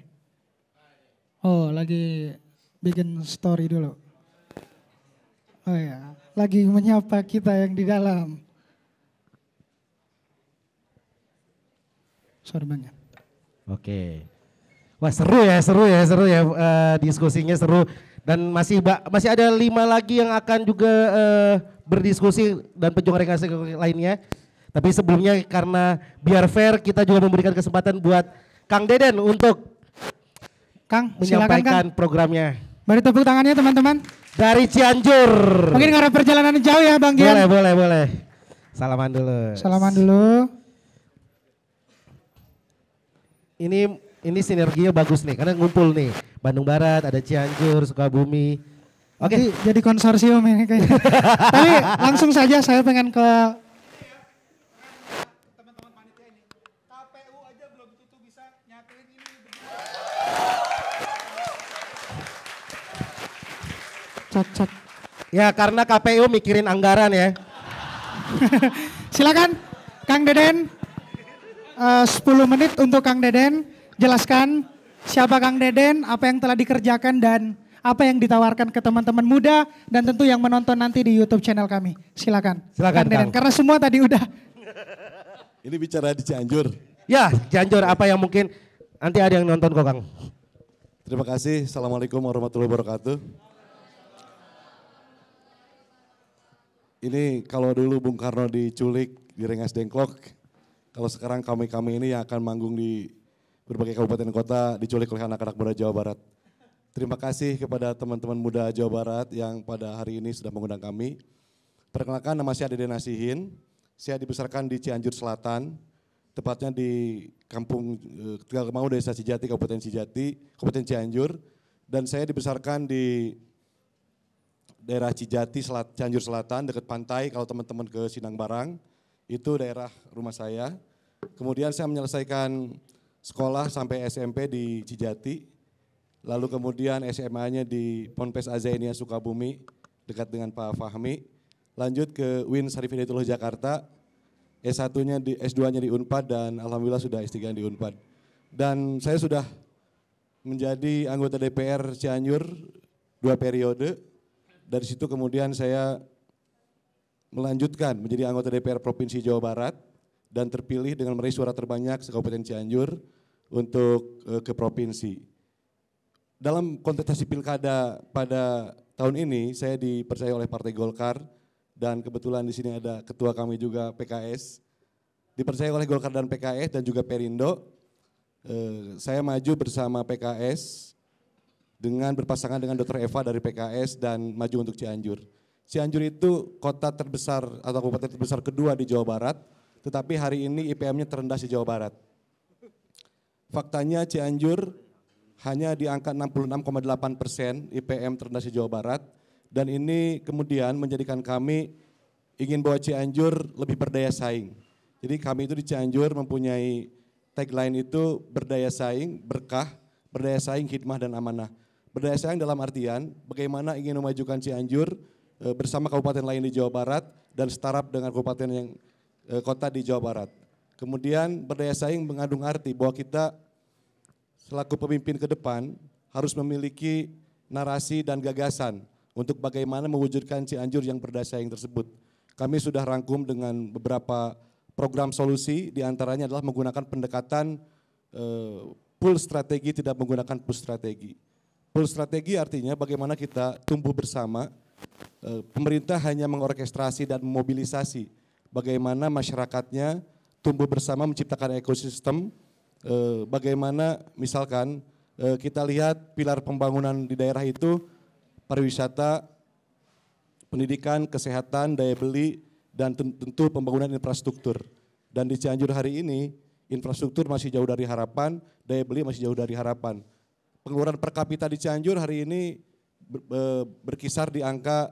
Oh, lagi bikin story dulu. Oh ya, lagi menyapa kita yang di dalam. sorbannya. Oke. Wah seru ya, seru ya, seru ya uh, diskusinya seru dan masih masih ada lima lagi yang akan juga uh, berdiskusi dan pejuang rekreasi lainnya. Tapi sebelumnya karena biar fair kita juga memberikan kesempatan buat Kang Deden untuk Kang menyampaikan silakan, Kang. programnya. Mari tepuk tangannya teman-teman. Dari Cianjur. Mungkin karena perjalanan jauh ya Bang Gian. Boleh, boleh, boleh. Salaman dulu. Salaman dulu ini ini sinerginya bagus nih karena ngumpul nih Bandung Barat ada Cianjur Sukabumi oke okay. jadi, konsorsium ini kayaknya tapi langsung saja saya pengen ke Cek, cek. Ya karena KPU mikirin anggaran ya. Silakan Kang Deden. Eh, uh, 10 menit untuk Kang Deden. Jelaskan siapa Kang Deden, apa yang telah dikerjakan dan apa yang ditawarkan ke teman-teman muda dan tentu yang menonton nanti di YouTube channel kami. Silakan. Silakan Kang Deden. Karena semua tadi udah. Ini bicara di Cianjur. Ya, Cianjur apa yang mungkin nanti ada yang nonton kok Kang. Terima kasih. Assalamualaikum warahmatullahi wabarakatuh. Ini kalau dulu Bung Karno diculik di Rengas Dengklok, kalau sekarang kami-kami ini yang akan manggung di berbagai kabupaten kota diculik oleh anak-anak muda Jawa Barat. Terima kasih kepada teman-teman muda Jawa Barat yang pada hari ini sudah mengundang kami. Perkenalkan nama saya Dede Nasihin. Saya dibesarkan di Cianjur Selatan, tepatnya di kampung Tegal eh, Kemau, Desa Cijati, Kabupaten Cijati, Kabupaten Cianjur. Dan saya dibesarkan di daerah Cijati, Cianjur Selatan, dekat pantai, kalau teman-teman ke Sinang Barang. Itu daerah rumah saya. Kemudian saya menyelesaikan sekolah sampai SMP di Cijati. Lalu kemudian SMA-nya di Ponpes Azainia Sukabumi dekat dengan Pak Fahmi. Lanjut ke Win Sarif Hidayatullah Jakarta. S1-nya di S2-nya di Unpad dan alhamdulillah sudah S3 di Unpad. Dan saya sudah menjadi anggota DPR Cianjur dua periode. Dari situ kemudian saya melanjutkan menjadi anggota DPR Provinsi Jawa Barat dan terpilih dengan meraih suara terbanyak se Kabupaten Cianjur untuk uh, ke provinsi. Dalam kontestasi pilkada pada tahun ini saya dipercaya oleh Partai Golkar dan kebetulan di sini ada ketua kami juga PKS. Dipercaya oleh Golkar dan PKS dan juga Perindo. eh, saya maju bersama PKS dengan berpasangan dengan Dr. Eva dari PKS dan maju untuk Cianjur. Cianjur itu kota terbesar atau kabupaten terbesar kedua di Jawa Barat, tetapi hari ini IPM-nya terendah di Jawa Barat. Faktanya Cianjur hanya di angka 66,8 persen IPM terendah di Jawa Barat, dan ini kemudian menjadikan kami ingin bahwa Cianjur lebih berdaya saing. Jadi kami itu di Cianjur mempunyai tagline itu berdaya saing, berkah, berdaya saing, hikmah dan amanah. Berdaya saing dalam artian bagaimana ingin memajukan Cianjur Eh, bersama kabupaten lain di Jawa Barat dan setara dengan kabupaten yang eh, kota di Jawa Barat. Kemudian berdaya saing mengandung arti bahwa kita selaku pemimpin ke depan harus memiliki narasi dan gagasan untuk bagaimana mewujudkan Cianjur yang berdaya saing tersebut. Kami sudah rangkum dengan beberapa program solusi diantaranya adalah menggunakan pendekatan full eh, strategi tidak menggunakan push strategi. Pool strategi artinya bagaimana kita tumbuh bersama, Eh, pemerintah hanya mengorkestrasi dan memobilisasi bagaimana masyarakatnya tumbuh bersama menciptakan ekosistem, eh, bagaimana misalkan eh, kita lihat pilar pembangunan di daerah itu pariwisata, pendidikan, kesehatan, daya beli, dan tentu pembangunan infrastruktur. Dan di Cianjur hari ini infrastruktur masih jauh dari harapan, daya beli masih jauh dari harapan. Pengeluaran per kapita di Cianjur hari ini berkisar di angka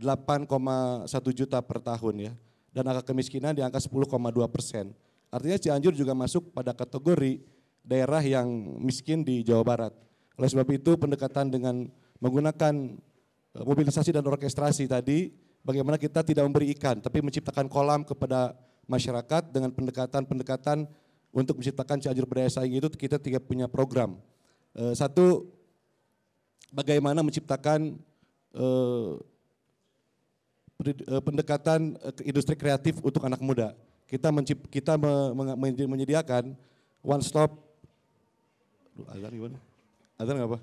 8,1 juta per tahun ya. Dan angka kemiskinan di angka 10,2 persen. Artinya Cianjur juga masuk pada kategori daerah yang miskin di Jawa Barat. Oleh sebab itu pendekatan dengan menggunakan e, mobilisasi dan orkestrasi tadi, bagaimana kita tidak memberi ikan, tapi menciptakan kolam kepada masyarakat dengan pendekatan-pendekatan untuk menciptakan Cianjur Berdaya Saing itu kita tidak punya program. E, satu, bagaimana menciptakan uh, pendekatan eh, industri kreatif untuk anak muda. Kita kita me, me, menyediakan one stop. azan apa?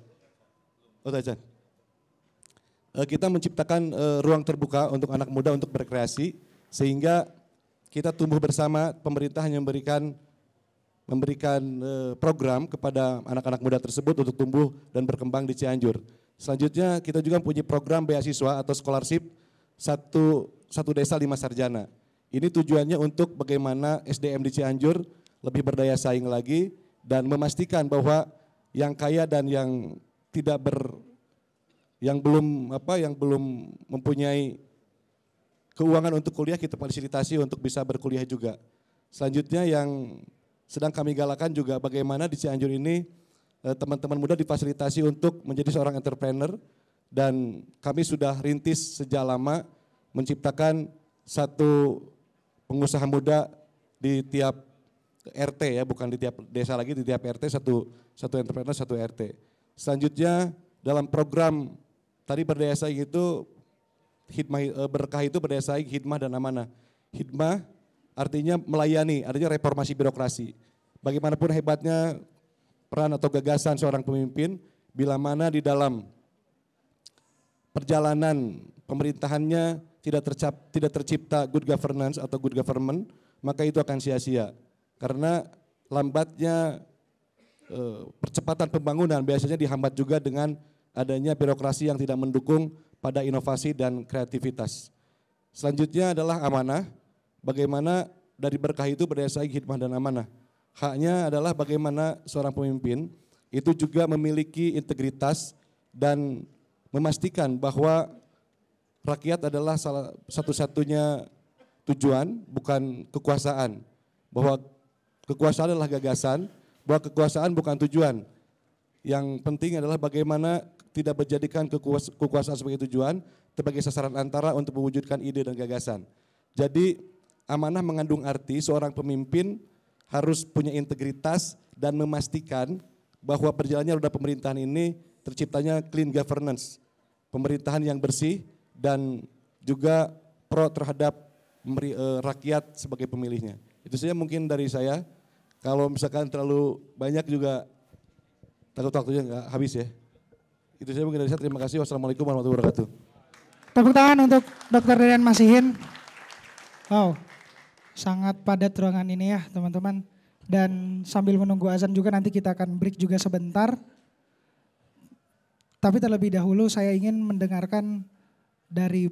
Oh, uh, Kita menciptakan uh, ruang terbuka untuk anak muda untuk berkreasi sehingga kita tumbuh bersama. Pemerintah hanya memberikan memberikan eh, program kepada anak-anak muda tersebut untuk tumbuh dan berkembang di Cianjur. Selanjutnya kita juga mempunyai program beasiswa atau scholarship satu, satu desa lima sarjana. Ini tujuannya untuk bagaimana SDM di Cianjur lebih berdaya saing lagi dan memastikan bahwa yang kaya dan yang tidak ber yang belum apa yang belum mempunyai keuangan untuk kuliah kita fasilitasi untuk bisa berkuliah juga. Selanjutnya yang sedang kami galakan juga bagaimana di Cianjur ini eh, teman-teman muda difasilitasi untuk menjadi seorang entrepreneur dan kami sudah rintis sejak lama menciptakan satu pengusaha muda di tiap RT ya, bukan di tiap desa lagi, di tiap RT satu satu entrepreneur satu RT. Selanjutnya dalam program tadi berdaya saing itu hidmah eh, berkah itu berdaya saing hidmah dan amanah. hidmah artinya melayani, artinya reformasi birokrasi. Bagaimanapun hebatnya peran atau gagasan seorang pemimpin, bila mana di dalam perjalanan pemerintahannya tidak tercap, tidak tercipta good governance atau good government, maka itu akan sia-sia. Karena lambatnya e, percepatan pembangunan biasanya dihambat juga dengan adanya birokrasi yang tidak mendukung pada inovasi dan kreativitas. Selanjutnya adalah amanah bagaimana dari berkah itu berdasarkan hikmah dan amanah. Haknya adalah bagaimana seorang pemimpin itu juga memiliki integritas dan memastikan bahwa rakyat adalah salah satu-satunya tujuan bukan kekuasaan. Bahwa kekuasaan adalah gagasan, bahwa kekuasaan bukan tujuan. Yang penting adalah bagaimana tidak menjadikan kekuasaan sebagai tujuan, sebagai sasaran antara untuk mewujudkan ide dan gagasan. Jadi Amanah mengandung arti seorang pemimpin harus punya integritas dan memastikan bahwa perjalanannya roda pemerintahan ini terciptanya clean governance, pemerintahan yang bersih dan juga pro terhadap eh, rakyat sebagai pemilihnya. Itu saja mungkin dari saya. Kalau misalkan terlalu banyak juga takut waktunya nggak habis ya. Itu saja mungkin dari saya. Terima kasih. Wassalamualaikum warahmatullahi wabarakatuh. Tepuk tangan untuk Dr. Dian Masihin. Wow sangat padat ruangan ini ya teman-teman. Dan sambil menunggu azan juga nanti kita akan break juga sebentar. Tapi terlebih dahulu saya ingin mendengarkan dari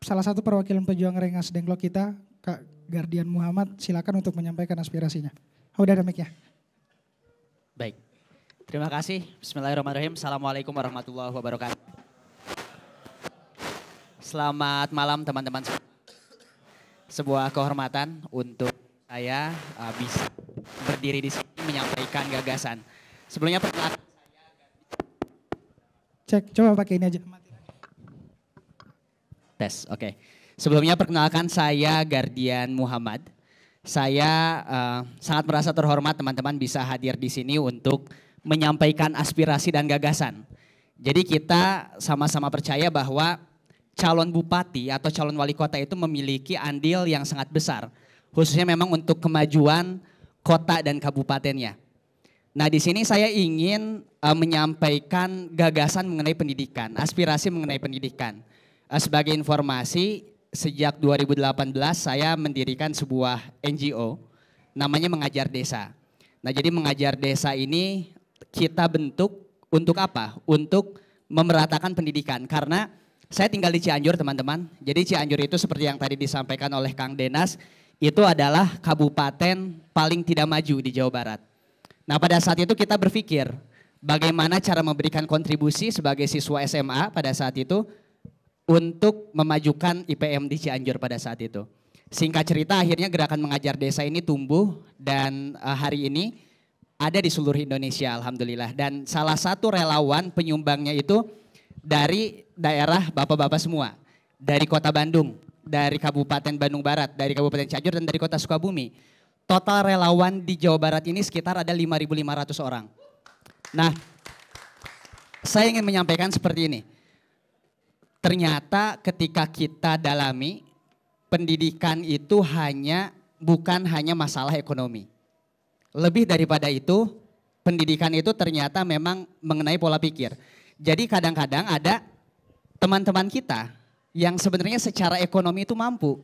salah satu perwakilan pejuang Rengas Dengklok kita, Kak gardian Muhammad, silakan untuk menyampaikan aspirasinya. Oh, udah ada ya. Baik. Terima kasih. Bismillahirrahmanirrahim. Assalamualaikum warahmatullahi wabarakatuh. Selamat malam teman-teman sebuah kehormatan untuk saya uh, bisa berdiri di sini menyampaikan gagasan. Sebelumnya perkenalkan Cek, coba pakai ini aja. Tes, oke. Okay. Sebelumnya perkenalkan saya gardian Muhammad. Saya uh, sangat merasa terhormat teman-teman bisa hadir di sini untuk menyampaikan aspirasi dan gagasan. Jadi kita sama-sama percaya bahwa calon bupati atau calon wali kota itu memiliki andil yang sangat besar. Khususnya memang untuk kemajuan kota dan kabupatennya. Nah di sini saya ingin uh, menyampaikan gagasan mengenai pendidikan, aspirasi mengenai pendidikan. Uh, sebagai informasi, sejak 2018 saya mendirikan sebuah NGO namanya Mengajar Desa. Nah jadi Mengajar Desa ini kita bentuk untuk apa? Untuk memeratakan pendidikan karena saya tinggal di Cianjur teman-teman. Jadi Cianjur itu seperti yang tadi disampaikan oleh Kang Denas, itu adalah kabupaten paling tidak maju di Jawa Barat. Nah pada saat itu kita berpikir, bagaimana cara memberikan kontribusi sebagai siswa SMA pada saat itu untuk memajukan IPM di Cianjur pada saat itu. Singkat cerita akhirnya gerakan mengajar desa ini tumbuh dan eh, hari ini ada di seluruh Indonesia alhamdulillah dan salah satu relawan penyumbangnya itu dari daerah bapak-bapak semua, dari kota Bandung, dari Kabupaten Bandung Barat, dari Kabupaten Cianjur dan dari kota Sukabumi. Total relawan di Jawa Barat ini sekitar ada 5.500 orang. Nah, saya ingin menyampaikan seperti ini. Ternyata ketika kita dalami pendidikan itu hanya bukan hanya masalah ekonomi. Lebih daripada itu, pendidikan itu ternyata memang mengenai pola pikir. Jadi kadang-kadang ada teman-teman kita yang sebenarnya secara ekonomi itu mampu,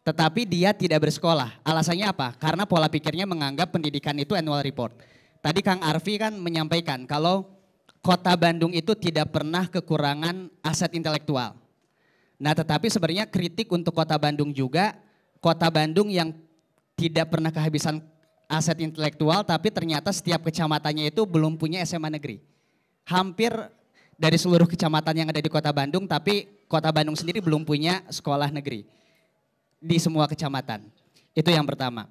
tetapi dia tidak bersekolah. Alasannya apa? Karena pola pikirnya menganggap pendidikan itu annual report. Tadi Kang Arfi kan menyampaikan kalau kota Bandung itu tidak pernah kekurangan aset intelektual. Nah tetapi sebenarnya kritik untuk kota Bandung juga, kota Bandung yang tidak pernah kehabisan aset intelektual tapi ternyata setiap kecamatannya itu belum punya SMA negeri. Hampir dari seluruh kecamatan yang ada di kota Bandung, tapi kota Bandung sendiri belum punya sekolah negeri di semua kecamatan. Itu yang pertama.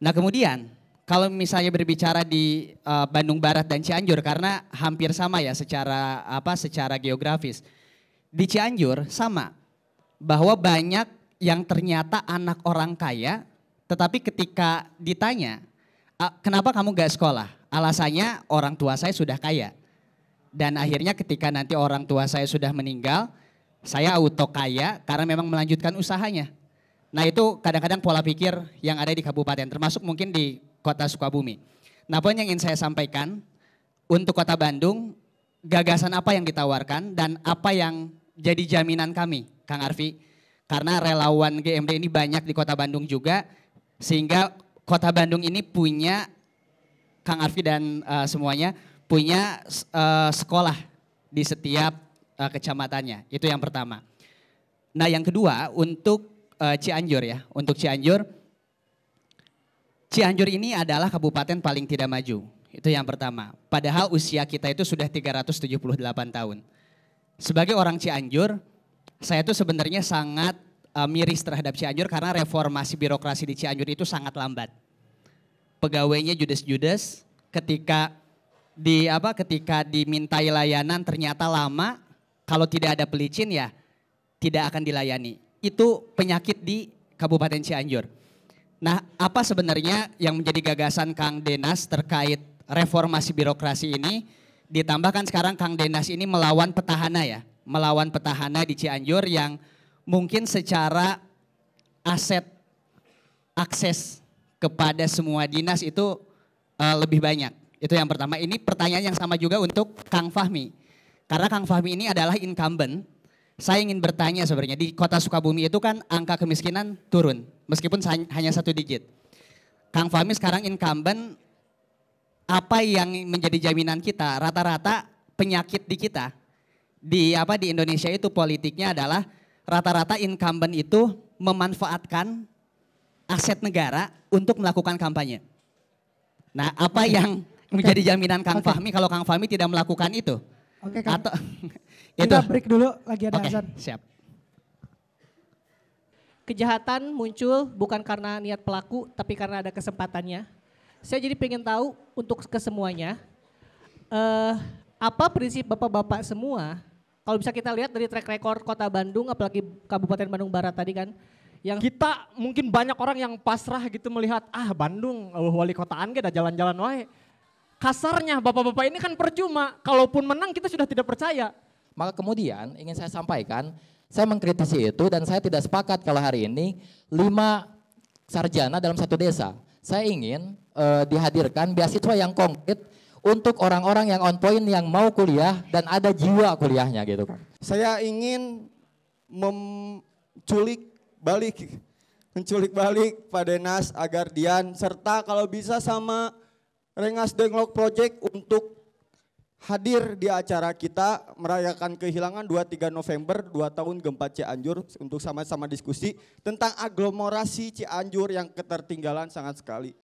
Nah kemudian kalau misalnya berbicara di uh, Bandung Barat dan Cianjur karena hampir sama ya secara apa secara geografis. Di Cianjur sama bahwa banyak yang ternyata anak orang kaya tetapi ketika ditanya kenapa kamu gak sekolah? Alasannya orang tua saya sudah kaya. Dan akhirnya ketika nanti orang tua saya sudah meninggal, saya auto kaya karena memang melanjutkan usahanya. Nah itu kadang-kadang pola pikir yang ada di kabupaten, termasuk mungkin di kota Sukabumi. Nah poin yang ingin saya sampaikan, untuk kota Bandung, gagasan apa yang ditawarkan dan apa yang jadi jaminan kami, Kang Arfi. Karena relawan GMD ini banyak di kota Bandung juga, sehingga kota Bandung ini punya, Kang Arfi dan uh, semuanya, punya uh, sekolah di setiap uh, kecamatannya. Itu yang pertama. Nah, yang kedua untuk uh, Cianjur ya, untuk Cianjur Cianjur ini adalah kabupaten paling tidak maju. Itu yang pertama. Padahal usia kita itu sudah 378 tahun. Sebagai orang Cianjur, saya itu sebenarnya sangat uh, miris terhadap Cianjur karena reformasi birokrasi di Cianjur itu sangat lambat. Pegawainya judes-judes, ketika di apa ketika dimintai layanan ternyata lama kalau tidak ada pelicin ya tidak akan dilayani. Itu penyakit di Kabupaten Cianjur. Nah, apa sebenarnya yang menjadi gagasan Kang Denas terkait reformasi birokrasi ini? Ditambahkan sekarang Kang Denas ini melawan petahana ya, melawan petahana di Cianjur yang mungkin secara aset akses kepada semua dinas itu eh, lebih banyak. Itu yang pertama. Ini pertanyaan yang sama juga untuk Kang Fahmi. Karena Kang Fahmi ini adalah incumbent. Saya ingin bertanya sebenarnya, di kota Sukabumi itu kan angka kemiskinan turun. Meskipun hanya satu digit. Kang Fahmi sekarang incumbent, apa yang menjadi jaminan kita? Rata-rata penyakit di kita, di apa di Indonesia itu politiknya adalah rata-rata incumbent itu memanfaatkan aset negara untuk melakukan kampanye. Nah, apa yang menjadi jaminan Kang okay. Fahmi kalau Kang Fahmi tidak melakukan itu. Oke okay, Kang. Atau, itu. Kita break dulu lagi ada okay, azan. siap. Kejahatan muncul bukan karena niat pelaku tapi karena ada kesempatannya. Saya jadi pengen tahu untuk kesemuanya uh, apa prinsip bapak-bapak semua kalau bisa kita lihat dari track record kota Bandung apalagi Kabupaten Bandung Barat tadi kan yang kita mungkin banyak orang yang pasrah gitu melihat ah Bandung wali kotaan gak ada jalan-jalan wae kasarnya bapak-bapak ini kan percuma. Kalaupun menang kita sudah tidak percaya. Maka kemudian ingin saya sampaikan, saya mengkritisi itu dan saya tidak sepakat kalau hari ini lima sarjana dalam satu desa. Saya ingin e, dihadirkan beasiswa yang konkret untuk orang-orang yang on point yang mau kuliah dan ada jiwa kuliahnya gitu kan. Saya ingin menculik balik menculik balik Pak Denas agar Dian serta kalau bisa sama Rengas Denglok Project untuk hadir di acara kita merayakan kehilangan 23 November 2 tahun gempa Cianjur untuk sama-sama diskusi tentang aglomerasi Cianjur yang ketertinggalan sangat sekali.